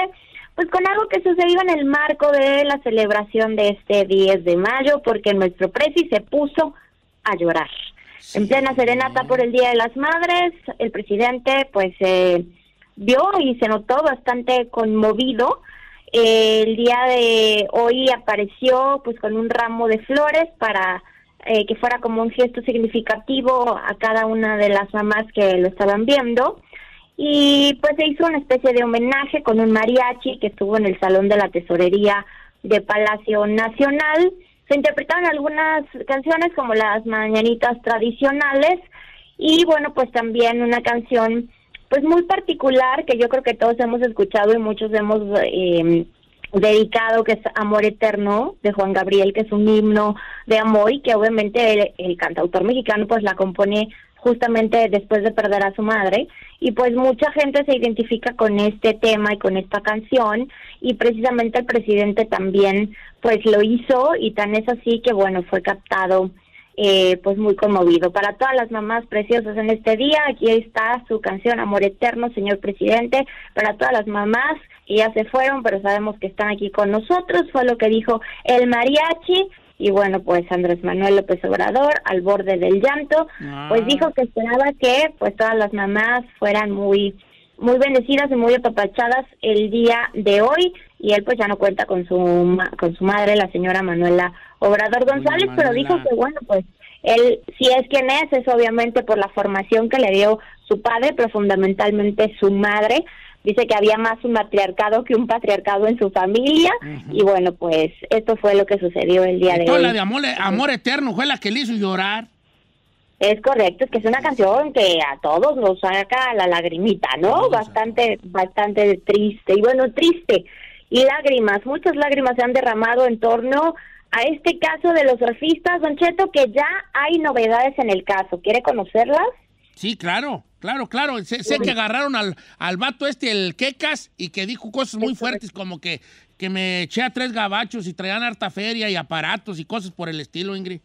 pues con algo que sucedió en el marco de la celebración de este 10 de mayo, porque nuestro preci se puso a llorar. En plena serenata por el Día de las Madres, el presidente pues eh, vio y se notó bastante conmovido. Eh, el día de hoy apareció pues con un ramo de flores para eh, que fuera como un gesto significativo a cada una de las mamás que lo estaban viendo. Y pues se hizo una especie de homenaje con un mariachi que estuvo en el Salón de la Tesorería de Palacio Nacional se interpretaron algunas canciones como las mañanitas tradicionales y bueno, pues también una canción pues muy particular que yo creo que todos hemos escuchado y muchos hemos em, dedicado que es Amor Eterno de Juan Gabriel, que es un himno de amor y que obviamente el cantautor mexicano pues la compone justamente después de perder a su madre. Y pues mucha gente se identifica con este tema y con esta canción y precisamente el presidente también pues lo hizo y tan es así que bueno, fue captado eh, pues muy conmovido. Para todas las mamás preciosas en este día, aquí está su canción Amor Eterno, señor presidente, para todas las mamás que ya se fueron, pero sabemos que están aquí con nosotros, fue lo que dijo el mariachi y bueno, pues Andrés Manuel López Obrador, al borde del llanto, pues ah. dijo que esperaba que pues todas las mamás fueran muy muy bendecidas y muy apapachadas el día de hoy y él pues ya no cuenta con su con su madre, la señora Manuela Obrador González, pero dijo que bueno, pues él si es quien es, es obviamente por la formación que le dio su padre, pero fundamentalmente su madre, Dice que había más un matriarcado que un patriarcado en su familia. Y bueno, pues esto fue lo que sucedió el día de hoy. La de amor, Eterno fue la que le hizo llorar. Es correcto, es que es una canción que a todos nos saca la lagrimita, ¿no? Bastante, bastante triste. Y bueno, triste. Y lágrimas, muchas lágrimas se han derramado en torno a este caso de los surfistas, Don Cheto, que ya hay novedades en el caso. ¿Quiere conocerlas? Sí, claro, claro, claro. Sé, que agarraron al, al, vato este, el Quecas, y que dijo cosas muy fuertes como que, que me eché a tres gabachos y traían harta feria y aparatos y cosas por el estilo, Ingrid.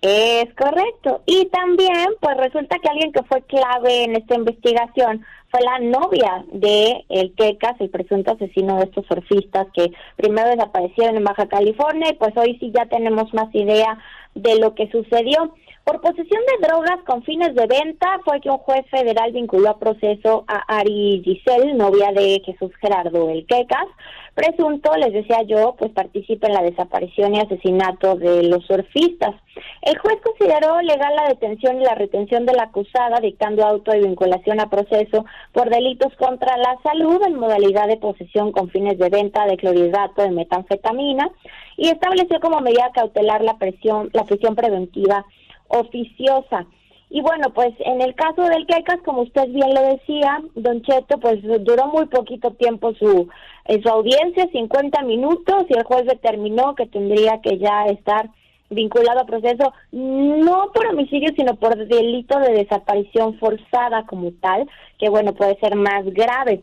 Es correcto. Y también, pues resulta que alguien que fue clave en esta investigación fue la novia de el Quecas, el presunto asesino de estos surfistas que primero desaparecieron en Baja California y pues hoy sí ya tenemos más idea de lo que sucedió. Por posesión de drogas con fines de venta fue que un juez federal vinculó a proceso a Ari Giselle, novia de Jesús Gerardo El Quecas, presunto, les decía yo, pues participa en la desaparición y asesinato de los surfistas. El juez consideró legal la detención y la retención de la acusada, dictando auto de vinculación a proceso por delitos contra la salud en modalidad de posesión con fines de venta de clorhidrato de metanfetamina y estableció como medida cautelar la presión, la prisión preventiva oficiosa. Y bueno, pues en el caso del Quecas, como usted bien lo decía, Don Cheto, pues duró muy poquito tiempo su, eh, su audiencia, 50 minutos, y el juez determinó que tendría que ya estar vinculado a proceso, no por homicidio, sino por delito de desaparición forzada como tal, que bueno, puede ser más grave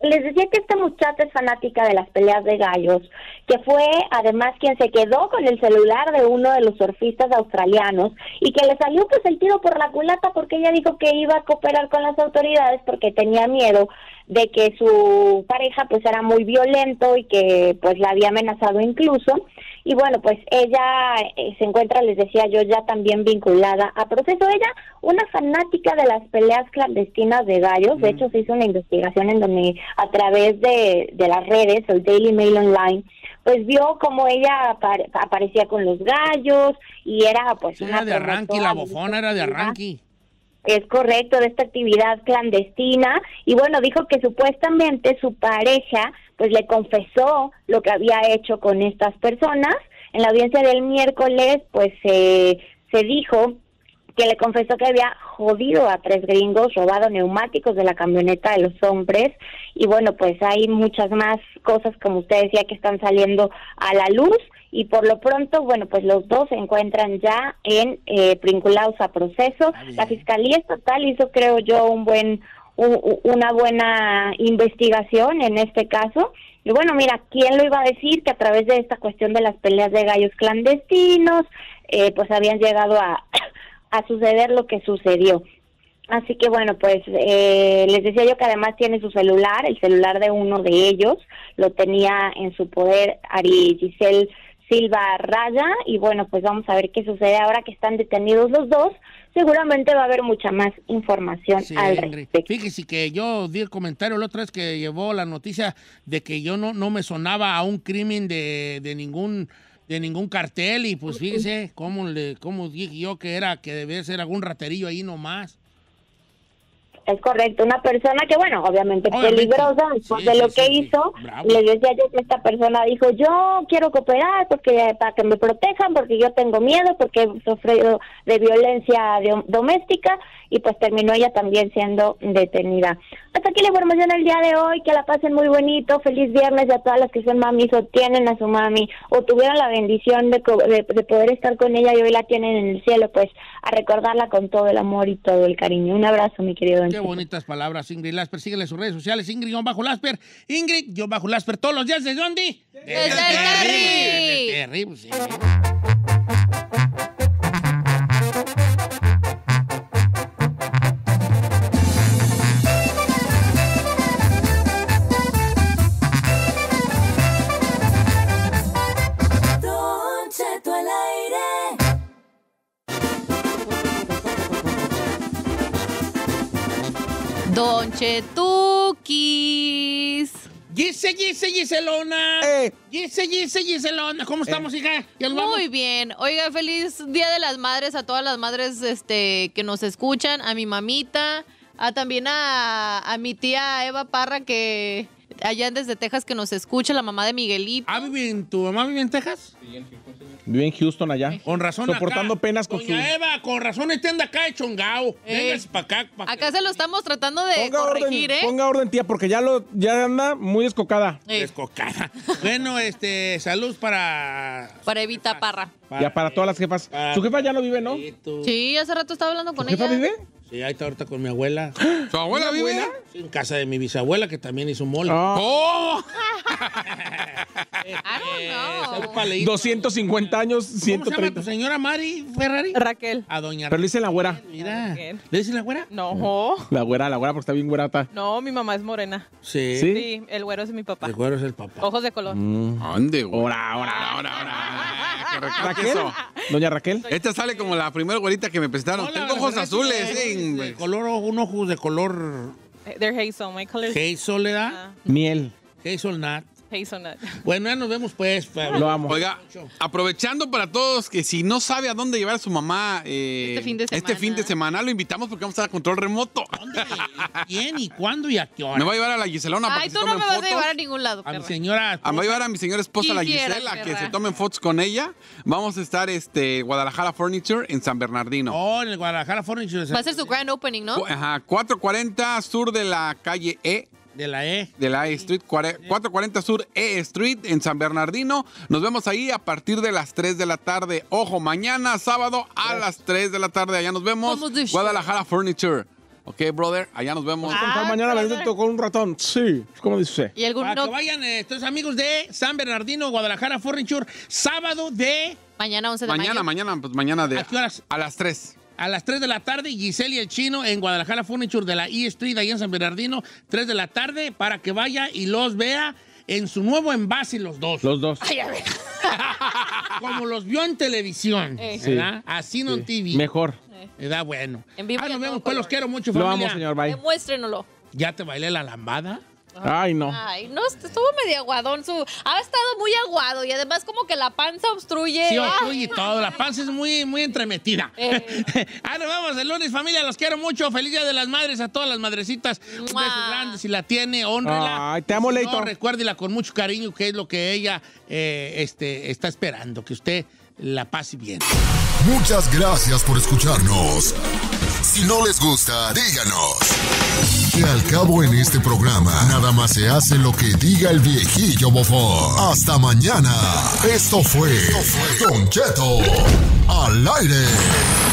les decía que esta muchacha es fanática de las peleas de gallos, que fue además quien se quedó con el celular de uno de los surfistas australianos y que le salió pues el tiro por la culata porque ella dijo que iba a cooperar con las autoridades porque tenía miedo de que su pareja pues era muy violento y que pues la había amenazado incluso. Y bueno, pues ella eh, se encuentra, les decía yo, ya también vinculada a proceso. Ella, una fanática de las peleas clandestinas de gallos, de hecho se hizo una investigación en donde a través de, las redes, el Daily Mail Online, pues vio como ella aparecía con los gallos y era pues... Era una de arranqui, la bofona era de arranqui. Es correcto, de esta actividad clandestina. Y bueno, dijo que supuestamente su pareja pues le confesó lo que había hecho con estas personas. En la audiencia del miércoles pues se dijo que le confesó que había jodido a tres gringos, robado neumáticos de la camioneta de los hombres y bueno, pues hay muchas más cosas como usted decía que están saliendo a la luz y por lo pronto, bueno, pues los dos se encuentran ya en eh, vinculados a proceso. Ah, la Fiscalía Estatal hizo, creo yo, un buen una buena investigación en este caso. Y bueno, mira, ¿quién lo iba a decir que a través de esta cuestión de las peleas de gallos clandestinos, eh, pues habían llegado a, a suceder lo que sucedió? Así que bueno, pues eh, les decía yo que además tiene su celular, el celular de uno de ellos, lo tenía en su poder Ari Giselle Silva Raya y bueno, pues vamos a ver qué sucede ahora que están detenidos los dos. Seguramente va a haber mucha más información al respecto. Fíjese que yo di el comentario la otra vez que llevó la noticia de que yo no, no me sonaba a un crimen de, de ningún de ningún cartel y pues fíjese cómo le cómo dije yo que era que debía ser algún raterillo ahí nomás. Es correcto, una persona que, bueno, obviamente, peligrosa después de lo que hizo. Le decía yo que esta persona dijo, yo quiero cooperar porque para que me protejan, porque yo tengo miedo, porque he sufrido de violencia doméstica y pues terminó ella también siendo detenida. Hasta aquí la información del día de hoy, que la pasen muy bonito, feliz viernes a todas las que son mamis o tienen a su mami o tuvieron la bendición de, de, poder estar con ella y hoy la tienen en el cielo, pues a recordarla con todo el amor y todo el cariño. Un abrazo, mi querido. Qué bonitas palabras, Ingrid Lasper. en sus redes sociales, Ingrid-Lasper. bajo Ingrid-Lasper bajo todos los días. ¿De dónde? Desde, Don Chetuquis. Gise, Gise, Giselona. Eh. Gise, Gise, Giselona. ¿Cómo estamos, eh. hija? Muy bien. Oiga, feliz Día de las Madres a todas las madres este, que nos escuchan, a mi mamita, a también a, mi tía Eva Parra que allá desde Texas que nos escucha, la mamá de Miguelito. ¿Ah, vive tu mamá vive en Texas? Sí, en Vive en Houston allá. Con razón. Soportando penas con Doña Eva, con razón este anda acá de chongao. Eh. para acá. acá se lo estamos tratando de ponga corregir, orden, ¿eh? Ponga orden, tía, porque ya lo ya anda muy descocada. Eh. Descocada. bueno, este, salud para. Para Evita Parra. Y ya para todas las jefas. Su jefa ya no vive, ¿no? Sí, hace rato estaba hablando con ella. ¿Su jefa vive? Sí, ahí está ahorita con mi abuela. ¿Su abuela vive? Abuela? Sí, en casa de mi bisabuela, que también hizo mole. Ah. ¡Oh! know. Ah, 250 años, 130. ¿Cómo se llama tu señora Mari Ferrari? Raquel. A doña Raquel. Pero le dicen la güera. Mira. ¿Le dicen la güera? No. La güera, la güera, porque está bien güerata. No, mi mamá es morena. ¿Sí? Sí, el güero es mi papá. El güero es el papá. Ojos de color. Mm. ¡Ande, ¿Dónde, güey? ahora ahora ora, ora. Raquel. Doña Raquel. Esta sale como la primera güerita que me presentaron. Tengo ojos azules, sí color, un ojo de color. Eh, they're hazel, my color. Hazel le da. Miel. Hazelnut. Bueno, ya nos vemos pues. Oiga, aprovechando para todos que si no sabe a dónde llevar a su mamá eh, este, fin de este semana. lo invitamos porque vamos a estar a control remoto. ¿Dónde? ¿Quién y cuándo y a qué hora? Me va a llevar a la Giselona Ay, para tú que no me a llevar a ningún lado. A mi señora. Ah, a mi señora esposa, la Gisela, que se tomen fotos con ella. Vamos a estar este Guadalajara Furniture en San Bernardino. Oh, en el Guadalajara Furniture. Va a ser su grand opening, ¿no? Ajá, 440 sur de la calle E de la E. De la E Street, 440 Sur E Street en San Bernardino. Nos vemos ahí a partir de las 3 de la tarde. Ojo, mañana sábado a las 3 de la tarde. Allá nos vemos. Guadalajara Furniture. Ok, brother, allá nos vemos. Ah, mañana la con un ratón. Sí, como dice ¿Y Para que vayan eh, estos amigos de San Bernardino, Guadalajara Furniture, sábado de... Mañana 11 de mañana, mayo. Mañana, mañana, pues mañana de... A las 3. A las 3 de la tarde, Giselle y el Chino en Guadalajara Furniture de la E Street, ahí en San Bernardino, 3 de la tarde, para que vaya y los vea en su nuevo envase los dos. Los dos. Como los vio en televisión, eh. ¿verdad? Así no en TV. Mejor. Eh. da bueno. ah, nos vemos, pues los quiero mucho, familia. Lo señor, Demuéstrenoslo. ¿Ya te bailé la lambada? Ay, no. Ay, no, estuvo medio aguadón. Su, ha estado muy aguado y además como que la panza obstruye. Sí, obstruye todo. La panza es muy, muy entremetida. Eh. Ahora vamos el lunes, familia. Los quiero mucho. Feliz Día de las Madres a todas las madrecitas. Si la tiene, honrela. Ay, te amo, Leito. recuérdela con mucho cariño, que es lo que ella eh, este, está esperando, que usted la pase bien. Muchas gracias por escucharnos. Si no les gusta, díganos. Que al cabo en este programa, nada más se hace lo que diga el viejillo bofón. Hasta mañana. Esto fue Don Cheto al aire.